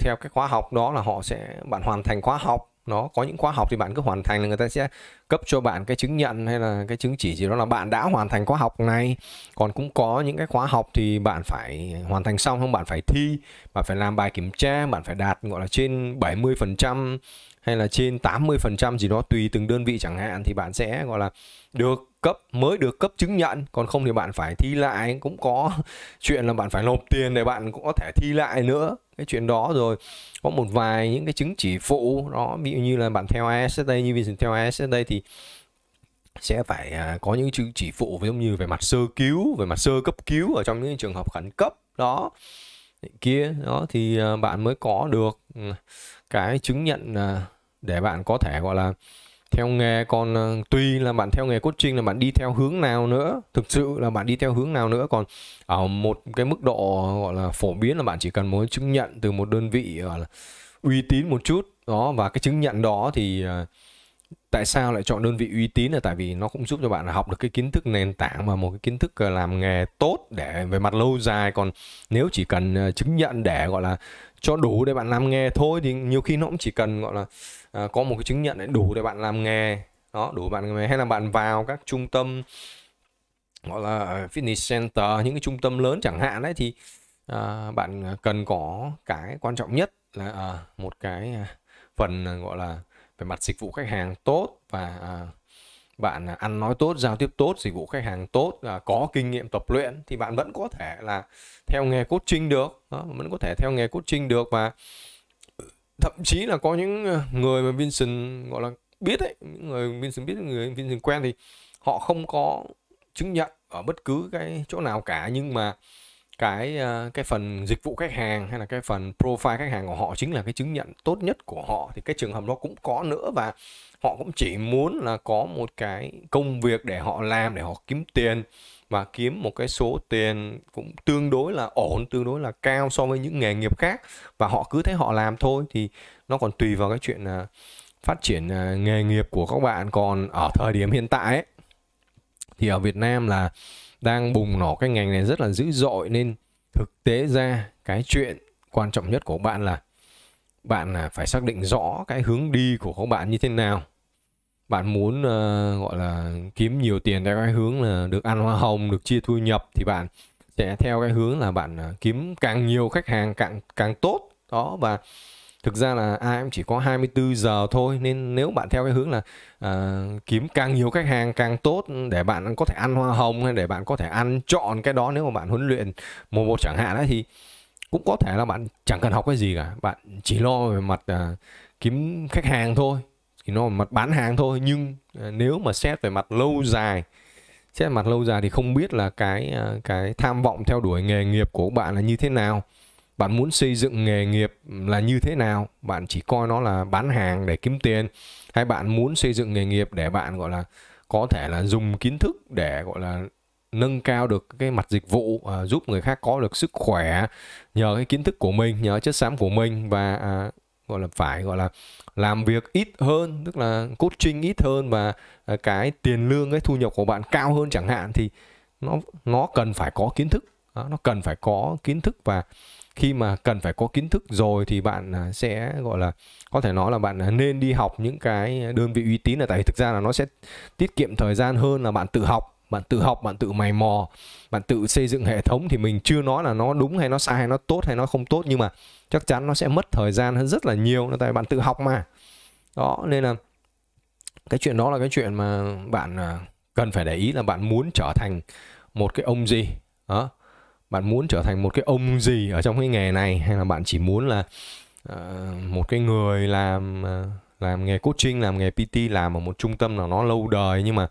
theo cái khóa học đó là họ sẽ bạn hoàn thành khóa học nó có những khóa học thì bạn cứ hoàn thành là người ta sẽ cấp cho bạn cái chứng nhận hay là cái chứng chỉ gì đó là bạn đã hoàn thành khóa học này còn cũng có những cái khóa học thì bạn phải hoàn thành xong không bạn phải thi bạn phải làm bài kiểm tra bạn phải đạt gọi là trên 70 phần trăm hay là trên 80 phần trăm gì đó tùy từng đơn vị chẳng hạn thì bạn sẽ gọi là được cấp mới được cấp chứng nhận còn không thì bạn phải thi lại cũng có chuyện là bạn phải nộp tiền để bạn cũng có thể thi lại nữa cái chuyện đó rồi có một vài những cái chứng chỉ phụ đó ví dụ như là bạn theo AST như vision theo AST thì sẽ phải à, có những chứng chỉ phụ giống như về mặt sơ cứu về mặt sơ cấp cứu ở trong những trường hợp khẩn cấp đó kia đó thì à, bạn mới có được ừ, cái chứng nhận à, để bạn có thể gọi là theo nghề còn ờ, tùy là bạn theo nghề coaching là bạn đi theo hướng nào nữa thực sự là bạn đi theo hướng nào nữa còn ở một cái mức độ gọi là phổ biến là bạn chỉ cần muốn chứng nhận từ một đơn vị gọi là uy tín một chút đó và cái chứng nhận đó thì ờ, tại sao lại chọn đơn vị uy tín là tại vì nó cũng giúp cho bạn học được cái kiến thức nền tảng và một cái kiến thức ờ, làm nghề tốt để về mặt lâu dài còn nếu chỉ cần chứng nhận để gọi là cho đủ để bạn làm nghề thôi thì nhiều khi nó cũng chỉ cần gọi là Ờ, có một cái chứng nhận đủ để bạn làm nghề đó đủ bạn làm nghề hay là bạn vào các trung tâm gọi là fitness center những cái trung tâm lớn chẳng hạn đấy thì à, bạn cần có cái quan trọng nhất là à, một cái phần gọi là về mặt dịch vụ khách hàng tốt và à, bạn ăn nói tốt giao tiếp tốt dịch vụ khách hàng tốt à, có kinh nghiệm tập luyện thì bạn vẫn có thể là theo nghề coaching được đó, vẫn có thể theo nghề coaching được và thậm chí là có những ờ, người mà Vincent gọi là biết ấy những người Vincent biết người Vincent quen thì họ không có chứng nhận ở bất cứ cái chỗ nào cả nhưng mà cái ờ, cái phần dịch vụ khách hàng hay là cái phần profile khách hàng của họ chính là cái chứng nhận tốt nhất của họ thì cái trường hợp đó cũng có nữa và họ cũng chỉ muốn là có một cái công việc để họ làm để họ kiếm tiền và kiếm một cái số tiền cũng tương đối là ổn tương đối là cao so với những nghề nghiệp khác và họ cứ thế họ làm thôi thì nó còn tùy vào cái chuyện à, phát triển à, nghề nghiệp của các bạn còn ở thời điểm hiện tại ấy, thì ở Việt Nam là đang bùng nổ cái ngành này rất là dữ dội nên thực tế ra cái chuyện quan trọng nhất của bạn là bạn à, phải xác định rõ cái hướng đi của các bạn như thế nào bạn muốn uh, gọi là kiếm nhiều tiền theo cái hướng là được ăn hoa hồng được chia thu nhập thì bạn sẽ theo cái hướng là bạn uh, kiếm càng nhiều khách hàng càng càng tốt đó và thực ra là ai cũng chỉ có 24 giờ thôi nên nếu bạn theo cái hướng là uh, kiếm càng nhiều khách hàng càng tốt để bạn có thể ăn hoa hồng hay để bạn có thể ăn chọn cái đó nếu mà bạn huấn luyện một một chẳng hạn ấy thì cũng có thể là bạn chẳng cần học cái gì cả bạn chỉ lo về mặt uh, kiếm khách hàng thôi thì nó mặt bán hàng thôi nhưng ờ, nếu mà xét về mặt lâu dài xét mặt lâu dài thì không biết là cái ờ, cái tham vọng theo đuổi nghề nghiệp của bạn là như thế nào bạn muốn xây dựng nghề nghiệp là như thế nào bạn chỉ coi nó là bán hàng để kiếm tiền hay bạn muốn xây dựng nghề nghiệp để bạn gọi là có thể là dùng kiến thức để gọi là nâng cao được cái mặt dịch vụ à, giúp người khác có được sức khỏe nhờ cái kiến thức của mình nhờ chất xám của mình và à, gọi là phải gọi là làm việc ít hơn tức là coaching ít hơn và à, cái tiền lương cái thu nhập của bạn cao hơn chẳng hạn thì nó nó cần phải có kiến thức đó, nó cần phải có kiến thức và khi mà cần phải có kiến thức rồi thì bạn à, sẽ gọi là có thể nói là bạn à, nên đi học những cái đơn vị uy tín là tại vì thực ra là nó sẽ tiết kiệm thời gian hơn là bạn tự học bạn tự học bạn tự mày mò bạn tự xây dựng hệ thống thì mình chưa nói là nó đúng hay nó sai hay nó tốt hay nó không tốt nhưng mà chắc chắn nó sẽ mất thời gian hơn rất là nhiều tại bạn tự học mà đó nên là cái chuyện đó là cái chuyện mà bạn à, cần phải để ý là bạn muốn trở thành một cái ông gì đó bạn muốn trở thành một cái ông gì ở trong cái nghề này hay là bạn chỉ muốn là uh, một cái người làm uh, làm nghề coaching làm nghề PT làm ở một trung tâm nào nó lâu đời nhưng mà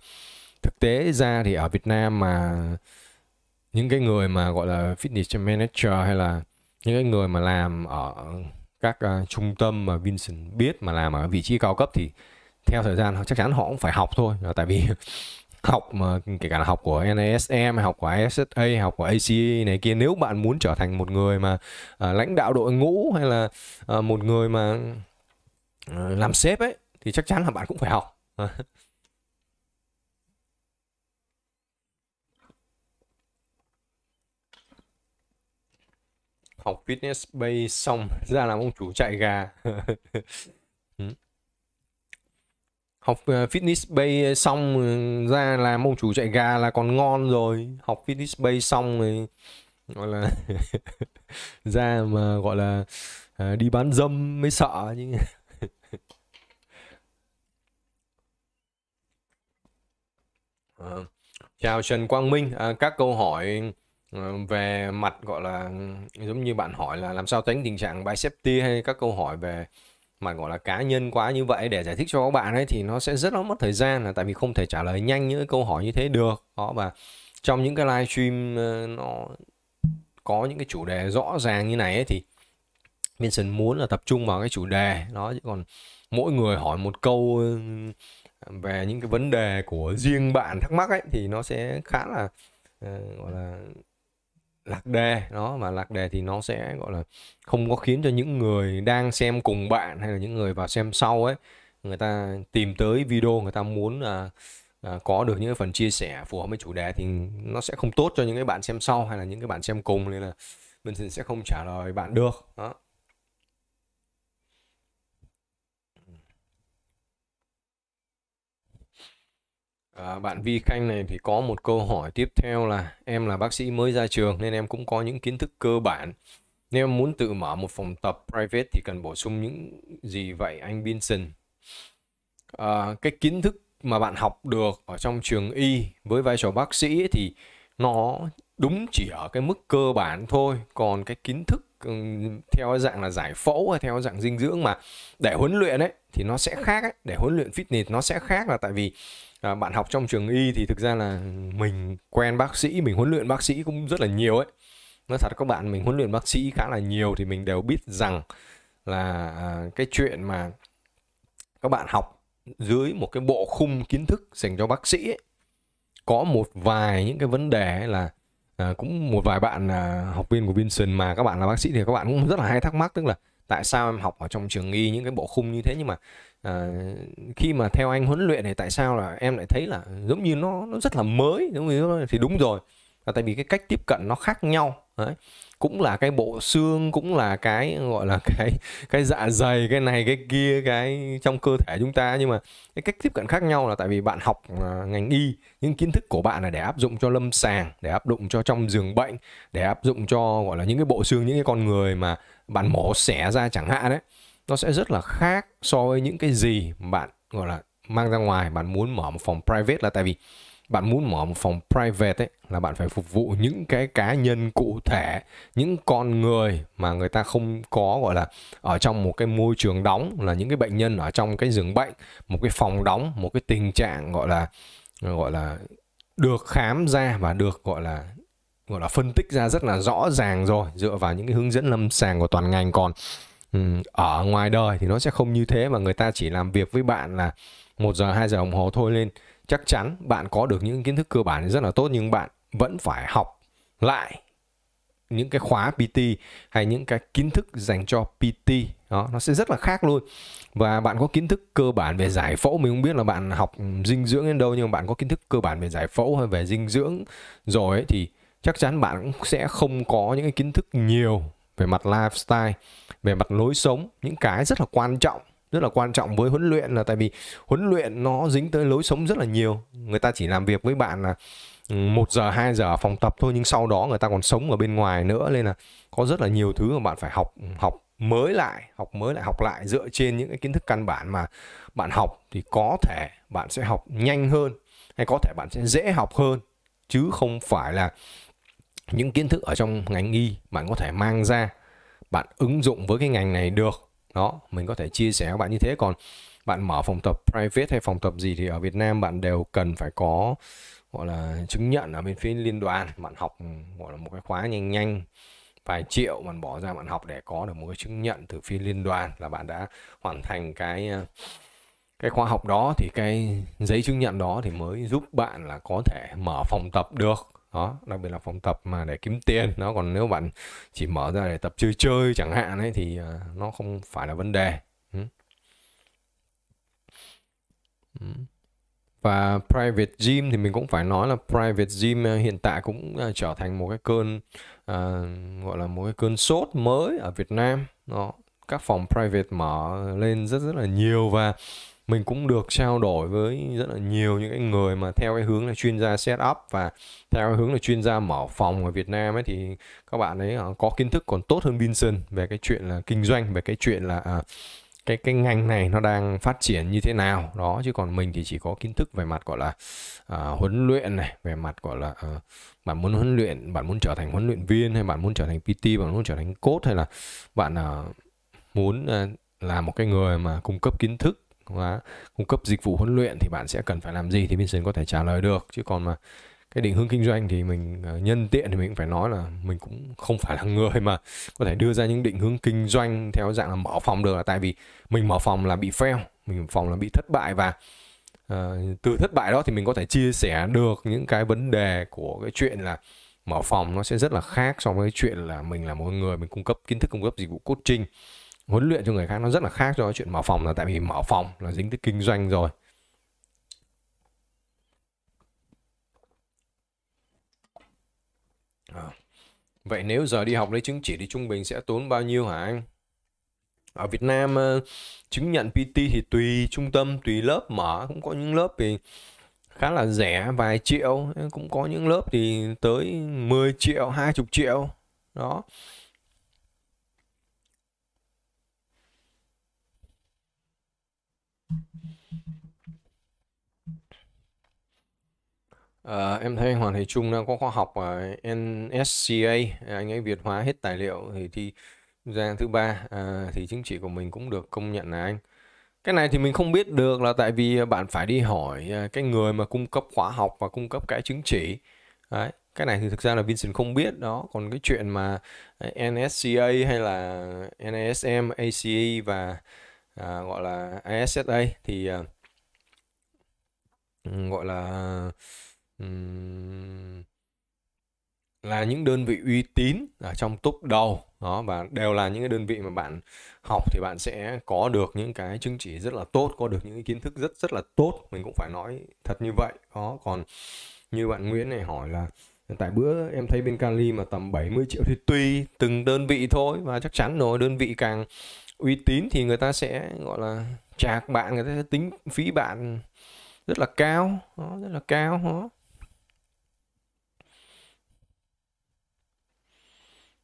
thực tế ra thì ở Việt Nam mà những cái người mà gọi là fitness manager hay là những cái người mà làm ở các uh, trung tâm mà Vincent biết mà làm ở vị trí cao cấp thì theo thời gian chắc chắn họ cũng phải học thôi là tại vì học mà kể cả là học của NASM học của ISSA học của ACA e này kia nếu bạn muốn trở thành một người mà uh, lãnh đạo đội ngũ hay là uh, một người mà uh, làm sếp ấy thì chắc chắn là bạn cũng phải học học fitness bay xong ra làm ông chủ chạy gà ừ. học ờ, fitness bay xong ra làm ông chủ chạy gà là còn ngon rồi học fitness bay xong rồi gọi là ra mà gọi là ờ, đi bán dâm mới sợ chứ ờ. chào Trần Quang Minh à, các câu hỏi Ờ, về mặt, gọi là, giống như bạn hỏi là làm sao tránh tình trạng bias safety hay các câu hỏi về mặt, gọi là, cá nhân quá như vậy để giải thích cho các bạn ấy thì nó sẽ rất là mất thời gian là tại vì không thể trả lời nhanh những câu hỏi như thế được. Đó, và trong những cái live stream ờ, nó có những cái chủ đề rõ ràng như này ấy thì Vincent muốn là tập trung vào cái chủ đề, đó, chứ còn mỗi người hỏi một câu, ờ, về những cái vấn đề của riêng bạn thắc mắc ấy thì nó sẽ khá là, ờ, gọi là lạc đề nó mà lạc đề thì nó sẽ gọi là không có khiến cho những người đang xem cùng bạn hay là những người vào xem sau ấy người ta tìm tới video người ta muốn là à, có được những cái phần chia sẻ phù hợp với chủ đề thì nó sẽ không tốt cho những cái bạn xem sau hay là những cái bạn xem cùng nên là mình sẽ không trả lời bạn được đó À, bạn Vi Khanh này thì có một câu hỏi tiếp theo là em là bác sĩ mới ra trường nên em cũng có những kiến thức cơ bản. Nếu em muốn tự mở một phòng tập private thì cần bổ sung những gì vậy anh Binson? À, cái kiến thức mà bạn học được ở trong trường y với vai trò bác sĩ thì nó đúng chỉ ở cái mức cơ bản thôi còn cái kiến thức theo dạng là giải phẫu hay theo dạng dinh dưỡng mà để huấn luyện ấy thì nó sẽ khác ấy. để huấn luyện fitness nó sẽ khác là tại vì à, bạn học trong trường y thì thực ra là mình quen bác sĩ mình huấn luyện bác sĩ cũng rất là nhiều ấy nói thật các bạn mình huấn luyện bác sĩ khá là nhiều thì mình đều biết rằng là à, cái chuyện mà các bạn học dưới một cái bộ khung kiến thức dành cho bác sĩ ấy, có một vài những cái vấn đề là à, cũng một vài bạn à, học viên của Vincent mà các bạn là bác sĩ thì các bạn cũng rất là hay thắc mắc tức là tại sao em học ở trong trường y những cái bộ khung như thế nhưng mà à, khi mà theo anh huấn luyện này tại sao là em lại thấy là giống như nó nó rất là mới đúng như thì đúng rồi là tại vì cái cách tiếp cận nó khác nhau đấy cũng là cái bộ xương cũng là cái gọi là cái cái dạ dày cái này cái kia cái trong cơ thể chúng ta nhưng mà cái cách tiếp cận khác nhau là tại vì bạn học à, ngành y những kiến thức của bạn là để áp dụng cho lâm sàng để áp dụng cho trong giường bệnh để áp dụng cho gọi là những cái bộ xương những cái con người mà bạn mổ xẻ ra chẳng hạn đấy nó sẽ rất là khác so với những cái gì bạn gọi là mang ra ngoài bạn muốn mở một phòng private là tại vì bạn muốn mở một phòng private ấy là bạn phải phục vụ những cái cá nhân cụ thể những con người mà người ta không có gọi là ở trong một cái môi trường đóng là những cái bệnh nhân ở trong cái giường bệnh một cái phòng đóng một cái tình trạng gọi là gọi là được khám ra và được gọi là gọi là phân tích ra rất là rõ ràng rồi dựa vào những cái hướng dẫn lâm sàng của toàn ngành còn ở ngoài đời thì nó sẽ không như thế mà người ta chỉ làm việc với bạn là một giờ hai giờ đồng hồ thôi lên chắc chắn bạn có được những kiến thức cơ bản rất là tốt nhưng bạn vẫn phải học lại những cái khóa PT hay những cái kiến thức dành cho PT đó nó sẽ rất là khác luôn và bạn có kiến thức cơ bản về giải phẫu mình không biết là bạn học dinh dưỡng đến đâu nhưng mà bạn có kiến thức cơ bản về giải phẫu hay về dinh dưỡng rồi ấy, thì chắc chắn bạn cũng sẽ không có những cái kiến thức nhiều về mặt lifestyle về mặt lối sống những cái rất là quan trọng rất là quan trọng với huấn luyện là tại vì huấn luyện nó dính tới lối sống rất là nhiều người ta chỉ làm việc với bạn là ừ, một giờ hai giờ phòng tập thôi nhưng sau đó người ta còn sống ở bên ngoài nữa nên là có rất là nhiều thứ mà bạn phải học học mới lại học mới lại học lại dựa trên những cái kiến thức căn bản mà bạn học thì có thể bạn sẽ học nhanh hơn hay có thể bạn sẽ dễ học hơn chứ không phải là những kiến thức ở trong ngành y bạn có thể mang ra bạn ứng dụng với cái ngành này được đó mình có thể chia sẻ với bạn như thế còn bạn mở phòng tập private hay phòng tập gì thì ở Việt Nam bạn đều cần phải có gọi là chứng nhận ở bên phía liên đoàn bạn học gọi là một cái khóa nhanh nhanh vài triệu bạn bỏ ra bạn học để có được một cái chứng nhận từ phía liên đoàn là bạn đã hoàn thành cái ờ, cái khóa học đó thì cái giấy chứng nhận đó thì mới giúp bạn là có thể mở phòng tập được đó đặc biệt là phòng tập mà để kiếm tiền nó còn nếu bạn chỉ mở ra để tập chơi chơi chẳng hạn ấy thì à, nó không phải là vấn đề ừ. Ừ. và private gym thì mình cũng phải nói là private gym à, hiện tại cũng à, trở thành một cái cơn à, gọi là một cái cơn sốt mới ở Việt Nam đó các phòng private mở lên rất rất là nhiều và mình cũng được trao đổi với rất là nhiều những cái người mà theo cái hướng là chuyên gia setup và theo cái hướng là chuyên gia mở phòng ở Việt Nam ấy thì các bạn ấy ờ, có kiến thức còn tốt hơn Vincent về cái chuyện là kinh doanh về cái chuyện là à, cái cái ngành này nó đang phát triển như thế nào đó chứ còn mình thì chỉ có kiến thức về mặt gọi là à, huấn luyện này về mặt gọi là à, bạn muốn huấn luyện bạn muốn trở thành huấn luyện viên hay bạn muốn trở thành PT bạn muốn trở thành coach hay là bạn à, muốn à, là một cái người mà cung cấp kiến thức hóa cung cấp dịch vụ huấn luyện thì bạn sẽ cần phải làm gì thì Vincent có thể trả lời được chứ còn mà cái định hướng kinh doanh thì mình ờ, nhân tiện thì mình cũng phải nói là mình cũng không phải là người mà có thể đưa ra những định hướng kinh doanh theo dạng là mở phòng được là tại vì mình mở phòng là bị fail mình phòng là bị thất bại và uh, từ thất bại đó thì mình có thể chia sẻ được những cái vấn đề của cái chuyện là mở phòng nó sẽ rất là khác so với chuyện là mình là một người mình cung cấp kiến thức cung cấp dịch vụ coaching huấn luyện cho người khác nó rất là khác do chuyện mở phòng là tại vì mở phòng là dính tới kinh doanh rồi à. vậy nếu giờ đi học lấy chứng chỉ thì trung bình sẽ tốn bao nhiêu hả anh ở Việt Nam ờ, chứng nhận PT thì tùy trung tâm tùy lớp mở cũng có những lớp thì khá là rẻ vài triệu cũng có những lớp thì tới 10 triệu 20 triệu đó À, em thấy anh Hoàng Thầy Trung đang có khóa học ở NSCA, à, anh ấy Việt hóa hết tài liệu thì thi ra thứ ba à, thì chứng chỉ của mình cũng được công nhận là anh. Cái này thì mình không biết được là tại vì bạn phải đi hỏi à, cái người mà cung cấp khóa học và cung cấp cái chứng chỉ. Đấy, cái này thì thực ra là Vincent không biết đó, còn cái chuyện mà NSCA hay là NASM ACE và à, gọi là ISSA thì à, ừ, gọi là um, là những đơn vị uy tín ở trong top đầu đó và đều là những cái đơn vị mà bạn học thì bạn sẽ có được những cái chứng chỉ rất là tốt có được những cái kiến thức rất rất là tốt mình cũng phải nói thật như vậy đó còn như bạn Nguyễn này hỏi là tại bữa em thấy bên Cali mà tầm 70 triệu thì tùy từng đơn vị thôi và chắc chắn rồi đơn vị càng uy tín thì người ta sẽ gọi là chạc bạn người ta sẽ tính phí bạn rất là cao đó, rất là cao đó.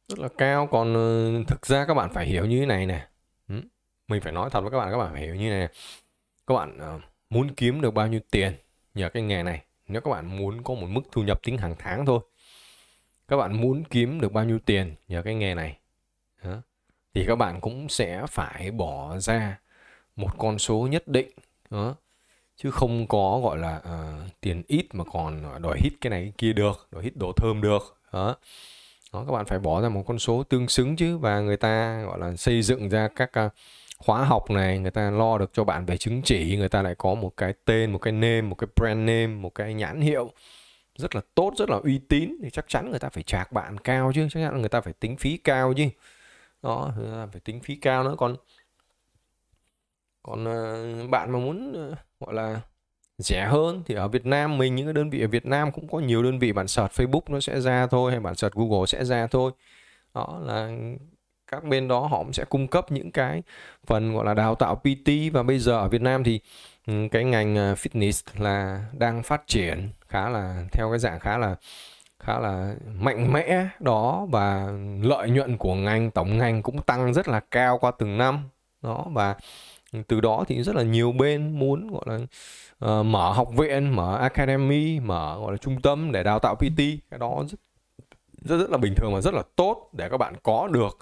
rất là cao còn ờ, thực ra các bạn phải hiểu như thế này nè ừ, mình phải nói thật với các bạn các bạn phải hiểu như này các bạn ờ, muốn kiếm được bao nhiêu tiền nhờ cái nghề này nếu các bạn muốn có một mức thu nhập tính hàng tháng thôi các bạn muốn kiếm được bao nhiêu tiền nhờ cái nghề này thì các bạn cũng sẽ phải bỏ ra một con số nhất định đó chứ không có gọi là uh, tiền ít mà còn ờ, đòi hít cái này cái kia được đòi hít đồ thơm được đó đó các bạn phải bỏ ra một con số tương xứng chứ và người ta gọi là xây dựng ra các uh, khóa học này người ta lo được cho bạn về chứng chỉ người ta lại có một cái tên một cái name một cái brand name một cái nhãn hiệu rất là tốt rất là uy tín thì chắc chắn người ta phải chạc bạn cao chứ chắc chắn là người ta phải tính phí cao chứ đó phải tính phí cao nữa còn còn ờ, bạn mà muốn ờ, gọi là rẻ hơn thì ở Việt Nam mình những cái đơn vị ở Việt Nam cũng có nhiều đơn vị bản search Facebook nó sẽ ra thôi hay bản search Google sẽ ra thôi đó là các bên đó họ cũng sẽ cung cấp những cái phần gọi là đào tạo PT và bây giờ ở Việt Nam thì ừ, cái ngành ờ, fitness là đang phát triển khá là theo cái dạng khá là khá là mạnh mẽ đó và lợi nhuận của ngành tổng ngành cũng tăng rất là cao qua từng năm đó và từ đó thì rất là nhiều bên muốn gọi là uh, mở học viện mở academy mở gọi là trung tâm để đào tạo PT cái đó rất rất rất là bình thường và rất là tốt để các bạn có được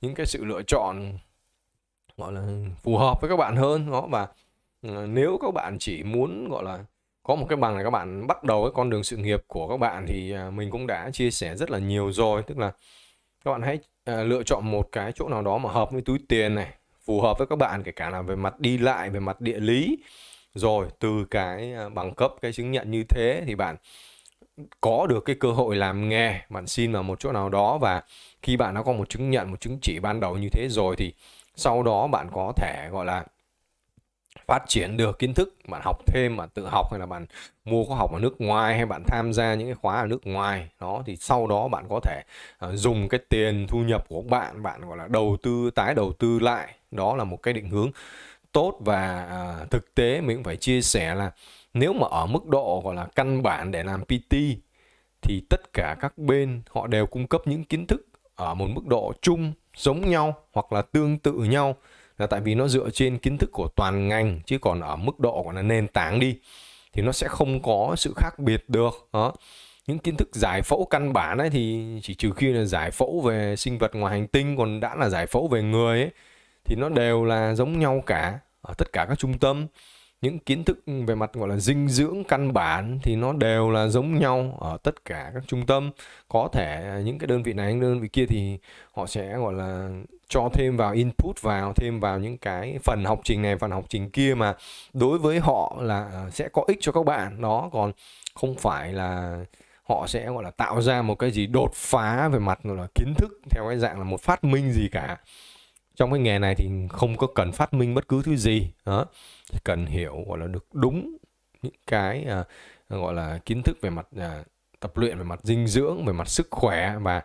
những cái sự lựa chọn gọi là phù hợp với các bạn hơn đó và ờ, nếu các bạn chỉ muốn gọi là có một cái bằng này các bạn bắt đầu cái con đường sự nghiệp của các bạn thì à, mình cũng đã chia sẻ rất là nhiều rồi tức là các bạn hãy à, lựa chọn một cái chỗ nào đó mà hợp với túi tiền này phù hợp với các bạn kể cả là về mặt đi lại về mặt địa lý rồi từ cái à, bằng cấp cái chứng nhận như thế thì bạn có được cái cơ hội làm nghề bạn xin vào một chỗ nào đó và khi bạn đã có một chứng nhận một chứng chỉ ban đầu như thế rồi thì sau đó bạn có thể gọi là phát triển được kiến thức bạn học thêm bạn tự học hay là bạn mua khóa học ở nước ngoài hay bạn tham gia những cái khóa ở nước ngoài đó thì sau đó bạn có thể uh, dùng cái tiền thu nhập của bạn bạn gọi là đầu tư tái đầu tư lại đó là một cái định hướng tốt và uh, thực tế mình cũng phải chia sẻ là nếu mà ở mức độ gọi là căn bản để làm PT thì tất cả các bên họ đều cung cấp những kiến thức ở một mức độ chung giống nhau hoặc là tương tự nhau là tại vì nó dựa trên kiến thức của toàn ngành chứ còn ở mức độ gọi là nền tảng đi thì nó sẽ không có sự khác biệt được đó những kiến thức giải phẫu căn bản ấy thì chỉ trừ khi là giải phẫu về sinh vật ngoài hành tinh còn đã là giải phẫu về người ấy thì nó đều là giống nhau cả ở tất cả các trung tâm những kiến thức về mặt gọi là dinh dưỡng căn bản thì nó đều là giống nhau ở tất cả các trung tâm có thể những cái đơn vị này đơn vị kia thì họ sẽ gọi là cho thêm vào input vào thêm vào những cái phần học trình này phần học trình kia mà đối với họ là à, sẽ có ích cho các bạn đó còn không phải là họ sẽ gọi là tạo ra một cái gì đột phá về mặt gọi là kiến thức theo cái dạng là một phát minh gì cả trong cái nghề này thì không có cần phát minh bất cứ thứ gì đó chỉ cần hiểu gọi là được đúng những cái à, gọi là kiến thức về mặt à, tập luyện về mặt dinh dưỡng về mặt sức khỏe và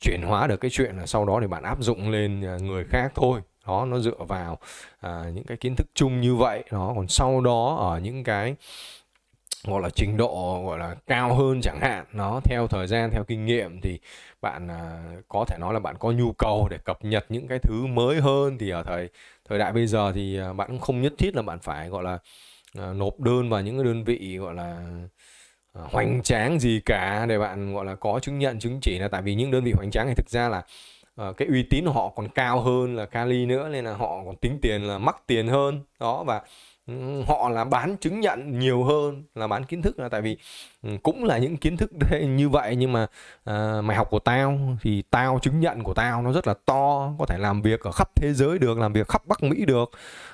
chuyển hóa được cái chuyện là sau đó thì bạn áp dụng lên à, người khác thôi đó nó dựa vào à, những cái kiến thức chung như vậy đó còn sau đó ở những cái gọi là trình độ gọi là cao hơn chẳng hạn nó theo thời gian theo kinh nghiệm thì bạn à, có thể nói là bạn có nhu cầu để cập nhật những cái thứ mới hơn thì ở thời thời đại bây giờ thì à, bạn cũng không nhất thiết là bạn phải gọi là à, nộp đơn vào những cái đơn vị gọi là hoành tráng gì cả để bạn gọi là có chứng nhận chứng chỉ là tại vì những đơn vị hoành tráng thì thực ra là uh, cái uy tín của họ còn cao hơn là Kali nữa nên là họ còn tính tiền là mắc tiền hơn đó và Ừ, họ là bán chứng nhận nhiều hơn là bán kiến thức là tại vì ừ, cũng là những kiến thức như vậy nhưng mà à, mày học của tao thì tao chứng nhận của tao nó rất là to có thể làm việc ở khắp thế giới được làm việc khắp bắc mỹ được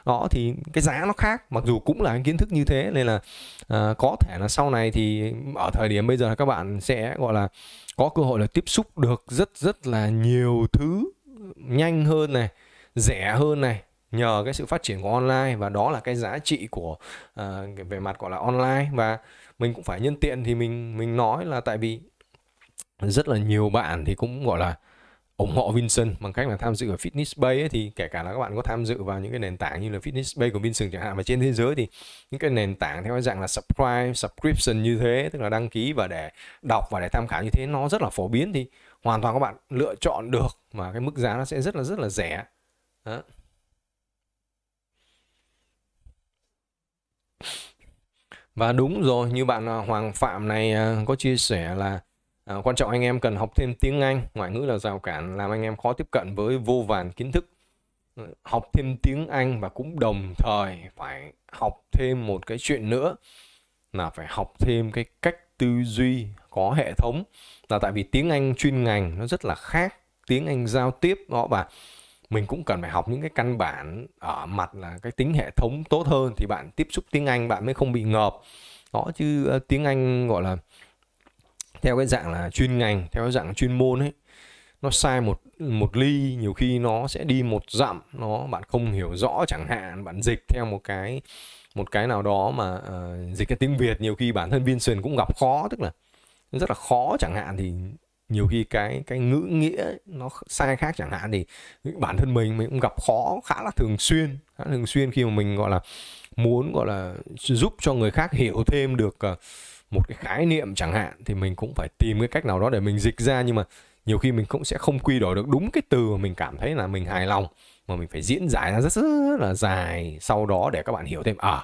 đó thì cái giá nó khác mặc dù cũng là những kiến thức như thế nên là à, có thể là sau này thì ở thời điểm bây giờ các bạn sẽ gọi là có cơ hội là tiếp xúc được rất rất là nhiều thứ nhanh hơn này rẻ hơn này nhờ cái sự phát triển của online và đó là cái giá trị của uh, ờ, về mặt gọi là online và mình cũng phải nhân tiện thì mình mình nói là tại vì rất là nhiều bạn thì cũng gọi là ủng hộ vinson bằng cách là tham dự ở Fitness Bay ấy, thì kể cả là các bạn có tham dự vào những cái nền tảng như là Fitness Bay của vinson chẳng hạn và trên thế giới thì những cái nền tảng theo cái dạng là subscribe, subscription như thế tức là đăng ký và để đọc và để tham khảo như thế nó rất là phổ biến thì hoàn toàn các bạn lựa chọn được mà cái mức giá nó sẽ rất là rất là rẻ. Đó. và đúng rồi như bạn à, Hoàng Phạm này à, có chia sẻ là à, quan trọng anh em cần học thêm tiếng Anh ngoại ngữ là rào cản làm anh em khó tiếp cận với vô vàn kiến thức ừ, học thêm tiếng Anh và cũng đồng thời phải học thêm một cái chuyện nữa là phải học thêm cái cách tư duy có hệ thống là tại vì tiếng Anh chuyên ngành nó rất là khác tiếng Anh giao tiếp đó và mình cũng cần phải học những cái căn bản ở mặt là cái tính hệ thống tốt hơn thì bạn tiếp xúc tiếng Anh bạn mới không bị ngợp đó chứ ờ, tiếng Anh gọi là theo cái dạng là chuyên ngành theo cái dạng chuyên môn ấy nó sai một một ly nhiều khi nó sẽ đi một dặm nó bạn không hiểu rõ chẳng hạn bạn dịch theo một cái một cái nào đó mà uh, dịch cái tiếng Việt nhiều khi bản thân Vincent cũng gặp khó tức là rất là khó chẳng hạn thì nhiều khi cái cái ngữ nghĩa nó sai khác chẳng hạn thì bản thân mình mình cũng gặp khó khá là thường xuyên khá thường xuyên khi mà mình gọi là muốn gọi là giúp cho người khác hiểu thêm được ờ, một cái khái niệm chẳng hạn thì mình cũng phải tìm cái cách nào đó để mình dịch ra nhưng mà nhiều khi mình cũng sẽ không quy đổi được đúng cái từ mà mình cảm thấy là mình hài lòng mà mình phải diễn giải ra rất, rất là dài sau đó để các bạn hiểu thêm à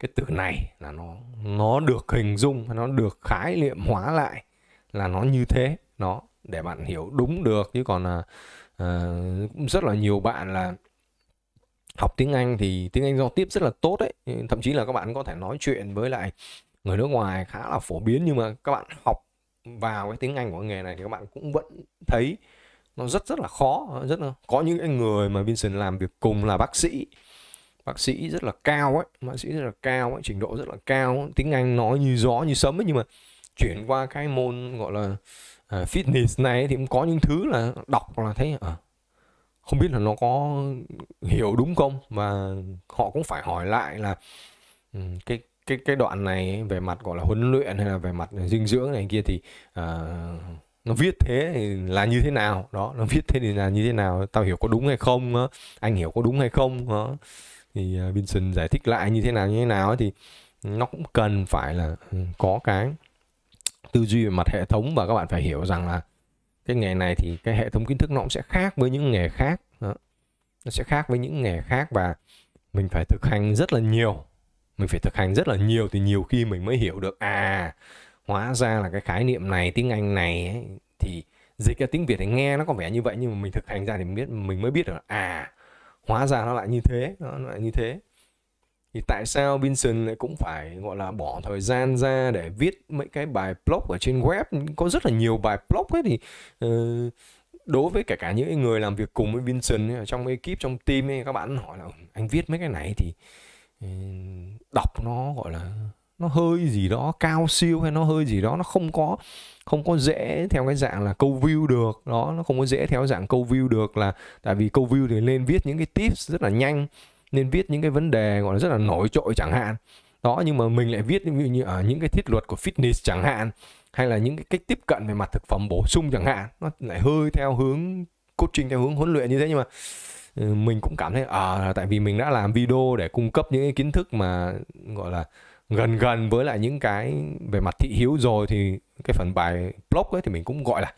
cái từ này là nó nó được hình dung nó được khái niệm hóa lại là nó như thế nó để bạn hiểu đúng được chứ còn là uh, à, rất là nhiều bạn là học tiếng Anh thì tiếng Anh giao tiếp rất là tốt đấy thậm chí là các bạn có thể nói chuyện với lại người nước ngoài khá là phổ biến nhưng mà các bạn học vào cái tiếng Anh của nghề này thì các bạn cũng vẫn thấy nó rất rất là khó rất là có những cái người mà Vincent làm việc cùng là bác sĩ bác sĩ rất là cao ấy bác sĩ rất là cao ấy, trình độ rất là cao tiếng Anh nói như gió như sấm ấy nhưng mà chuyển qua cái môn gọi là à, fitness này thì cũng có những thứ là đọc là thấy à, không biết là nó có hiểu đúng không và họ cũng phải hỏi lại là ừ, cái cái cái đoạn này về mặt gọi là huấn luyện hay là về mặt dinh dưỡng này kia thì à, nó viết thế là như thế nào đó nó viết thế thì là như thế nào tao hiểu có đúng hay không đó. anh hiểu có đúng hay không đó thì à, Vincent giải thích lại như thế nào như thế nào thì nó cũng cần phải là ừ, có cái tư duy về mặt hệ thống và các bạn phải hiểu rằng là cái nghề này thì cái hệ thống kiến thức nó cũng sẽ khác với những nghề khác đó. nó sẽ khác với những nghề khác và mình phải thực hành rất là nhiều mình phải thực hành rất là nhiều thì nhiều khi mình mới hiểu được à hóa ra là cái khái niệm này tiếng anh này ấy, thì dịch ra tiếng việt thì nghe nó có vẻ như vậy nhưng mà mình thực hành ra thì mình biết mình mới biết được à hóa ra nó lại như thế nó lại như thế thì tại sao Vincent lại cũng phải gọi là bỏ thời gian ra để viết mấy cái bài blog ở trên web có rất là nhiều bài blog ấy thì uh, đối với cả cả những người làm việc cùng với Vincent ấy, trong ekip trong team ấy các bạn hỏi là ừ, anh viết mấy cái này thì uh, đọc nó gọi là nó hơi gì đó cao siêu hay nó hơi gì đó nó không có không có dễ theo cái dạng là câu view được đó nó không có dễ theo dạng câu view được là tại vì câu view thì lên viết những cái tips rất là nhanh nên viết những cái vấn đề gọi là rất là nổi trội chẳng hạn đó nhưng mà mình lại viết như như à, ở những cái thiết luật của fitness chẳng hạn hay là những cái cách tiếp cận về mặt thực phẩm bổ sung chẳng hạn nó lại hơi theo hướng coaching theo hướng huấn luyện như thế nhưng mà ừ, mình cũng cảm thấy à tại vì mình đã làm video để cung cấp những cái kiến thức mà gọi là gần gần với lại những cái về mặt thị hiếu rồi thì cái phần bài blog ấy thì mình cũng gọi là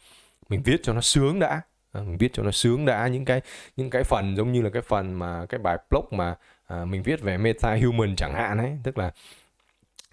mình viết cho nó sướng đã Ờ, mình viết cho nó sướng đã những cái những cái phần giống như là cái phần mà cái bài blog mà à, mình viết về meta human chẳng hạn ấy tức là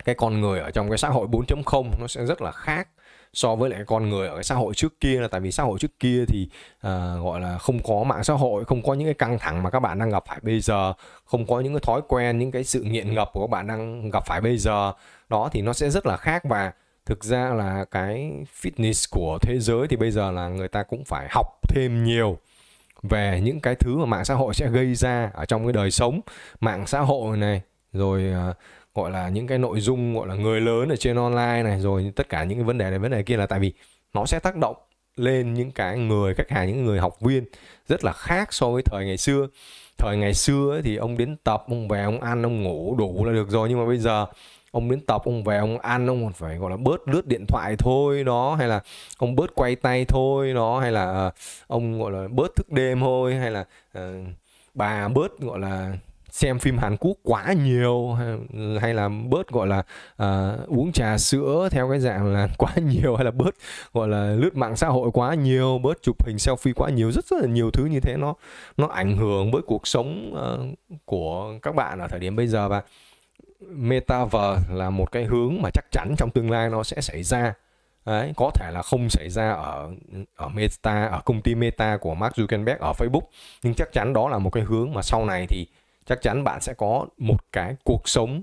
cái con người ở trong cái xã hội 4.0 nó sẽ rất là khác so với lại con người ở cái xã hội trước kia là tại vì xã hội trước kia thì à, gọi là không có mạng xã hội không có những cái căng thẳng mà các bạn đang gặp phải bây giờ không có những cái thói quen những cái sự nghiện ngập của các bạn đang gặp phải bây giờ đó thì nó sẽ rất là khác và thực ra là cái fitness của thế giới thì bây giờ là người ta cũng phải học thêm nhiều về những cái thứ mà mạng xã hội sẽ gây ra ở trong cái đời sống mạng xã hội này rồi ờ, gọi là những cái nội dung gọi là người lớn ở trên online này rồi tất cả những cái vấn đề này vấn đề kia là tại vì nó sẽ tác động lên những cái người khách hàng những người học viên rất là khác so với thời ngày xưa thời ngày xưa ấy, thì ông đến tập ông về ông ăn ông ngủ đủ là được rồi nhưng mà bây giờ ông biến tập ông về ông ăn ông còn phải gọi là bớt lướt điện thoại thôi nó hay là ông bớt quay tay thôi nó hay là ờ, ông gọi là bớt thức đêm thôi hay là uh, bà bớt gọi là xem phim Hàn Quốc quá nhiều hay, là bớt gọi là uh, uống trà sữa theo cái dạng là quá nhiều hay là bớt gọi là lướt mạng xã hội quá nhiều bớt chụp hình selfie quá nhiều rất rất là nhiều thứ như thế nó nó ảnh hưởng với cuộc sống uh, của các bạn ở thời điểm bây giờ và metaverse là một cái hướng mà chắc chắn trong tương lai nó sẽ xảy ra Đấy, có thể là không xảy ra ở ở Meta ở công ty Meta của Mark Zuckerberg ở Facebook nhưng chắc chắn đó là một cái hướng mà sau này thì chắc chắn bạn sẽ có một cái cuộc sống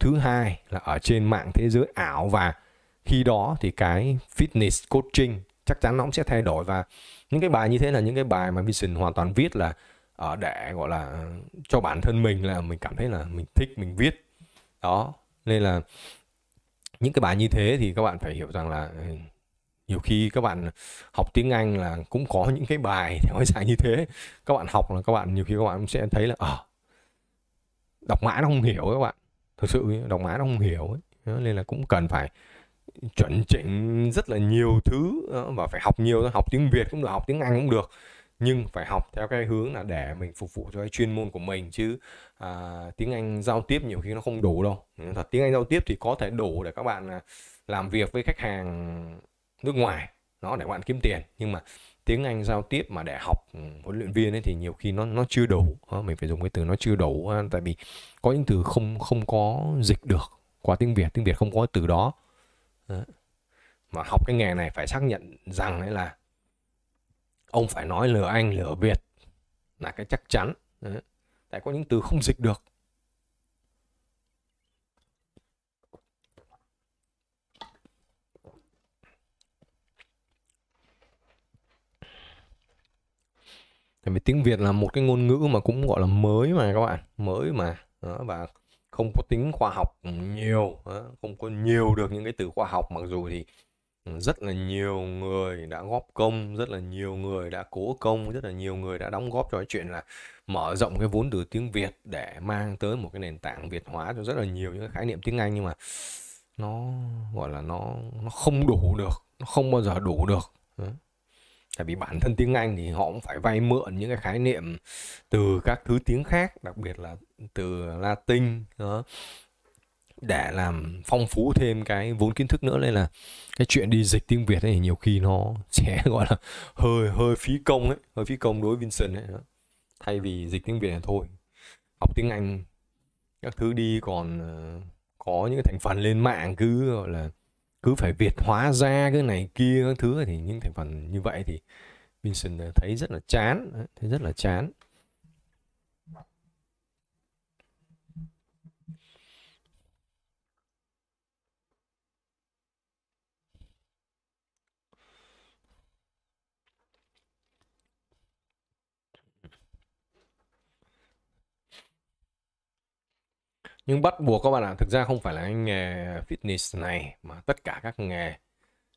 thứ hai là ở trên mạng thế giới ảo và khi đó thì cái fitness coaching chắc chắn nó cũng sẽ thay đổi và những cái bài như thế là những cái bài mà Vision hoàn toàn viết là ở ờ, để gọi là cho bản thân mình là mình cảm thấy là mình thích mình viết đó nên là những cái bài như thế thì các bạn phải hiểu rằng là ừ, nhiều khi các bạn học tiếng Anh là cũng có những cái bài theo dạng như thế các bạn học là các bạn nhiều khi các bạn sẽ thấy là à, đọc mãi nó không hiểu các bạn thực sự đọc mãi nó không hiểu ấy. nên là cũng cần phải chuẩn chỉnh rất là nhiều thứ ờ, và phải học nhiều học tiếng Việt cũng được học tiếng Anh cũng được nhưng phải học theo cái hướng là để mình phục vụ cho cái chuyên môn của mình chứ à, tiếng Anh giao tiếp nhiều khi nó không đủ đâu thật tiếng Anh giao tiếp thì có thể đủ để các bạn à, làm việc với khách hàng nước ngoài nó để bạn kiếm tiền nhưng mà tiếng Anh giao tiếp mà để học ừ, huấn luyện viên ấy thì nhiều khi nó nó chưa đủ mình phải dùng cái từ nó chưa đủ à, tại vì có những từ không không có dịch được qua tiếng Việt tiếng Việt không có từ đó, mà học cái nghề này phải xác nhận rằng ấy là ông phải nói lừa anh lừa việt là cái chắc chắn Đấy. tại có những từ không dịch được Tại vì tiếng Việt là một cái ngôn ngữ mà cũng gọi là mới mà các bạn, mới mà đó, và không có tính khoa học nhiều, đó, không có nhiều được những cái từ khoa học mặc dù thì rất là nhiều người đã góp công rất là nhiều người đã cố công rất là nhiều người đã đóng góp cho cái chuyện là mở rộng cái vốn từ tiếng việt để mang tới một cái nền tảng việt hóa cho rất là nhiều những cái khái niệm tiếng anh nhưng mà nó gọi là nó nó không đủ được nó không bao giờ đủ được tại vì bản thân tiếng anh thì họ cũng phải vay mượn những cái khái niệm từ các thứ tiếng khác đặc biệt là từ latin đó để làm phong phú thêm cái vốn kiến thức nữa nên là cái chuyện đi dịch tiếng Việt ấy nhiều khi nó sẽ gọi là hơi hơi phí công ấy hơi phí công đối với Vincent ấy đó. thay vì dịch tiếng Việt là thôi học tiếng Anh các thứ đi còn ờ, có những cái thành phần lên mạng cứ gọi là cứ phải Việt hóa ra cái này kia các thứ thì những thành phần như vậy thì Vincent thấy rất là chán thấy rất là chán nhưng bắt buộc các bạn ạ thực ra không phải là anh nghề fitness này mà tất cả các nghề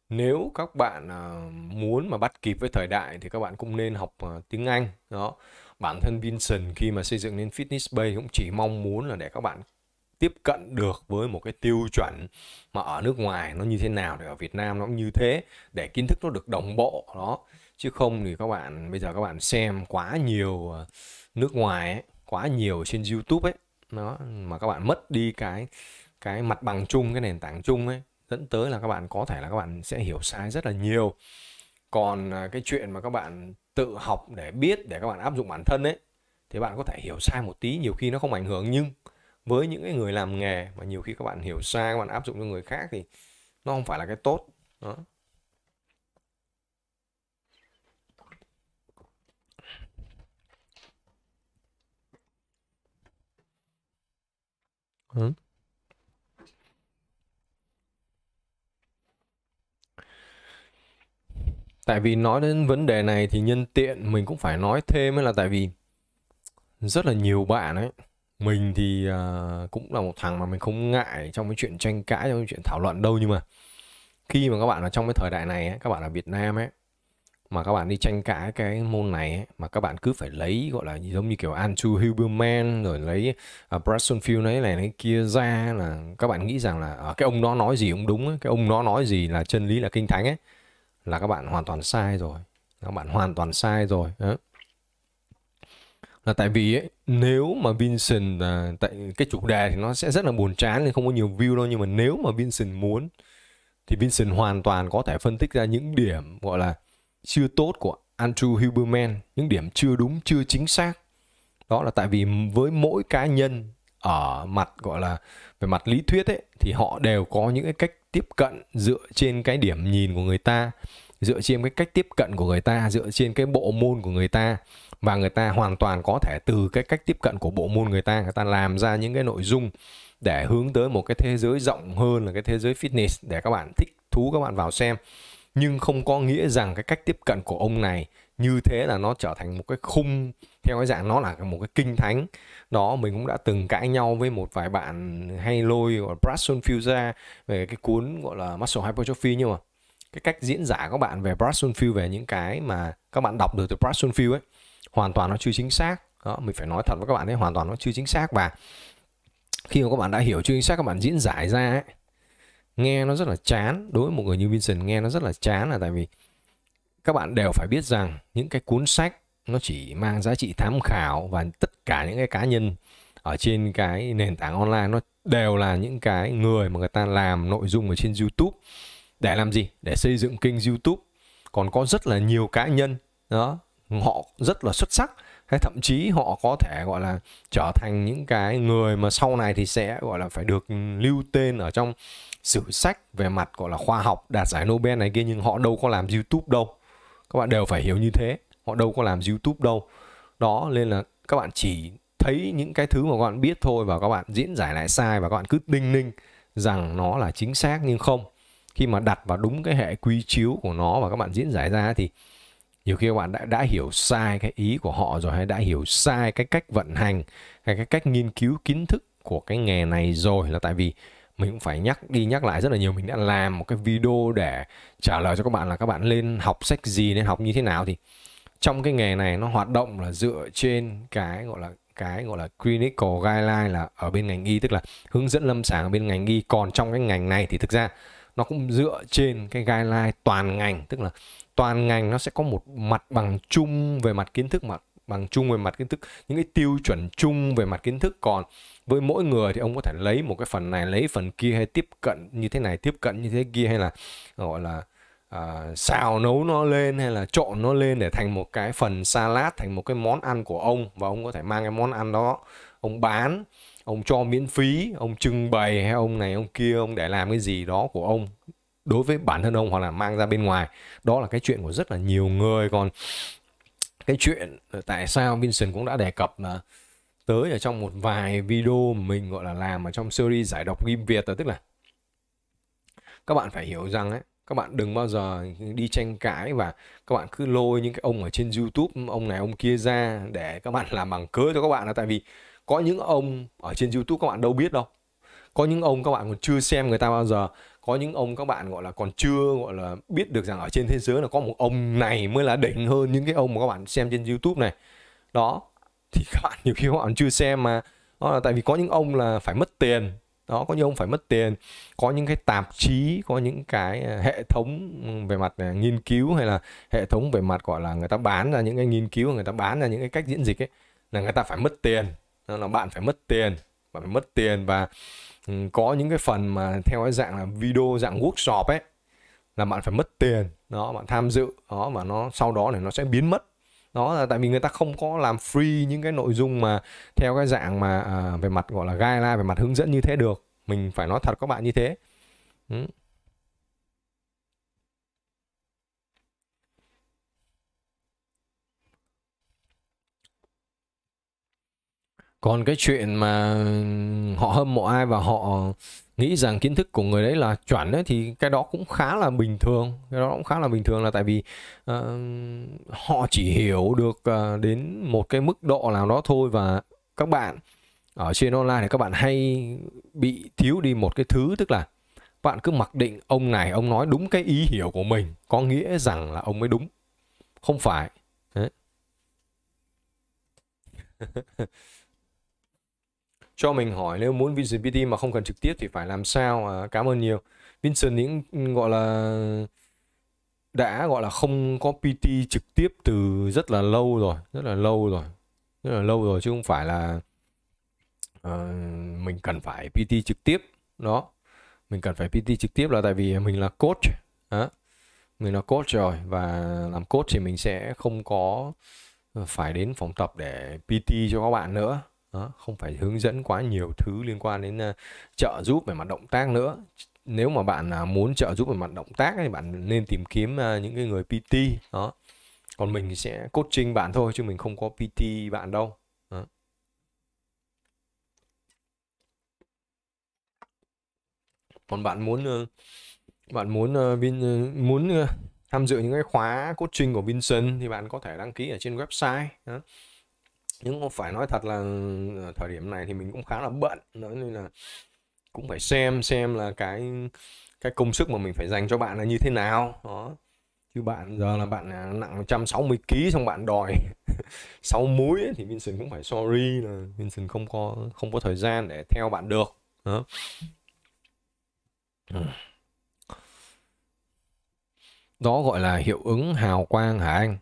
nếu các bạn ờ, muốn mà bắt kịp với thời đại thì các bạn cũng nên học ờ, tiếng Anh đó bản thân Vincent khi mà xây dựng nên Fitness Bay cũng chỉ mong muốn là để các bạn tiếp cận được với một cái tiêu chuẩn mà ở nước ngoài nó như thế nào thì ở Việt Nam nó cũng như thế để kiến thức nó được đồng bộ đó chứ không thì các bạn bây giờ các bạn xem quá nhiều ờ, nước ngoài ấy, quá nhiều trên YouTube ấy nó mà các bạn mất đi cái cái mặt bằng chung cái nền tảng chung ấy dẫn tới là các bạn có thể là các bạn sẽ hiểu sai rất là nhiều còn à, cái chuyện mà các bạn tự học để biết để các bạn áp dụng bản thân ấy thì bạn có thể hiểu sai một tí nhiều khi nó không ảnh hưởng nhưng với những cái người làm nghề mà nhiều khi các bạn hiểu sai các bạn áp dụng cho người khác thì nó không phải là cái tốt đó Hein ừ. tại vì nói đến vấn đề này thì nhân tiện mình cũng phải nói thêm là tại vì rất là nhiều bạn ấy mình thì à, cũng là một thằng mà mình không ngại trong cái chuyện tranh cãi trong cái chuyện thảo luận đâu nhưng mà khi mà các bạn ở trong cái thời đại này ấy, các bạn ở Việt Nam ấy mà các bạn đi tranh cãi cái môn này ấy, mà các bạn cứ phải lấy gọi là giống như kiểu Andrew Huberman rồi lấy uh, à, Brasenfield ấy này này kia ra là các bạn nghĩ rằng là uh, cái ông đó nói gì cũng đúng ấy, cái ông đó nói gì là chân lý là kinh thánh ấy là các bạn hoàn toàn sai rồi các bạn hoàn toàn sai rồi đó. là tại vì ấy, nếu mà Vincent uh, tại cái chủ đề thì nó sẽ rất là buồn chán nên không có nhiều view đâu nhưng mà nếu mà Vincent muốn thì Vincent hoàn toàn có thể phân tích ra những điểm gọi là chưa tốt của Andrew Huberman, những điểm chưa đúng, chưa chính xác. Đó là tại vì với mỗi cá nhân ở mặt gọi là về mặt lý thuyết ấy thì họ đều có những cái cách tiếp cận dựa trên cái điểm nhìn của người ta, dựa trên cái cách tiếp cận của người ta, dựa trên cái bộ môn của người ta và người ta hoàn toàn có thể từ cái cách tiếp cận của bộ môn người ta người ta làm ra những cái nội dung để hướng tới một cái thế giới rộng hơn là cái thế giới fitness để các bạn thích thú các bạn vào xem nhưng không có nghĩa rằng cái cách tiếp cận của ông này như thế là nó trở thành một cái khung theo cái dạng nó là một cái kinh thánh đó mình cũng đã từng cãi nhau với một vài bạn hay lôi gọi Brasson Fusa về cái cuốn gọi là muscle hypertrophy nhưng mà cái cách diễn giải các bạn về Brasson Field về những cái mà các bạn đọc được từ Brasson Field ấy hoàn toàn nó chưa chính xác đó mình phải nói thật với các bạn ấy hoàn toàn nó chưa chính xác và khi mà các bạn đã hiểu chưa chính xác các bạn diễn giải ra ấy, nghe nó rất là chán đối với một người như Vincent nghe nó rất là chán là tại vì các bạn đều phải biết rằng những cái cuốn sách nó chỉ mang giá trị tham khảo và tất cả những cái cá nhân ở trên cái nền tảng online nó đều là những cái người mà người ta làm nội dung ở trên YouTube để làm gì để xây dựng kênh YouTube còn có rất là nhiều cá nhân đó họ rất là xuất sắc hay thậm chí họ có thể gọi là trở thành những cái người mà sau này thì sẽ gọi là phải được lưu tên ở trong sử sách về mặt gọi là khoa học đạt giải Nobel này kia nhưng họ đâu có làm YouTube đâu các bạn đều phải hiểu như thế họ đâu có làm YouTube đâu đó nên là các bạn chỉ thấy những cái thứ mà các bạn biết thôi và các bạn diễn giải lại sai và các bạn cứ đinh ninh rằng nó là chính xác nhưng không khi mà đặt vào đúng cái hệ quy chiếu của nó và các bạn diễn giải ra thì nhiều khi các bạn đã đã hiểu sai cái ý của họ rồi hay đã hiểu sai cái cách vận hành hay cái cách nghiên cứu kiến thức của cái nghề này rồi là tại vì mình cũng phải nhắc đi nhắc lại rất là nhiều mình đã làm một cái video để trả lời cho các bạn là các bạn lên học sách gì nên học như thế nào thì trong cái nghề này nó hoạt động là dựa trên cái gọi là cái gọi là clinical guideline là ở bên ngành y tức là hướng dẫn lâm sàng ở bên ngành y còn trong cái ngành này thì thực ra nó cũng dựa trên cái guideline toàn ngành tức là toàn ngành nó sẽ có một mặt bằng chung về mặt kiến thức mặt bằng chung về mặt kiến thức những cái tiêu chuẩn chung về mặt kiến thức còn với mỗi người thì ông có thể lấy một cái phần này lấy phần kia hay tiếp cận như thế này tiếp cận như thế kia hay là gọi là uh, xào nấu nó lên hay là trộn nó lên để thành một cái phần salad thành một cái món ăn của ông và ông có thể mang cái món ăn đó ông bán ông cho miễn phí ông trưng bày hay ông này ông kia ông để làm cái gì đó của ông đối với bản thân ông hoặc là mang ra bên ngoài đó là cái chuyện của rất là nhiều người còn cái chuyện tại sao Vincent cũng đã đề cập là tới ở trong một vài video mình gọi là làm ở trong series giải đọc phim Việt là tức là các bạn phải hiểu rằng ấy các bạn đừng bao giờ đi tranh cãi và các bạn cứ lôi những cái ông ở trên YouTube ông này ông kia ra để các bạn làm bằng cớ cho các bạn là tại vì có những ông ở trên YouTube các bạn đâu biết đâu có những ông các bạn còn chưa xem người ta bao giờ có những ông các bạn gọi là còn chưa gọi là biết được rằng ở trên thế giới là có một ông này mới là đỉnh hơn những cái ông mà các bạn xem trên YouTube này đó thì các bạn nhiều khi các bạn chưa xem mà đó là tại vì có những ông là phải mất tiền đó có những ông phải mất tiền có những cái tạp chí có những cái à, hệ thống về mặt à, nghiên cứu hay là hệ thống về mặt gọi là người ta bán ra những cái nghiên cứu người ta bán ra những cái cách diễn dịch ấy là người ta phải mất tiền đó là bạn phải mất tiền bạn phải mất tiền và ừ, có những cái phần mà theo cái dạng là video dạng workshop ấy là bạn phải mất tiền đó bạn tham dự đó và nó sau đó thì nó sẽ biến mất đó là tại vì người ta không có làm free những cái nội dung mà theo cái dạng mà à, về mặt gọi là gai guideline về mặt hướng dẫn như thế được mình phải nói thật các bạn như thế ừ. còn cái chuyện mà họ hâm mộ ai và họ nghĩ rằng kiến thức của người đấy là chuẩn ấy thì cái đó cũng khá là bình thường cái đó cũng khá là bình thường là tại vì uh, họ chỉ hiểu được uh, đến một cái mức độ nào đó thôi và các bạn ở trên online thì các bạn hay bị thiếu đi một cái thứ tức là bạn cứ mặc định ông này ông nói đúng cái ý hiểu của mình có nghĩa rằng là ông mới đúng không phải đấy. cho mình hỏi nếu muốn visibility mà không cần trực tiếp thì phải làm sao à, cảm ơn nhiều Vincent những ừ, gọi là đã gọi là không có PT trực tiếp từ rất là lâu rồi rất là lâu rồi rất là lâu rồi chứ không phải là uh, mình cần phải PT trực tiếp đó mình cần phải PT trực tiếp là tại vì mình là coach đó. mình là coach rồi và làm coach thì mình sẽ không có ờ, phải đến phòng tập để PT cho các bạn nữa đó, không phải hướng dẫn quá nhiều thứ liên quan đến uh, trợ giúp về mặt động tác nữa nếu mà bạn uh, muốn trợ giúp về mặt động tác thì bạn nên tìm kiếm uh, những cái người PT đó còn mình sẽ coaching bạn thôi chứ mình không có PT bạn đâu còn bạn muốn ờ, bạn muốn Vin muốn tham dự những cái khóa coaching của Vincent thì bạn có thể đăng ký ở trên website nhưng cũng phải nói thật là ở ờ, thời điểm này thì mình cũng khá là bận đó nên là cũng phải xem xem là cái cái công sức mà mình phải dành cho bạn là như thế nào đó chứ bạn giờ là bạn à, nặng 160 kg xong bạn đòi 6 múi ấy, thì Vincent cũng phải sorry là Vincent không có không có thời gian để theo bạn được đó. đó gọi là hiệu ứng hào quang hả anh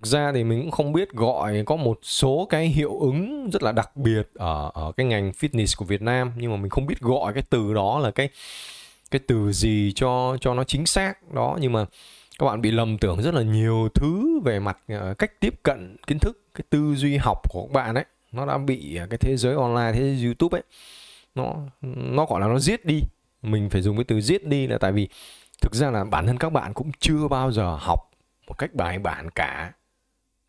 thực ra thì mình cũng không biết gọi có một số cái hiệu ứng rất là đặc biệt ở ở cái ngành fitness của Việt Nam nhưng mà mình không biết gọi cái từ đó là cái cái từ gì cho cho nó chính xác đó nhưng mà các bạn bị lầm tưởng rất là nhiều thứ về mặt ờ, cách tiếp cận kiến thức cái tư duy học của các bạn ấy nó đã bị ờ, cái thế giới online thế giới youtube ấy nó nó gọi là nó giết đi mình phải dùng cái từ giết đi là tại vì thực ra là bản thân các bạn cũng chưa bao giờ học một cách bài bản cả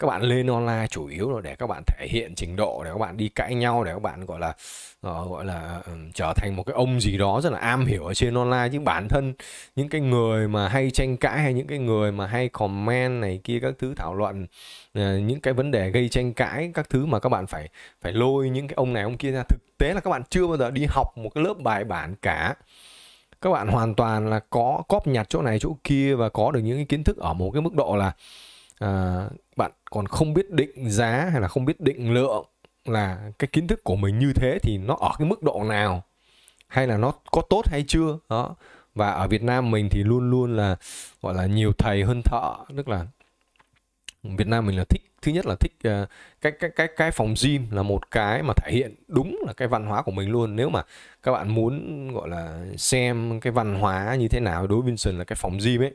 các bạn lên online chủ yếu là để các bạn thể hiện trình độ để các bạn đi cãi nhau để các bạn gọi là ờ, gọi là ừ, trở thành một cái ông gì đó rất là am hiểu ở trên online chứ bản thân những cái người mà hay tranh cãi hay những cái người mà hay comment này kia các thứ thảo luận ờ, những cái vấn đề gây tranh cãi các thứ mà các bạn phải phải lôi những cái ông này ông kia ra thực tế là các bạn chưa bao giờ đi học một cái lớp bài bản cả các bạn hoàn toàn là có cóp nhặt chỗ này chỗ kia và có được những cái kiến thức ở một cái mức độ là uh, còn không biết định giá hay là không biết định lượng là cái kiến thức của mình như thế thì nó ở cái mức độ nào hay là nó có tốt hay chưa đó và ở Việt Nam mình thì luôn luôn là gọi là nhiều thầy hơn thợ tức là Việt Nam mình là thích thứ nhất là thích uh, cái cái cái cái phòng gym là một cái mà thể hiện đúng là cái văn hóa của mình luôn nếu mà các bạn muốn gọi là xem cái văn hóa như thế nào đối với Vincent là cái phòng gym ấy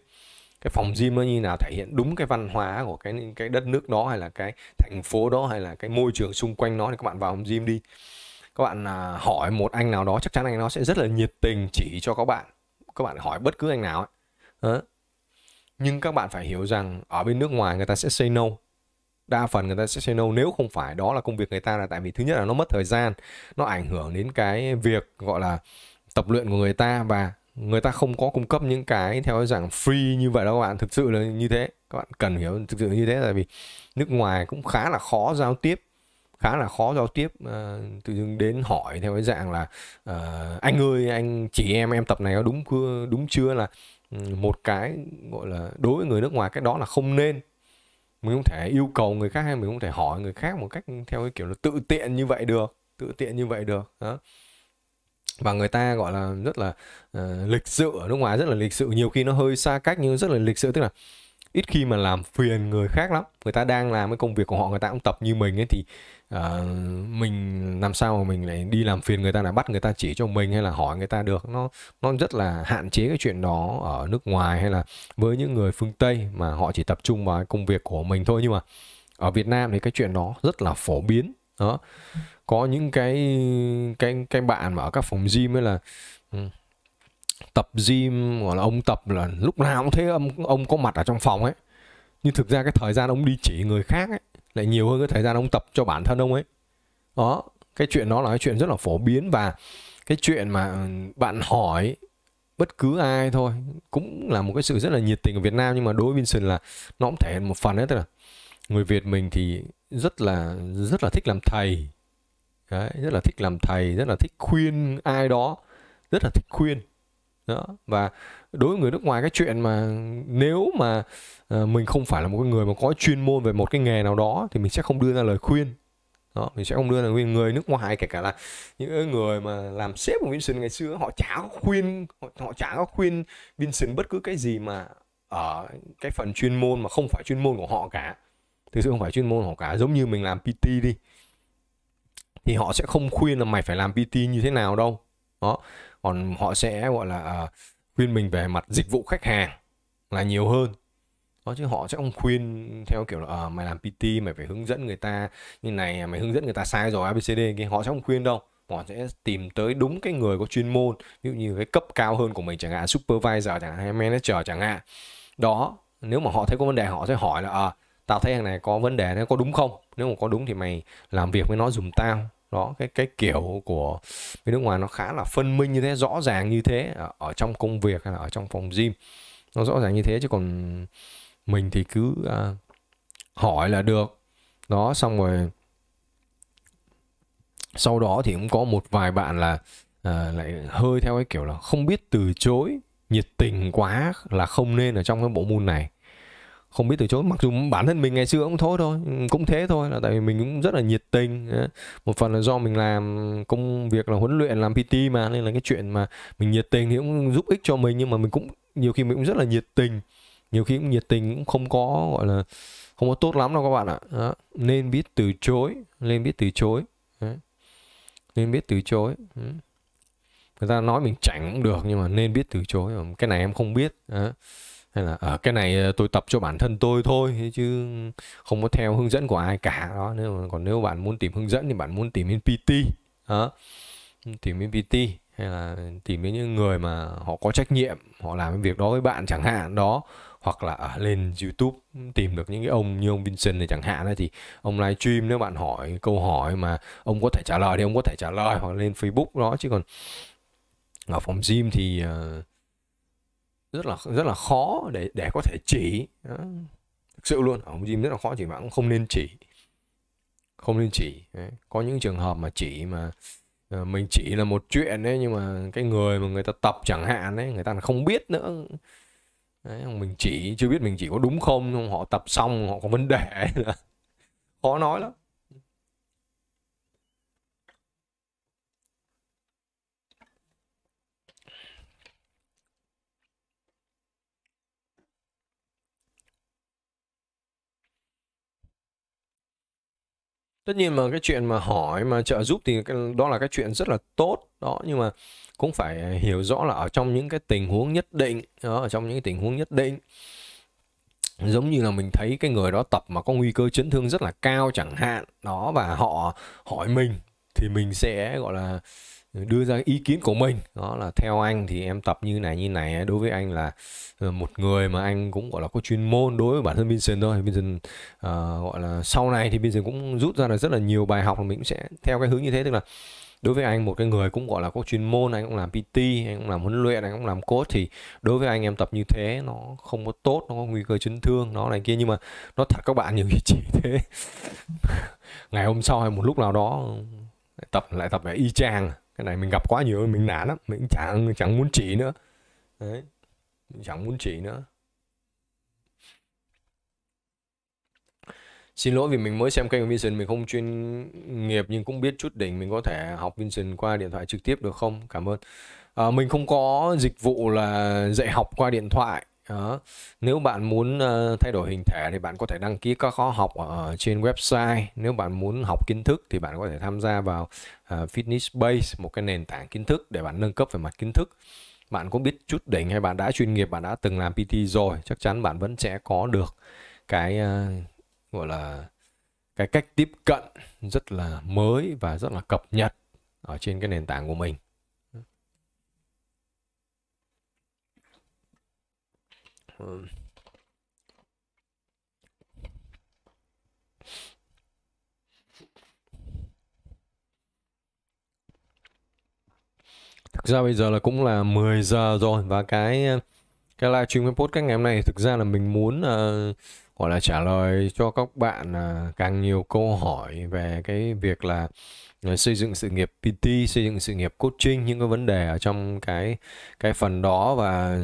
cái phòng gym nó như nào thể hiện đúng cái văn hóa của cái cái đất nước đó hay là cái thành phố đó hay là cái môi trường xung quanh nó thì các bạn vào phòng gym đi các bạn à, hỏi một anh nào đó chắc chắn anh nó sẽ rất là nhiệt tình chỉ cho các bạn các bạn hỏi bất cứ anh nào ấy đó. nhưng các bạn phải hiểu rằng ở bên nước ngoài người ta sẽ say no đa phần người ta sẽ say no nếu không phải đó là công việc người ta là tại vì thứ nhất là nó mất thời gian nó ảnh hưởng đến cái việc gọi là tập luyện của người ta và người ta không có cung cấp những cái theo cái dạng free như vậy đâu các bạn thực sự là như thế các bạn cần hiểu thực sự như thế tại vì nước ngoài cũng khá là khó giao tiếp khá là khó giao tiếp à, tự dưng đến hỏi theo cái dạng là à, anh ơi anh chị em em tập này có đúng chưa đúng chưa là ừ, một cái gọi là đối với người nước ngoài cái đó là không nên mình không thể yêu cầu người khác hay mình không thể hỏi người khác một cách theo cái kiểu là tự tiện như vậy được tự tiện như vậy được đó và người ta gọi là rất là uh, lịch sự ở nước ngoài rất là lịch sự nhiều khi nó hơi xa cách nhưng rất là lịch sự tức là ít khi mà làm phiền người khác lắm người ta đang làm cái công việc của họ người ta cũng tập như mình ấy thì uh, mình làm sao mà mình lại đi làm phiền người ta là bắt người ta chỉ cho mình hay là hỏi người ta được nó nó rất là hạn chế cái chuyện đó ở nước ngoài hay là với những người phương tây mà họ chỉ tập trung vào công việc của mình thôi nhưng mà ở Việt Nam thì cái chuyện đó rất là phổ biến đó có những cái cái cái bạn mà ở các phòng gym ấy là ừ, tập gym gọi là ông tập là lúc nào cũng thấy ông ông có mặt ở trong phòng ấy nhưng thực ra cái thời gian ông đi chỉ người khác ấy lại nhiều hơn cái thời gian ông tập cho bản thân ông ấy đó cái chuyện đó là cái chuyện rất là phổ biến và cái chuyện mà ừ, bạn hỏi bất cứ ai thôi cũng là một cái sự rất là nhiệt tình ở Việt Nam nhưng mà đối với Vincent là nó cũng thể hiện một phần đấy tức là người Việt mình thì rất là rất là thích làm thầy đấy rất là thích làm thầy rất là thích khuyên ai đó rất là thích khuyên đó và đối với người nước ngoài cái chuyện mà nếu mà uh, mình không phải là một người mà có chuyên môn về một cái nghề nào đó thì mình sẽ không đưa ra lời khuyên đó mình sẽ không đưa ra khuyên người nước ngoài kể cả là những người mà làm sếp của Vincent ngày xưa họ chả có khuyên họ, họ chả có khuyên Vincent bất cứ cái gì mà ở cái phần chuyên môn mà không phải chuyên môn của họ cả thực sự không phải chuyên môn của họ cả giống như mình làm PT đi thì họ sẽ không khuyên là mày phải làm PT như thế nào đâu đó còn họ sẽ gọi là à, khuyên mình về mặt dịch vụ khách hàng là nhiều hơn đó chứ họ sẽ không khuyên theo kiểu là à, mày làm PT mày phải hướng dẫn người ta như này à, mày hướng dẫn người ta sai rồi ABCD kia họ sẽ không khuyên đâu họ sẽ tìm tới đúng cái người có chuyên môn ví dụ như cái cấp cao hơn của mình chẳng hạn supervisor chẳng hạn hay manager chẳng hạn đó nếu mà họ thấy có vấn đề họ sẽ hỏi là à, tao thấy thằng này có vấn đề nó có đúng không nếu mà có đúng thì mày làm việc với nó dùm tao đó cái cái kiểu của người nước ngoài nó khá là phân minh như thế rõ ràng như thế ở trong công việc hay là ở trong phòng gym nó rõ ràng như thế chứ còn mình thì cứ à, hỏi là được đó xong rồi sau đó thì cũng có một vài bạn là à, lại hơi theo cái kiểu là không biết từ chối nhiệt tình quá là không nên ở trong cái bộ môn này không biết từ chối mặc dù bản thân mình ngày xưa cũng thôi thôi ừ, cũng thế thôi là tại vì mình cũng rất là nhiệt tình một phần là do mình làm công việc là huấn luyện làm PT mà nên là cái chuyện mà mình nhiệt tình thì cũng giúp ích cho mình nhưng mà mình cũng nhiều khi mình cũng rất là nhiệt tình nhiều khi cũng nhiệt tình cũng không có gọi là không có tốt lắm đâu các bạn ạ Đó. nên biết từ chối nên biết từ chối Đó. nên biết từ chối Đó. Ừ. người ta nói mình chảnh cũng được nhưng mà nên biết từ chối cái này em không biết Đó hay là ở ờ, cái này ờ, tôi tập cho bản thân tôi thôi chứ không có theo hướng dẫn của ai cả đó nếu mà, còn nếu bạn muốn tìm hướng dẫn thì bạn muốn tìm đến PT đó tìm đến PT hay là tìm đến những người mà họ có trách nhiệm họ làm cái việc đó với bạn chẳng hạn đó hoặc là ở ờ, lên YouTube tìm được những cái ông như ông Vincent này chẳng hạn thì ông live stream nếu bạn hỏi câu hỏi mà ông có thể trả lời thì ông có thể trả lời hoặc lên Facebook đó chứ còn ở phòng gym thì uh, rất là rất là khó để để có thể chỉ đó. thực sự luôn ở home gym rất là khó chỉ mà cũng không nên chỉ không nên chỉ Đấy. có những trường hợp mà chỉ mà ờ, mình chỉ là một chuyện đấy nhưng mà cái người mà người ta tập chẳng hạn đấy người ta không biết nữa đấy, mình chỉ chưa biết mình chỉ có đúng không họ tập xong họ có vấn đề khó nói lắm tất nhiên mà cái chuyện mà hỏi mà trợ giúp thì đó là cái chuyện rất là tốt đó nhưng mà cũng phải hiểu rõ là ở trong những cái tình huống nhất định ở trong những cái tình huống nhất định giống như là mình thấy cái người đó tập mà có nguy cơ chấn thương rất là cao chẳng hạn đó và họ hỏi mình thì mình sẽ gọi là đưa ra ý kiến của mình đó là theo anh thì em tập như này như này đối với anh là ờ, một người mà anh cũng gọi là có chuyên môn đối với bản thân Vincent thôi Vincent uh, gọi là sau này thì Vincent cũng rút ra là rất là nhiều bài học mà mình cũng sẽ theo cái hướng như thế tức là đối với anh một cái người cũng gọi là có chuyên môn anh cũng làm PT anh cũng làm huấn luyện anh cũng làm coach thì đối với anh em tập như thế nó không có tốt nó có nguy cơ chấn thương nó này kia nhưng mà nó thật các bạn nhiều khi chỉ thế ngày hôm sau hay một lúc nào đó tập lại tập lại y chang cái này mình gặp quá nhiều mình nản lắm mình chẳng chẳng muốn chỉ nữa đấy mình chẳng muốn chỉ nữa xin lỗi vì mình mới xem kênh của Vincent mình không chuyên nghiệp nhưng cũng biết chút đỉnh mình có thể học Vincent qua điện thoại trực tiếp được không cảm ơn à, mình không có dịch vụ là dạy học qua điện thoại đó. Nếu bạn muốn uh, thay đổi hình thể thì bạn có thể đăng ký các khóa học ở ờ, trên website. Nếu bạn muốn học kiến thức thì bạn có thể tham gia vào uh, Fitness Base, một cái nền tảng kiến thức để bạn nâng cấp về mặt kiến thức. Bạn cũng biết chút đỉnh hay bạn đã chuyên nghiệp, bạn đã từng làm PT rồi, chắc chắn bạn vẫn sẽ có được cái uh, gọi là cái cách tiếp cận rất là mới và rất là cập nhật ở trên cái nền tảng của mình. Um, Thực ra bây giờ là cũng là 10 giờ rồi và cái cái livestream cái podcast ngày hôm nay thực ra là mình muốn uh, gọi là trả lời cho các bạn uh, càng nhiều câu hỏi về cái việc là xây dựng sự nghiệp PT, xây dựng sự nghiệp coaching những cái vấn đề ở trong cái cái phần đó và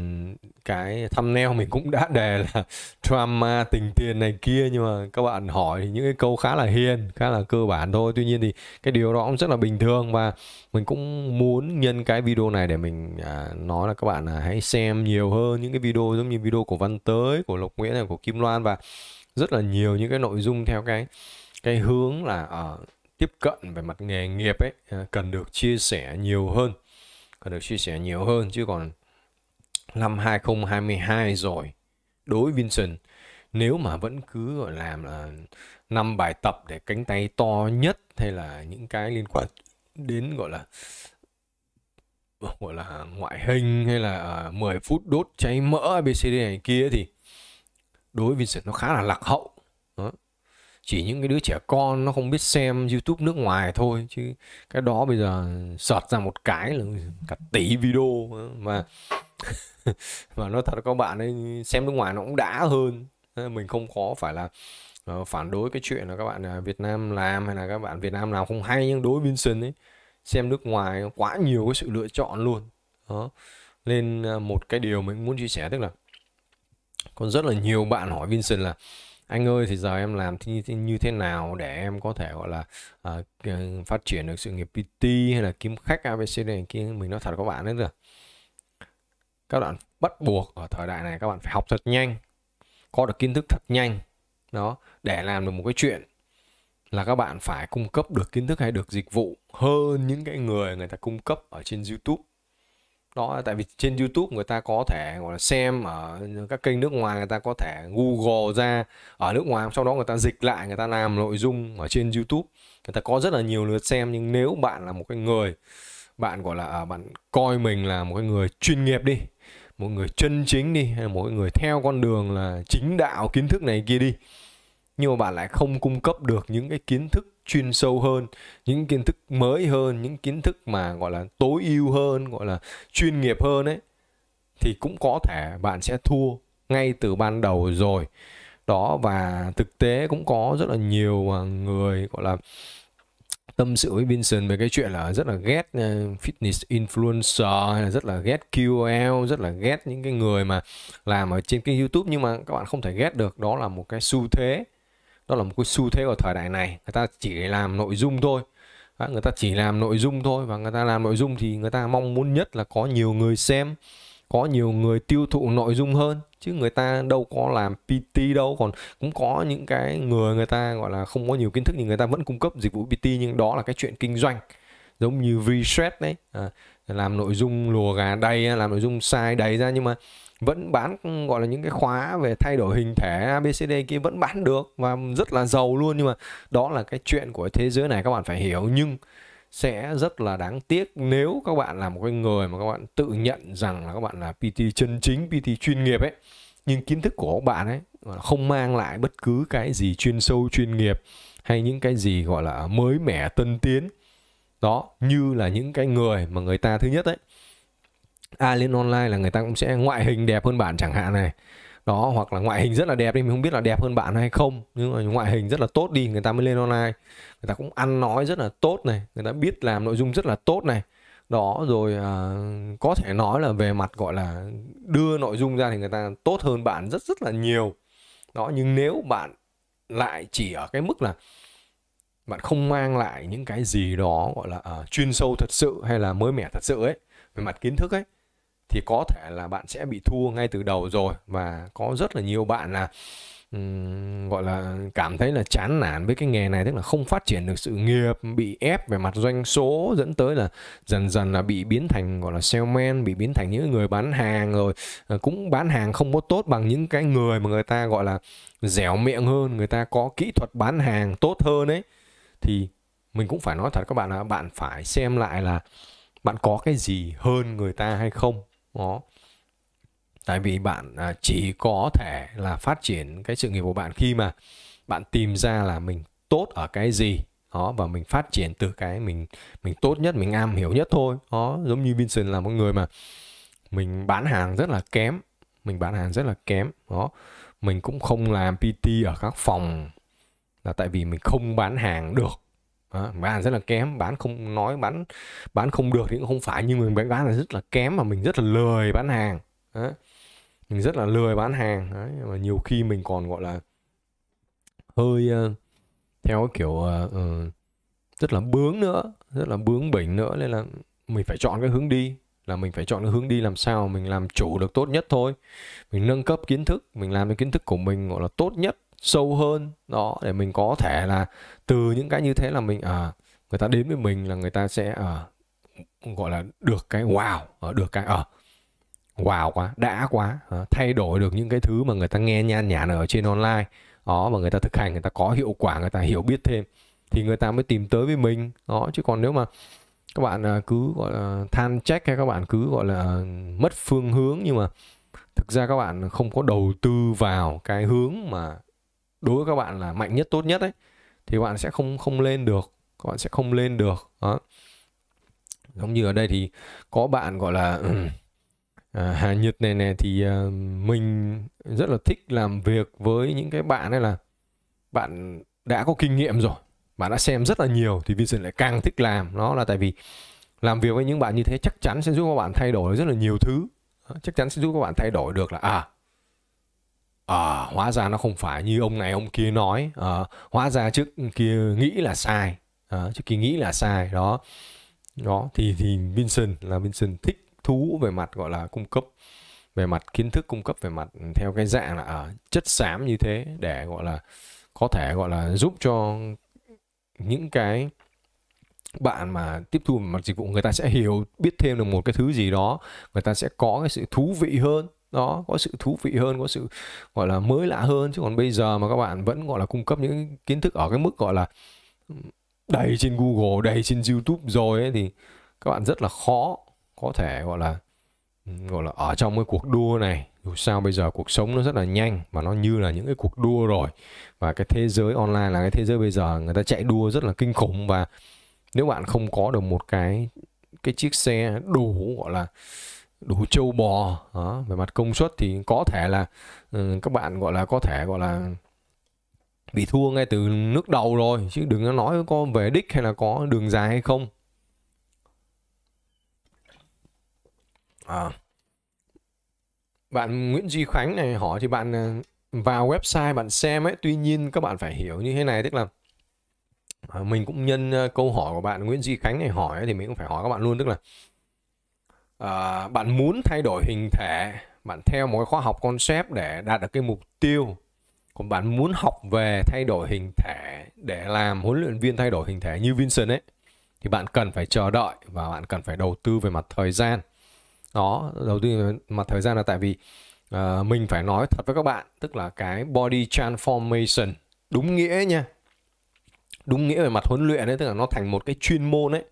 cái thumbnail mình cũng đã đề là drama tình tiền này kia nhưng mà các bạn hỏi thì những cái câu khá là hiền, khá là cơ bản thôi. Tuy nhiên thì cái điều đó cũng rất là bình thường và mình cũng muốn nhân cái video này để mình à, nói là các bạn là hãy xem nhiều hơn những cái video giống như video của Văn Tới, của Lộc Nguyễn này, của Kim Loan và rất là nhiều những cái nội dung theo cái cái hướng là uh, tiếp cận về mặt nghề nghiệp ấy à, cần được chia sẻ nhiều hơn cần được chia sẻ nhiều hơn chứ còn năm 2022 rồi đối với Vincent nếu mà vẫn cứ gọi làm là năm bài tập để cánh tay to nhất hay là những cái liên quan đến gọi là gọi là ngoại hình hay là 10 à, phút đốt cháy mỡ ABCD này kia thì đối với Vincent nó khá là lạc hậu chỉ những cái đứa trẻ con nó không biết xem youtube nước ngoài thôi chứ cái đó bây giờ sọt ra một cái là cả tỷ video mà mà nó thật các bạn ấy xem nước ngoài nó cũng đã hơn mình không khó phải là ờ, phản đối cái chuyện là các bạn à, Việt Nam làm hay là các bạn Việt Nam nào không hay nhưng đối với Vincent ấy xem nước ngoài quá nhiều cái sự lựa chọn luôn đó nên ờ, một cái điều mình muốn chia sẻ tức là còn rất là nhiều bạn hỏi Vincent là anh ơi thì giờ em làm thì như thế nào để em có thể gọi là uh, phát triển được sự nghiệp PT hay là kiếm khách ABC này kia mình nói thật các bạn đấy được các bạn bắt buộc ở thời đại này các bạn phải học thật nhanh có được kiến thức thật nhanh đó để làm được một cái chuyện là các bạn phải cung cấp được kiến thức hay được dịch vụ hơn những cái người người ta cung cấp ở trên YouTube đó tại vì trên YouTube người ta có thể gọi là xem ở các kênh nước ngoài người ta có thể Google ra ở nước ngoài sau đó người ta dịch lại người ta làm nội dung ở trên YouTube người ta có rất là nhiều lượt xem nhưng nếu bạn là một cái người bạn gọi là à, bạn coi mình là một cái người chuyên nghiệp đi một người chân chính đi hay một người theo con đường là chính đạo kiến thức này kia đi nhưng mà bạn lại không cung cấp được những cái kiến thức chuyên sâu hơn những kiến thức mới hơn những kiến thức mà gọi là tối ưu hơn gọi là chuyên nghiệp hơn ấy thì cũng có thể bạn sẽ thua ngay từ ban đầu rồi đó và thực tế cũng có rất là nhiều à, người gọi là tâm sự với Vincent về cái chuyện là rất là ghét à, fitness influencer hay là rất là ghét qol rất là ghét những cái người mà làm ở trên kênh YouTube nhưng mà các bạn không thể ghét được đó là một cái xu thế đó là một cái xu thế của thời đại này người ta chỉ làm nội dung thôi đó, người ta chỉ làm nội dung thôi và người ta làm nội dung thì người ta mong muốn nhất là có nhiều người xem có nhiều người tiêu thụ nội dung hơn chứ người ta đâu có làm PT đâu còn cũng có những cái người người ta gọi là không có nhiều kiến thức thì người ta vẫn cung cấp dịch vụ PT nhưng đó là cái chuyện kinh doanh giống như Vshed đấy à, làm nội dung lùa gà đầy làm nội dung sai đầy ra nhưng mà vẫn bán gọi là những cái khóa về thay đổi hình thể ABCD kia vẫn bán được và rất là giàu luôn nhưng mà đó là cái chuyện của thế giới này các bạn phải hiểu nhưng sẽ rất là đáng tiếc nếu các bạn là một cái người mà các bạn tự nhận rằng là các bạn là PT chân chính, PT chuyên nghiệp ấy nhưng kiến thức của các bạn ấy không mang lại bất cứ cái gì chuyên sâu chuyên nghiệp hay những cái gì gọi là mới mẻ tân tiến đó như là những cái người mà người ta thứ nhất ấy à lên online là người ta cũng sẽ ngoại hình đẹp hơn bạn chẳng hạn này đó hoặc là ngoại hình rất là đẹp đi mình không biết là đẹp hơn bạn hay không nhưng mà ngoại hình rất là tốt đi người ta mới lên online người ta cũng ăn nói rất là tốt này người ta biết làm nội dung rất là tốt này đó rồi à, có thể nói là về mặt gọi là đưa nội dung ra thì người ta tốt hơn bạn rất rất là nhiều đó nhưng nếu bạn lại chỉ ở cái mức là bạn không mang lại những cái gì đó gọi là uh, chuyên sâu thật sự hay là mới mẻ thật sự ấy về mặt kiến thức ấy thì có thể là bạn sẽ bị thua ngay từ đầu rồi và có rất là nhiều bạn là um, gọi là cảm thấy là chán nản với cái nghề này tức là không phát triển được sự nghiệp bị ép về mặt doanh số dẫn tới là dần dần là bị biến thành gọi là salesman bị biến thành những người bán hàng rồi ờ, cũng bán hàng không có tốt bằng những cái người mà người ta gọi là dẻo miệng hơn người ta có kỹ thuật bán hàng tốt hơn ấy thì mình cũng phải nói thật các bạn là bạn phải xem lại là bạn có cái gì hơn người ta hay không đó tại vì bạn à, chỉ có thể là phát triển cái sự nghiệp của bạn khi mà bạn tìm ra là mình tốt ở cái gì đó và mình phát triển từ cái mình mình tốt nhất mình am hiểu nhất thôi đó giống như Vincent là một người mà mình bán hàng rất là kém mình bán hàng rất là kém đó mình cũng không làm PT ở các phòng là tại vì mình không bán hàng được đó, bán rất là kém bán không nói bán bán không được thì cũng không phải nhưng mình bán bán là rất là kém mà mình rất là lười bán hàng đó. mình rất là lười bán hàng đấy mà nhiều khi mình còn gọi là hơi uh, theo kiểu uh, uh, rất là bướng nữa rất là bướng bỉnh nữa nên là mình phải chọn cái hướng đi là mình phải chọn cái hướng đi làm sao mình làm chủ được tốt nhất thôi mình nâng cấp kiến thức mình làm cái kiến thức của mình gọi là tốt nhất sâu hơn đó để mình có thể là từ những cái như thế là mình à người ta đến với mình là người ta sẽ à, gọi là được cái wow à, được cái ở ờ, à, wow quá đã quá à, thay đổi được những cái thứ mà người ta nghe nhan nhản ở trên online đó mà người ta thực hành người ta có hiệu quả người ta hiểu biết thêm thì người ta mới tìm tới với mình đó chứ còn nếu mà các bạn à, cứ gọi là than trách hay các bạn cứ gọi là mất phương hướng nhưng mà thực ra các bạn không có đầu tư vào cái hướng mà đối với các bạn là mạnh nhất tốt nhất ấy thì bạn sẽ không không lên được các bạn sẽ không lên được đó giống như ở đây thì có bạn gọi là à, Hà Nhật này này thì à, mình rất là thích làm việc với những cái bạn này là bạn đã có kinh nghiệm rồi bạn đã xem rất là nhiều thì Vincent lại càng thích làm nó là tại vì làm việc với những bạn như thế chắc chắn sẽ giúp các bạn thay đổi rất là nhiều thứ chắc chắn sẽ giúp các bạn thay đổi được là à à, hóa ra nó không phải như ông này ông kia nói à, hóa ra trước kia nghĩ là sai à, trước kia nghĩ là sai đó đó thì thì Vincent là Vincent thích thú về mặt gọi là cung cấp về mặt kiến thức cung cấp về mặt theo cái dạng là à, chất xám như thế để gọi là có thể gọi là giúp cho những cái bạn mà tiếp thu mặt dịch vụ người ta sẽ hiểu biết thêm được một cái thứ gì đó người ta sẽ có cái sự thú vị hơn đó có sự thú vị hơn có sự gọi là mới lạ hơn chứ còn bây giờ mà các bạn vẫn gọi là cung cấp những kiến thức ở cái mức gọi là đầy trên Google đầy trên YouTube rồi ấy, thì các bạn rất là khó có thể gọi là gọi là ở trong cái cuộc đua này dù sao bây giờ cuộc sống nó rất là nhanh và nó như là những cái cuộc đua rồi và cái thế giới online là cái thế giới bây giờ người ta chạy đua rất là kinh khủng và nếu bạn không có được một cái cái chiếc xe đủ gọi là đủ trâu bò đó. về mặt công suất thì có thể là ừ, các bạn gọi là có thể gọi là bị thua ngay từ nước đầu rồi chứ đừng nói có về đích hay là có đường dài hay không à. bạn Nguyễn Duy Khánh này hỏi thì bạn ừ, vào website bạn xem ấy tuy nhiên các bạn phải hiểu như thế này tức là à, mình cũng nhân ờ, câu hỏi của bạn Nguyễn Duy Khánh này hỏi thì mình cũng phải hỏi các bạn luôn tức là à, bạn muốn thay đổi hình thể bạn theo một cái khóa học concept để đạt được cái mục tiêu còn bạn muốn học về thay đổi hình thể để làm huấn luyện viên thay đổi hình thể như Vincent ấy thì bạn cần phải chờ đợi và bạn cần phải đầu tư về mặt thời gian đó đầu tư về mặt thời gian là tại vì uh, mình phải nói thật với các bạn tức là cái body transformation đúng nghĩa nha đúng nghĩa về mặt huấn luyện ấy tức là nó thành một cái chuyên môn ấy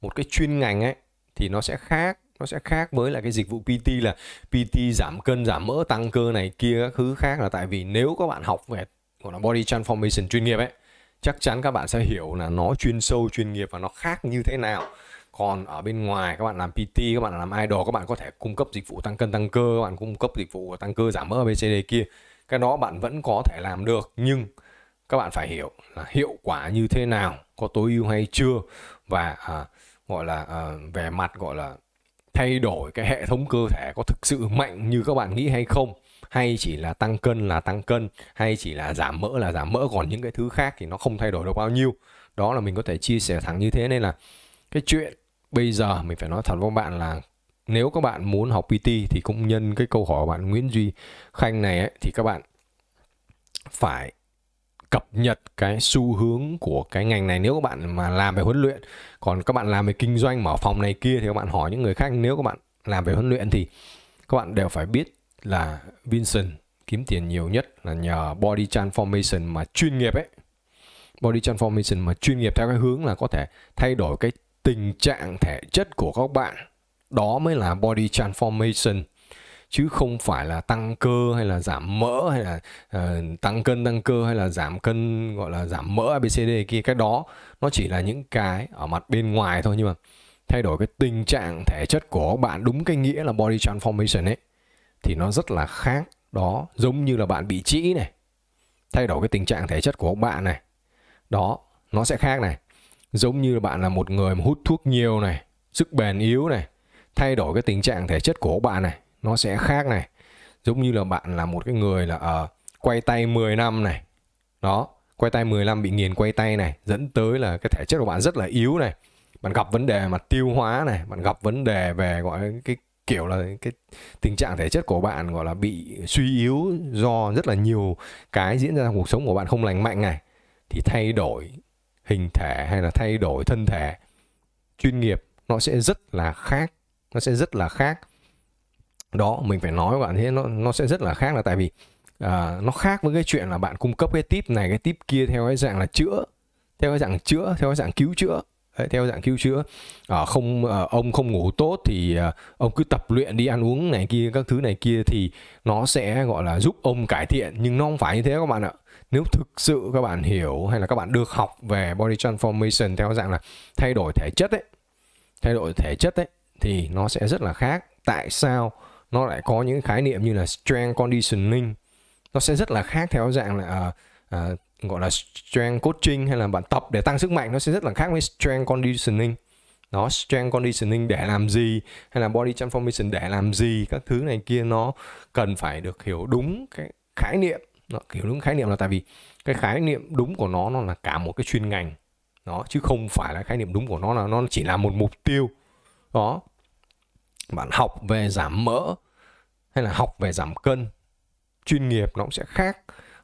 một cái chuyên ngành ấy thì nó sẽ khác nó sẽ khác với là cái dịch vụ PT là PT giảm cân giảm mỡ tăng cơ này kia các thứ khác là tại vì nếu các bạn học về gọi là body transformation chuyên nghiệp ấy chắc chắn các bạn sẽ hiểu là nó chuyên sâu chuyên nghiệp và nó khác như thế nào còn ở bên ngoài các bạn làm PT các bạn làm idol các bạn có thể cung cấp dịch vụ tăng cân tăng cơ các bạn cung cấp dịch vụ tăng cơ giảm mỡ ABCD kia cái đó bạn vẫn có thể làm được nhưng các bạn phải hiểu là hiệu quả như thế nào có tối ưu hay chưa và à, gọi là à, về mặt gọi là thay đổi cái hệ thống cơ thể có thực sự mạnh như các bạn nghĩ hay không hay chỉ là tăng cân là tăng cân hay chỉ là giảm mỡ là giảm mỡ còn những cái thứ khác thì nó không thay đổi được bao nhiêu đó là mình có thể chia sẻ thẳng như thế nên là cái chuyện bây giờ mình phải nói thật với bạn là nếu các bạn muốn học PT thì cũng nhân cái câu hỏi của bạn Nguyễn Duy Khanh này ấy, thì các bạn phải cập nhật cái xu hướng của cái ngành này nếu các bạn mà làm về huấn luyện còn các bạn làm về kinh doanh mở phòng này kia thì các bạn hỏi những người khác nếu các bạn làm về huấn luyện thì các bạn đều phải biết là Vincent kiếm tiền nhiều nhất là nhờ body transformation mà chuyên nghiệp ấy body transformation mà chuyên nghiệp theo cái hướng là có thể thay đổi cái tình trạng thể chất của các bạn đó mới là body transformation chứ không phải là tăng cơ hay là giảm mỡ hay là uh, tăng cân tăng cơ hay là giảm cân gọi là giảm mỡ abcd kia cái đó nó chỉ là những cái ở mặt bên ngoài thôi nhưng mà thay đổi cái tình trạng thể chất của bạn đúng cái nghĩa là body transformation ấy thì nó rất là khác đó giống như là bạn bị trĩ này thay đổi cái tình trạng thể chất của bạn này đó nó sẽ khác này giống như là bạn là một người mà hút thuốc nhiều này sức bền yếu này thay đổi cái tình trạng thể chất của bạn này nó sẽ khác này giống như là bạn là một cái người là uh, quay tay 10 năm này đó quay tay 10 năm bị nghiền quay tay này dẫn tới là cái thể chất của bạn rất là yếu này bạn gặp vấn đề mà tiêu hóa này bạn gặp vấn đề về gọi cái kiểu là cái tình trạng thể chất của bạn gọi là bị suy yếu do rất là nhiều cái diễn ra trong cuộc sống của bạn không lành mạnh này thì thay đổi hình thể hay là thay đổi thân thể chuyên nghiệp nó sẽ rất là khác nó sẽ rất là khác đó mình phải nói với bạn thế nó nó sẽ rất là khác là tại vì à, nó khác với cái chuyện là bạn cung cấp cái tip này cái tip kia theo cái dạng là chữa theo cái dạng chữa theo cái dạng cứu chữa Đấy, theo dạng cứu chữa à, không à, ông không ngủ tốt thì à, ông cứ tập luyện đi ăn uống này kia các thứ này kia thì nó sẽ gọi là giúp ông cải thiện nhưng nó không phải như thế các bạn ạ nếu thực sự các bạn hiểu hay là các bạn được học về body transformation theo dạng là thay đổi thể chất ấy thay đổi thể chất ấy thì nó sẽ rất là khác tại sao nó lại có những khái niệm như là strength conditioning nó sẽ rất là khác theo dạng là uh, uh, gọi là strength coaching hay là bạn tập để tăng sức mạnh nó sẽ rất là khác với strength conditioning nó strength conditioning để làm gì hay là body transformation để làm gì các thứ này kia nó cần phải được hiểu đúng cái khái niệm nó hiểu đúng khái niệm là tại vì cái khái niệm đúng của nó nó là cả một cái chuyên ngành đó chứ không phải là khái niệm đúng của nó là nó chỉ là một mục tiêu đó bạn học về giảm mỡ hay là học về giảm cân chuyên nghiệp nó cũng sẽ khác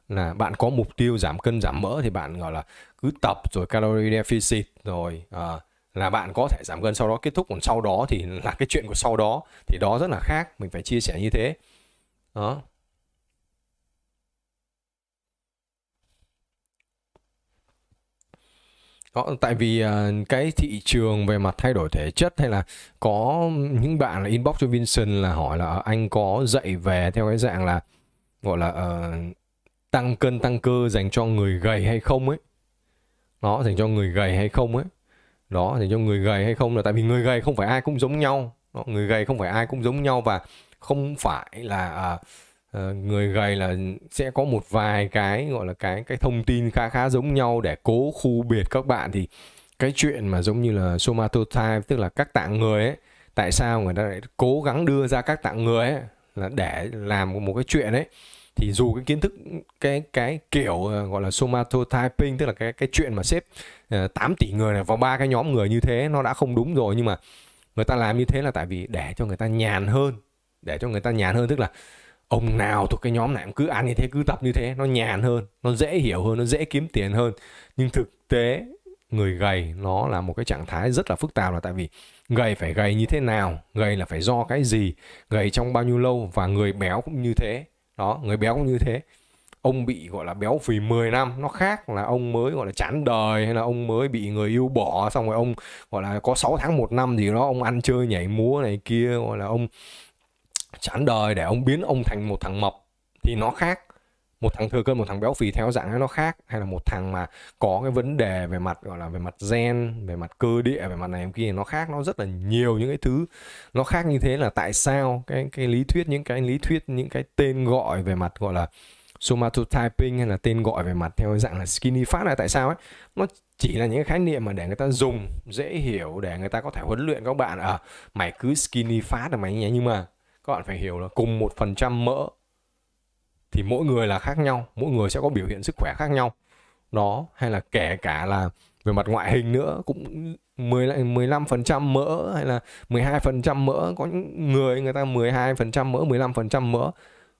là bạn có mục tiêu giảm cân giảm mỡ thì bạn gọi là cứ tập rồi calorie deficit rồi à, là bạn có thể giảm cân sau đó kết thúc còn sau đó thì là cái chuyện của sau đó thì đó rất là khác mình phải chia sẻ như thế đó đó tại vì uh, cái thị trường về mặt thay đổi thể chất hay là có những bạn là inbox cho Vincent là hỏi là ờ, anh có dạy về theo cái dạng là gọi là uh, tăng cân tăng cơ dành cho người gầy hay không ấy nó dành cho người gầy hay không ấy đó dành cho người gầy hay không là tại vì người gầy không phải ai cũng giống nhau đó, người gầy không phải ai cũng giống nhau và không phải là uh, Ờ, người gầy là sẽ có một vài cái gọi là cái cái thông tin khá khá giống nhau để cố khu biệt các bạn thì cái chuyện mà giống như là somatotype tức là các tạng người ấy tại sao người ta lại cố gắng đưa ra các tạng người ấy là để làm một cái chuyện ấy thì dù cái kiến thức cái cái kiểu ờ, gọi là somatotyping tức là cái cái chuyện mà xếp 8 ờ, tỷ người này vào ba cái nhóm người như thế nó đã không đúng rồi nhưng mà người ta làm như thế là tại vì để cho người ta nhàn hơn để cho người ta nhàn hơn tức là ông nào thuộc cái nhóm này cũng cứ ăn như thế cứ tập như thế nó nhàn hơn nó dễ hiểu hơn nó dễ kiếm tiền hơn nhưng thực tế người gầy nó là một cái trạng thái rất là phức tạp là tại vì gầy phải gầy như thế nào gầy là phải do cái gì gầy trong bao nhiêu lâu và người béo cũng như thế đó người béo cũng như thế ông bị gọi là béo phì 10 năm nó khác là ông mới gọi là chán đời hay là ông mới bị người yêu bỏ xong rồi ông gọi là có 6 tháng một năm gì đó ông ăn chơi nhảy múa này kia gọi là ông chán đời để ông biến ông thành một thằng mập thì nó khác một thằng thừa cân một thằng béo phì theo dạng nó khác hay là một thằng mà có cái vấn đề về mặt gọi là về mặt gen về mặt cơ địa về mặt này em kia nó khác nó rất là nhiều những cái thứ nó khác như thế là tại sao cái cái lý thuyết những cái lý thuyết những cái tên gọi về mặt gọi là somatotyping hay là tên gọi về mặt theo dạng là skinny fat là tại sao ấy nó chỉ là những cái khái niệm mà để người ta dùng dễ hiểu để người ta có thể huấn luyện các bạn à mày cứ skinny fat là mày nhé nhưng mà các bạn phải hiểu là cùng một phần trăm mỡ thì mỗi người là khác nhau mỗi người sẽ có biểu hiện sức khỏe khác nhau đó hay là kể cả là về mặt ngoại hình nữa cũng 10 phần trăm mỡ hay là 12% mỡ có những người người ta 12% mỡ 15% mỡ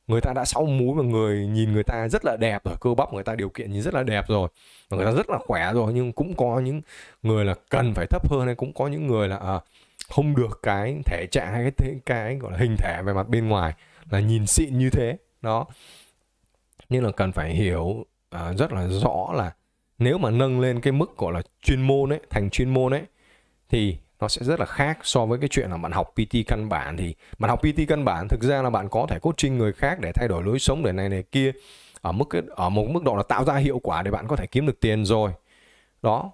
người ta đã sáu múi và người nhìn người ta rất là đẹp rồi cơ bắp người ta điều kiện nhìn rất là đẹp rồi và người ta rất là khỏe rồi nhưng cũng có những người là cần phải thấp hơn hay cũng có những người là à, không được cái thể trạng hay cái cái gọi là hình thể về mặt bên ngoài là nhìn xịn như thế đó nhưng là cần phải hiểu uh, rất là rõ là nếu mà nâng lên cái mức gọi là chuyên môn ấy thành chuyên môn ấy thì nó sẽ rất là khác so với cái chuyện là bạn học PT căn bản thì bạn học PT căn bản thực ra là bạn có thể coaching người khác để thay đổi lối sống để này này kia ở mức ở một mức độ là tạo ra hiệu quả để bạn có thể kiếm được tiền rồi đó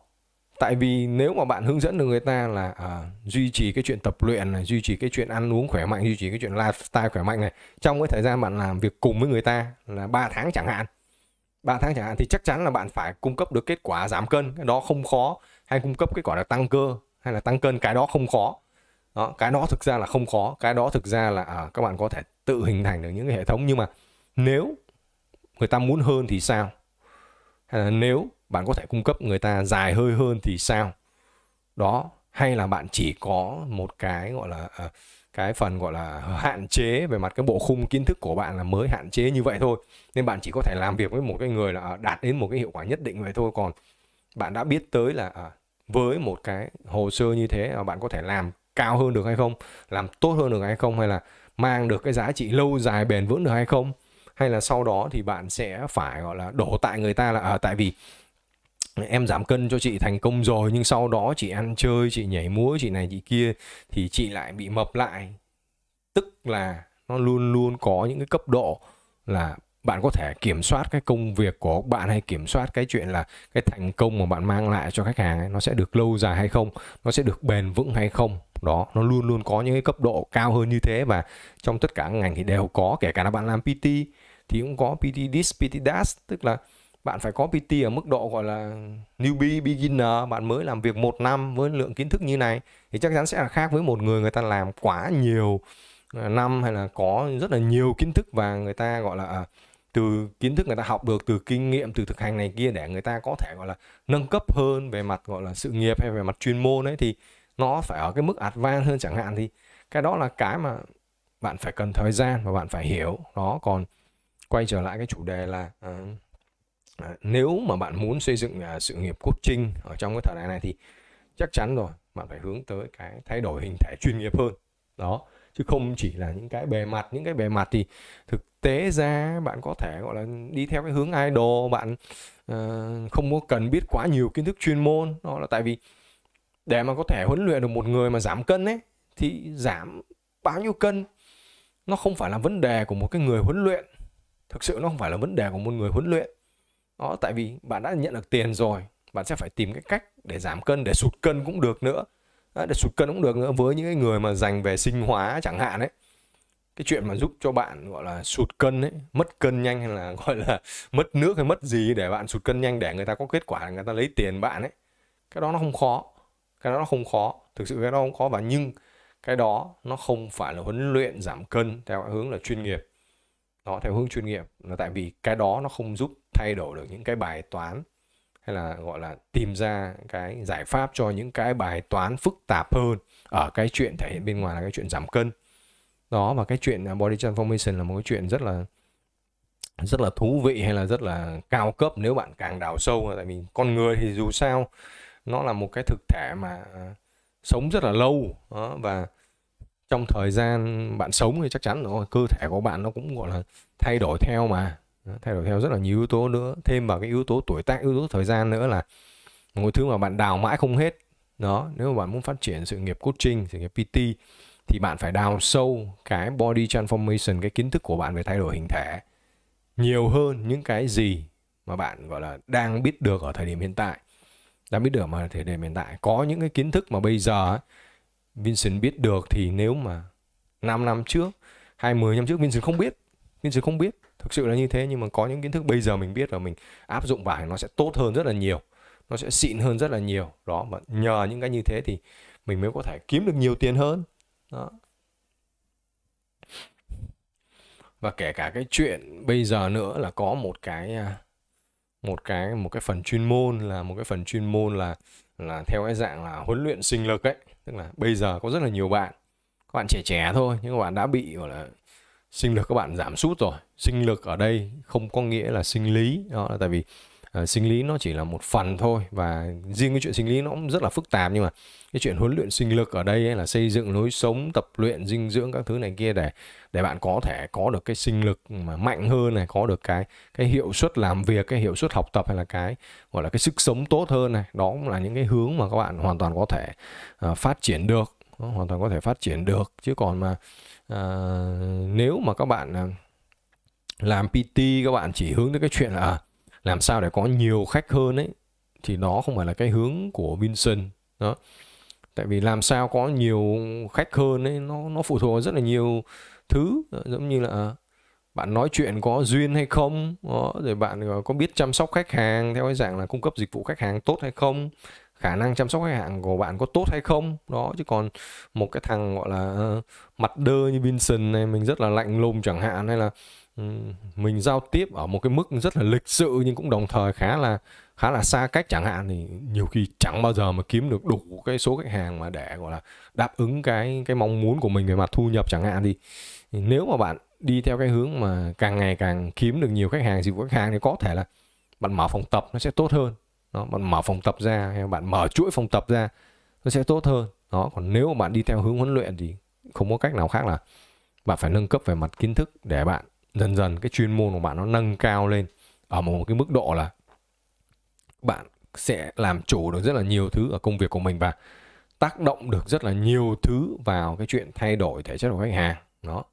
tại vì nếu mà bạn hướng dẫn được người ta là à, duy trì cái chuyện tập luyện này duy trì cái chuyện ăn uống khỏe mạnh duy trì cái chuyện lifestyle khỏe mạnh này trong cái thời gian bạn làm việc cùng với người ta là 3 tháng chẳng hạn 3 tháng chẳng hạn thì chắc chắn là bạn phải cung cấp được kết quả giảm cân cái đó không khó hay cung cấp kết quả là tăng cơ hay là tăng cân cái đó không khó đó, cái đó thực ra là không khó cái đó thực ra là à, các bạn có thể tự hình thành được những cái hệ thống nhưng mà nếu người ta muốn hơn thì sao hay là nếu bạn có thể cung cấp người ta dài hơi hơn thì sao đó hay là bạn chỉ có một cái gọi là à, cái phần gọi là hạn chế về mặt cái bộ khung kiến thức của bạn là mới hạn chế như vậy thôi nên bạn chỉ có thể làm việc với một cái người là ờ, đạt đến một cái hiệu quả nhất định vậy thôi còn bạn đã biết tới là ờ, với một cái hồ sơ như thế à, bạn có thể làm cao hơn được hay không làm tốt hơn được hay không hay là mang được cái giá trị lâu dài bền vững được hay không hay là sau đó thì bạn sẽ phải gọi là đổ tại người ta là tại vì em giảm cân cho chị thành công rồi nhưng sau đó chị ăn chơi chị nhảy múa chị này chị kia thì chị lại bị mập lại tức là nó luôn luôn có những cái cấp độ là bạn có thể kiểm soát cái công việc của bạn hay kiểm soát cái chuyện là cái thành công mà bạn mang lại cho khách hàng ấy, nó sẽ được lâu dài hay không nó sẽ được bền vững hay không đó nó luôn luôn có những cái cấp độ cao hơn như thế và trong tất cả ngành thì đều có kể cả là bạn làm PT thì cũng có PT this PT that tức là bạn phải có PT ở mức độ gọi là newbie beginner bạn mới làm việc một năm với lượng kiến thức như này thì chắc chắn sẽ là khác với một người người ta làm quá nhiều à, năm hay là có rất là nhiều kiến thức và người ta gọi là à, từ kiến thức người ta học được từ kinh nghiệm từ thực hành này kia để người ta có thể gọi là nâng cấp hơn về mặt gọi là sự nghiệp hay về mặt chuyên môn ấy thì nó phải ở cái mức advanced hơn chẳng hạn thì cái đó là cái mà bạn phải cần thời gian và bạn phải hiểu nó còn quay trở lại cái chủ đề là uh, nếu mà bạn muốn xây dựng à, sự nghiệp coaching ở trong cái thời đại này thì chắc chắn rồi bạn phải hướng tới cái thay đổi hình thể chuyên nghiệp hơn đó chứ không chỉ là những cái bề mặt những cái bề mặt thì thực tế ra bạn có thể gọi là đi theo cái hướng idol bạn uh, không có cần biết quá nhiều kiến thức chuyên môn đó là tại vì để mà có thể huấn luyện được một người mà giảm cân ấy thì giảm bao nhiêu cân nó không phải là vấn đề của một cái người huấn luyện thực sự nó không phải là vấn đề của một người huấn luyện đó tại vì bạn đã nhận được tiền rồi bạn sẽ phải tìm cái cách để giảm cân để sụt cân cũng được nữa đó, để sụt cân cũng được nữa với những người mà dành về sinh hóa chẳng hạn ấy cái chuyện mà giúp cho bạn gọi là sụt cân ấy mất cân nhanh hay là gọi là mất nước hay mất gì để bạn sụt cân nhanh để người ta có kết quả người ta lấy tiền bạn ấy cái đó nó không khó cái đó nó không khó thực sự cái đó không khó và nhưng cái đó nó không phải là huấn luyện giảm cân theo hướng là chuyên nghiệp nó theo hướng chuyên nghiệp là tại vì cái đó nó không giúp thay đổi được những cái bài toán hay là gọi là tìm ra cái giải pháp cho những cái bài toán phức tạp hơn ở cái chuyện thể hiện bên ngoài là cái chuyện giảm cân đó và cái chuyện à, body transformation là một cái chuyện rất là rất là thú vị hay là rất là cao cấp nếu bạn càng đào sâu tại vì con người thì dù sao nó là một cái thực thể mà à, sống rất là lâu đó, và trong thời gian bạn sống thì chắc chắn rồi cơ thể của bạn nó cũng gọi là thay đổi theo mà thay đổi theo rất là nhiều yếu tố nữa thêm vào cái yếu tố tuổi tác yếu tố thời gian nữa là một thứ mà bạn đào mãi không hết đó nếu mà bạn muốn phát triển sự nghiệp coaching sự nghiệp PT thì bạn phải đào sâu cái body transformation cái kiến thức của bạn về thay đổi hình thể nhiều hơn những cái gì mà bạn gọi là đang biết được ở thời điểm hiện tại đang biết được mà thời điểm hiện tại có những cái kiến thức mà bây giờ ấy, Vincent biết được thì nếu mà 5 năm trước, 20 năm trước Vincent không biết, Vincent không biết, thực sự là như thế nhưng mà có những kiến thức bây giờ mình biết và mình áp dụng vào nó sẽ tốt hơn rất là nhiều, nó sẽ xịn hơn rất là nhiều. Đó và nhờ những cái như thế thì mình mới có thể kiếm được nhiều tiền hơn. Đó. Và kể cả cái chuyện bây giờ nữa là có một cái à, một cái một cái phần chuyên môn là một cái phần chuyên môn là là theo cái dạng là huấn luyện sinh lực ấy tức là bây giờ có rất là nhiều bạn các bạn trẻ trẻ thôi nhưng các bạn đã bị gọi là sinh lực các bạn giảm sút rồi sinh lực ở đây không có nghĩa là sinh lý đó là tại vì Ờ, sinh lý nó chỉ là một phần thôi và riêng cái chuyện sinh lý nó cũng rất là phức tạp nhưng mà cái chuyện huấn luyện sinh lực ở đây ấy là xây dựng lối sống tập luyện dinh dưỡng các thứ này kia để để bạn có thể có được cái sinh lực mà mạnh hơn này có được cái cái hiệu suất làm việc cái hiệu suất học tập hay là cái gọi là cái sức sống tốt hơn này đó cũng là những cái hướng mà các bạn hoàn toàn có thể uh, phát triển được đó, ờ, hoàn toàn có thể phát triển được chứ còn mà uh, nếu mà các bạn uh, làm PT các bạn chỉ hướng tới cái chuyện là à, làm sao để có nhiều khách hơn ấy thì đó không phải là cái hướng của Vincent đó tại vì làm sao có nhiều khách hơn ấy nó nó phụ thuộc rất là nhiều thứ giống như là à, bạn nói chuyện có duyên hay không đó, rồi bạn à, có biết chăm sóc khách hàng theo cái dạng là cung cấp dịch vụ khách hàng tốt hay không khả năng chăm sóc khách hàng của bạn có tốt hay không đó chứ còn một cái thằng gọi là à, mặt đơ như Vincent này mình rất là lạnh lùng chẳng hạn hay là Ừ, mình giao tiếp ở một cái mức rất là lịch sự nhưng cũng đồng thời khá là khá là xa cách chẳng hạn thì nhiều khi chẳng bao giờ mà kiếm được đủ cái số khách hàng mà để gọi là đáp ứng cái cái mong muốn của mình về mặt thu nhập chẳng hạn thì nếu mà bạn đi theo cái hướng mà càng ngày càng kiếm được nhiều khách hàng dịch vụ khách hàng thì có thể là bạn mở phòng tập nó sẽ tốt hơn đó, bạn mở phòng tập ra hay bạn mở chuỗi phòng tập ra nó sẽ tốt hơn đó còn nếu mà bạn đi theo hướng huấn luyện thì không có cách nào khác là bạn phải nâng cấp về mặt kiến thức để bạn dần dần cái chuyên môn của bạn nó nâng cao lên ở một cái mức độ là bạn sẽ làm chủ được rất là nhiều thứ ở công việc của mình và tác động được rất là nhiều thứ vào cái chuyện thay đổi thể chất của khách hàng đó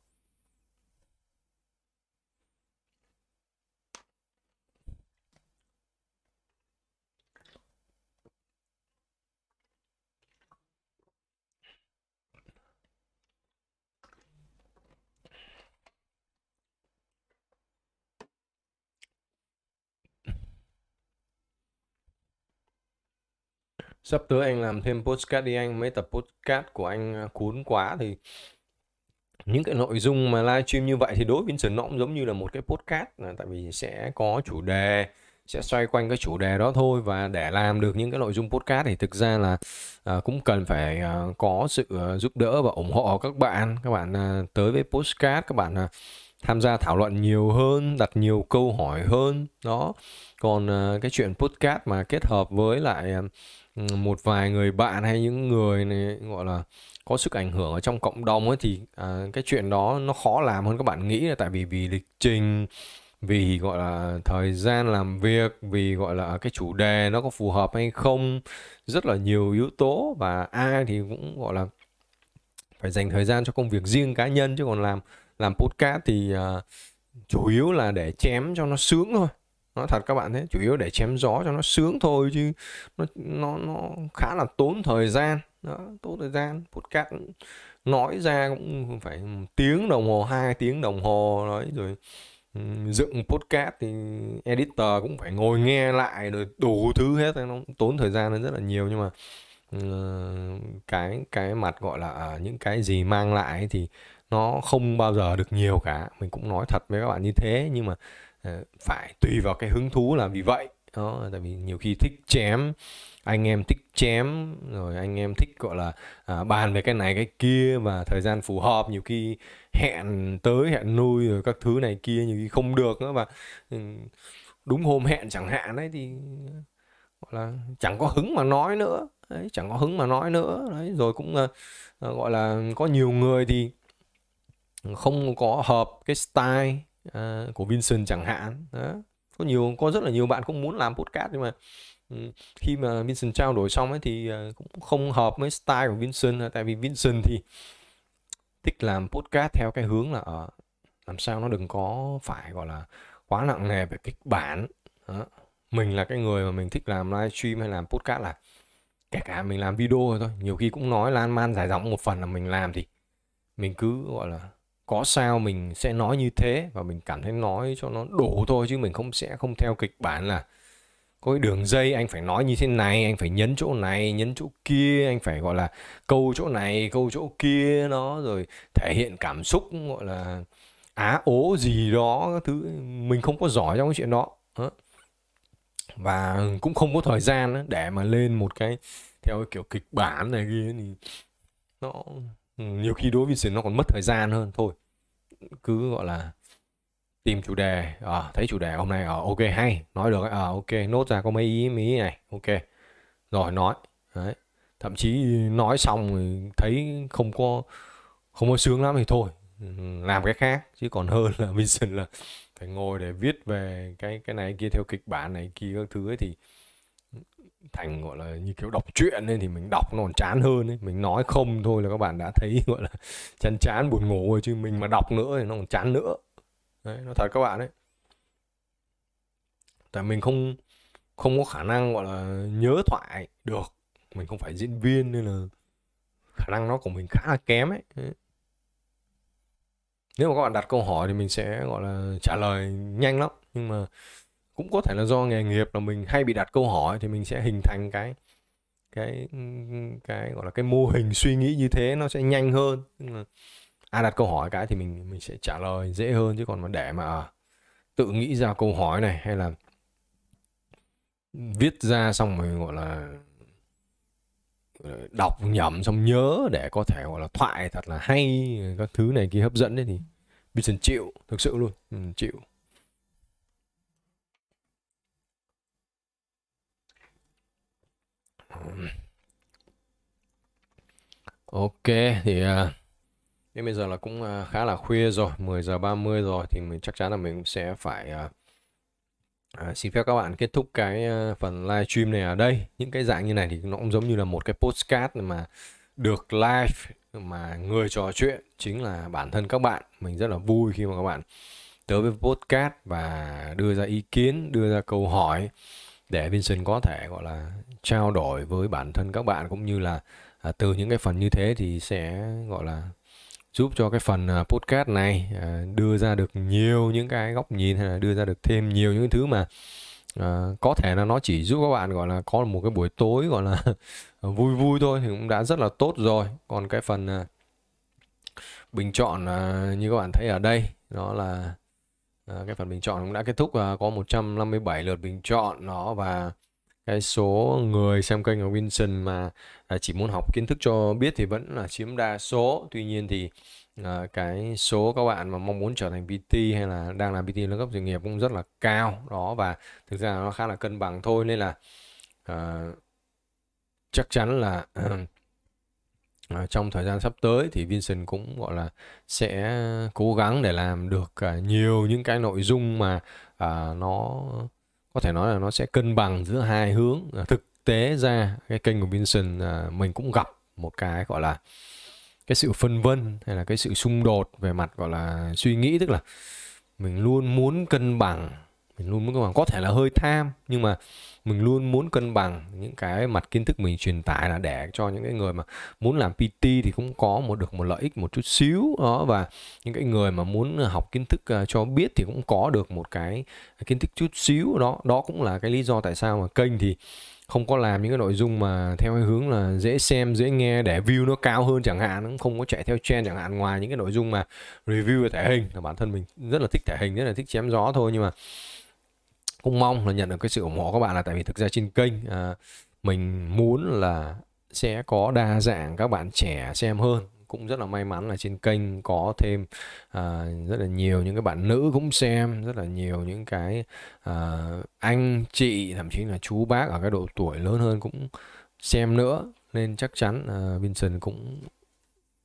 sắp tới anh làm thêm podcast đi anh mấy tập podcast của anh à, cuốn quá thì những cái nội dung mà livestream như vậy thì đối với Vincent nó cũng giống như là một cái podcast là tại vì sẽ có chủ đề sẽ xoay quanh cái chủ đề đó thôi và để làm được những cái nội dung podcast thì thực ra là à, cũng cần phải à, có sự à, giúp đỡ và ủng hộ các bạn các bạn à, tới với podcast các bạn à, tham gia thảo luận nhiều hơn đặt nhiều câu hỏi hơn đó còn à, cái chuyện podcast mà kết hợp với lại à, một vài người bạn hay những người này gọi là có sức ảnh hưởng ở trong cộng đồng ấy thì à, cái chuyện đó nó khó làm hơn các bạn nghĩ là tại vì vì lịch trình vì gọi là thời gian làm việc vì gọi là cái chủ đề nó có phù hợp hay không rất là nhiều yếu tố và ai thì cũng gọi là phải dành thời gian cho công việc riêng cá nhân chứ còn làm làm podcast thì uh, chủ yếu là để chém cho nó sướng thôi nó thật các bạn thế chủ yếu để chém gió cho nó sướng thôi chứ nó nó nó khá là tốn thời gian đó tốn thời gian podcast nói ra cũng phải tiếng đồng hồ hai tiếng đồng hồ đấy rồi dựng podcast thì editor cũng phải ngồi nghe lại rồi đủ thứ hết nó tốn thời gian rất là nhiều nhưng mà ờ, cái cái mặt gọi là à, những cái gì mang lại thì nó không bao giờ được nhiều cả mình cũng nói thật với các bạn như thế nhưng mà Ờ, phải tùy vào cái hứng thú là vì vậy đó tại vì nhiều khi thích chém anh em thích chém rồi anh em thích gọi là à, bàn về cái này cái kia và thời gian phù hợp nhiều khi hẹn tới hẹn nuôi rồi các thứ này kia nhiều khi không được nữa và ừ, đúng hôm hẹn chẳng hạn đấy thì gọi là chẳng có hứng mà nói nữa đấy chẳng có hứng mà nói nữa đấy rồi cũng uh, gọi là có nhiều người thì không có hợp cái style à, của Vincent chẳng hạn đó có nhiều có rất là nhiều bạn cũng muốn làm podcast nhưng mà ừ, khi mà Vincent trao đổi xong ấy thì ờ, cũng không hợp với style của Vincent tại vì Vincent thì thích làm podcast theo cái hướng là ở ờ, làm sao nó đừng có phải gọi là quá nặng nề về kịch bản đó. mình là cái người mà mình thích làm livestream hay làm podcast là kể cả mình làm video rồi thôi nhiều khi cũng nói lan man dài dòng một phần là mình làm thì mình cứ gọi là có sao mình sẽ nói như thế và mình cảm thấy nói cho nó đủ thôi chứ mình không sẽ không theo kịch bản là có cái đường dây anh phải nói như thế này anh phải nhấn chỗ này nhấn chỗ kia anh phải gọi là câu chỗ này câu chỗ kia nó rồi thể hiện cảm xúc gọi là á ố gì đó các thứ mình không có giỏi trong cái chuyện đó và cũng không có thời gian để mà lên một cái theo cái kiểu kịch bản này kia thì nó Ừ, nhiều khi đối với sự nó còn mất thời gian hơn thôi cứ gọi là tìm chủ đề à, thấy chủ đề hôm nay à, ok hay nói được à, ok nốt ra có mấy ý mấy ý này ok rồi nói đấy thậm chí nói xong rồi thấy không có không có sướng lắm thì thôi ừ, làm cái khác chứ còn hơn là vision là phải ngồi để viết về cái cái này kia theo kịch bản này kia các thứ ấy thì thành gọi là như kiểu đọc truyện nên thì mình đọc nó còn chán hơn ấy. mình nói không thôi là các bạn đã thấy gọi là chán chán buồn ngủ rồi chứ mình mà đọc nữa thì nó còn chán nữa đấy nó thật các bạn ấy tại mình không không có khả năng gọi là nhớ thoại được mình không phải diễn viên nên là khả năng nó của mình khá là kém ấy nếu mà các bạn đặt câu hỏi thì mình sẽ gọi là trả lời nhanh lắm nhưng mà cũng có thể là do nghề nghiệp là mình hay bị đặt câu hỏi thì mình sẽ hình thành cái cái cái gọi là cái mô hình suy nghĩ như thế nó sẽ nhanh hơn tức là ai đặt câu hỏi cái thì mình mình sẽ trả lời dễ hơn chứ còn mà để mà à, tự nghĩ ra câu hỏi này hay là viết ra xong rồi gọi là đọc nhẩm xong nhớ để có thể gọi là thoại thật là hay các thứ này kia hấp dẫn đấy thì Vincent chịu thực sự luôn ừ, chịu Ok thì uh, bây giờ là cũng uh, khá là khuya rồi 10 giờ 30 rồi thì mình chắc chắn là mình sẽ phải uh, À, xin phép các bạn kết thúc cái uh, phần live stream này ở đây những cái dạng như này thì nó cũng giống như là một cái postcard mà được live mà người trò chuyện chính là bản thân các bạn mình rất là vui khi mà các bạn tới với podcast và đưa ra ý kiến đưa ra câu hỏi để Vincent có thể gọi là trao đổi với bản thân các bạn cũng như là à, từ những cái phần như thế thì sẽ gọi là giúp cho cái phần à, podcast này à, đưa ra được nhiều những cái góc nhìn hay là đưa ra được thêm nhiều những thứ mà à, có thể là nó chỉ giúp các bạn gọi là có một cái buổi tối gọi là à, vui vui thôi thì cũng đã rất là tốt rồi còn cái phần à, bình chọn à, như các bạn thấy ở đây đó là à, cái phần bình chọn cũng đã kết thúc à, có 157 lượt bình chọn nó và cái số người xem kênh của Vinson mà à, chỉ muốn học kiến thức cho biết thì vẫn là chiếm đa số tuy nhiên thì à, cái số các bạn mà mong muốn trở thành PT hay là đang làm PT nâng cấp sự nghiệp cũng rất là cao đó và thực ra nó khá là cân bằng thôi nên là uh, chắc chắn là uh, trong thời gian sắp tới thì Vincent cũng gọi là sẽ cố gắng để làm được nhiều những cái nội dung mà uh, nó có thể nói là nó sẽ cân bằng giữa hai hướng à, thực tế ra cái kênh của Vincent à, mình cũng gặp một cái gọi là cái sự phân vân hay là cái sự xung đột về mặt gọi là suy nghĩ tức là mình luôn muốn cân bằng mình luôn muốn cân bằng có thể là hơi tham nhưng mà mình luôn muốn cân bằng những cái mặt kiến thức mình truyền tải là để cho những cái người mà muốn làm PT thì cũng có một được một lợi ích một chút xíu đó và những cái người mà muốn ờ, học kiến thức ờ, cho biết thì cũng có được một cái kiến thức chút xíu đó đó cũng là cái lý do tại sao mà kênh thì không có làm những cái nội dung mà theo cái hướng là dễ xem dễ nghe để view nó cao hơn chẳng hạn cũng không có chạy theo trend chẳng hạn ngoài những cái nội dung mà review về thể hình là bản thân mình rất là thích thể hình rất là thích chém gió thôi nhưng mà cũng mong là nhận được cái sự ủng hộ các bạn là tại vì thực ra trên kênh à, mình muốn là sẽ có đa dạng các bạn trẻ xem hơn cũng rất là may mắn là trên kênh có thêm à, rất là nhiều những cái bạn nữ cũng xem rất là nhiều những cái à, anh chị thậm chí là chú bác ở cái độ tuổi lớn hơn cũng xem nữa nên chắc chắn à, Vincent cũng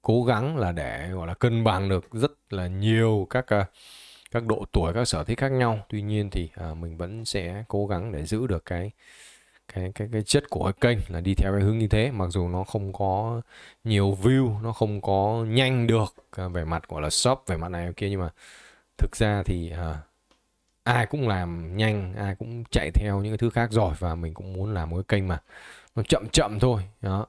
cố gắng là để gọi là cân bằng được rất là nhiều các uh, các độ tuổi các sở thích khác nhau tuy nhiên thì à, mình vẫn sẽ cố gắng để giữ được cái cái cái cái chất của cái kênh là đi theo cái hướng như thế mặc dù nó không có nhiều view nó không có nhanh được à, về mặt gọi là shop về mặt này kia nhưng mà thực ra thì à, ai cũng làm nhanh ai cũng chạy theo những cái thứ khác rồi và mình cũng muốn làm một cái kênh mà nó chậm chậm thôi đó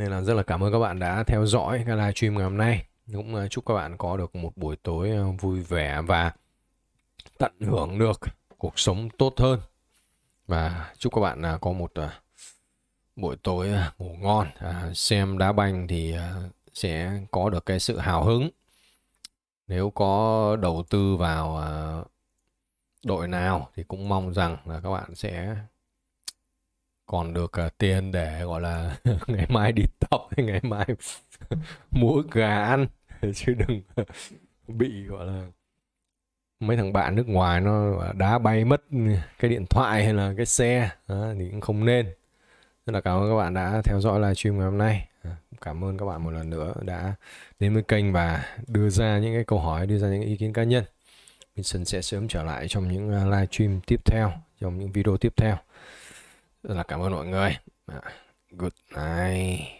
nên là rất là cảm ơn các bạn đã theo dõi cái live stream ngày hôm nay cũng ờ, chúc các bạn có được một buổi tối ờ, vui vẻ và tận hưởng được cuộc sống tốt hơn và chúc các bạn à, có một ờ, buổi tối ngủ ngon à, xem đá banh thì sẽ có được cái sự hào hứng nếu có đầu tư vào đội nào thì cũng mong rằng là các bạn sẽ còn được uh, tiền để gọi là ngày mai đi tập hay ngày mai mua gà ăn chứ đừng bị gọi là mấy thằng bạn nước ngoài nó đá bay mất cái điện thoại hay là cái xe đó, thì cũng không nên rất là cảm ơn các bạn đã theo dõi live stream ngày hôm nay à, cảm ơn các bạn một lần nữa đã đến với kênh và đưa ra những cái câu hỏi đưa ra những ý kiến cá nhân Vincent sẽ sớm trở lại trong những à, live stream tiếp theo trong những video tiếp theo rất là cảm ơn mọi người dạ, good night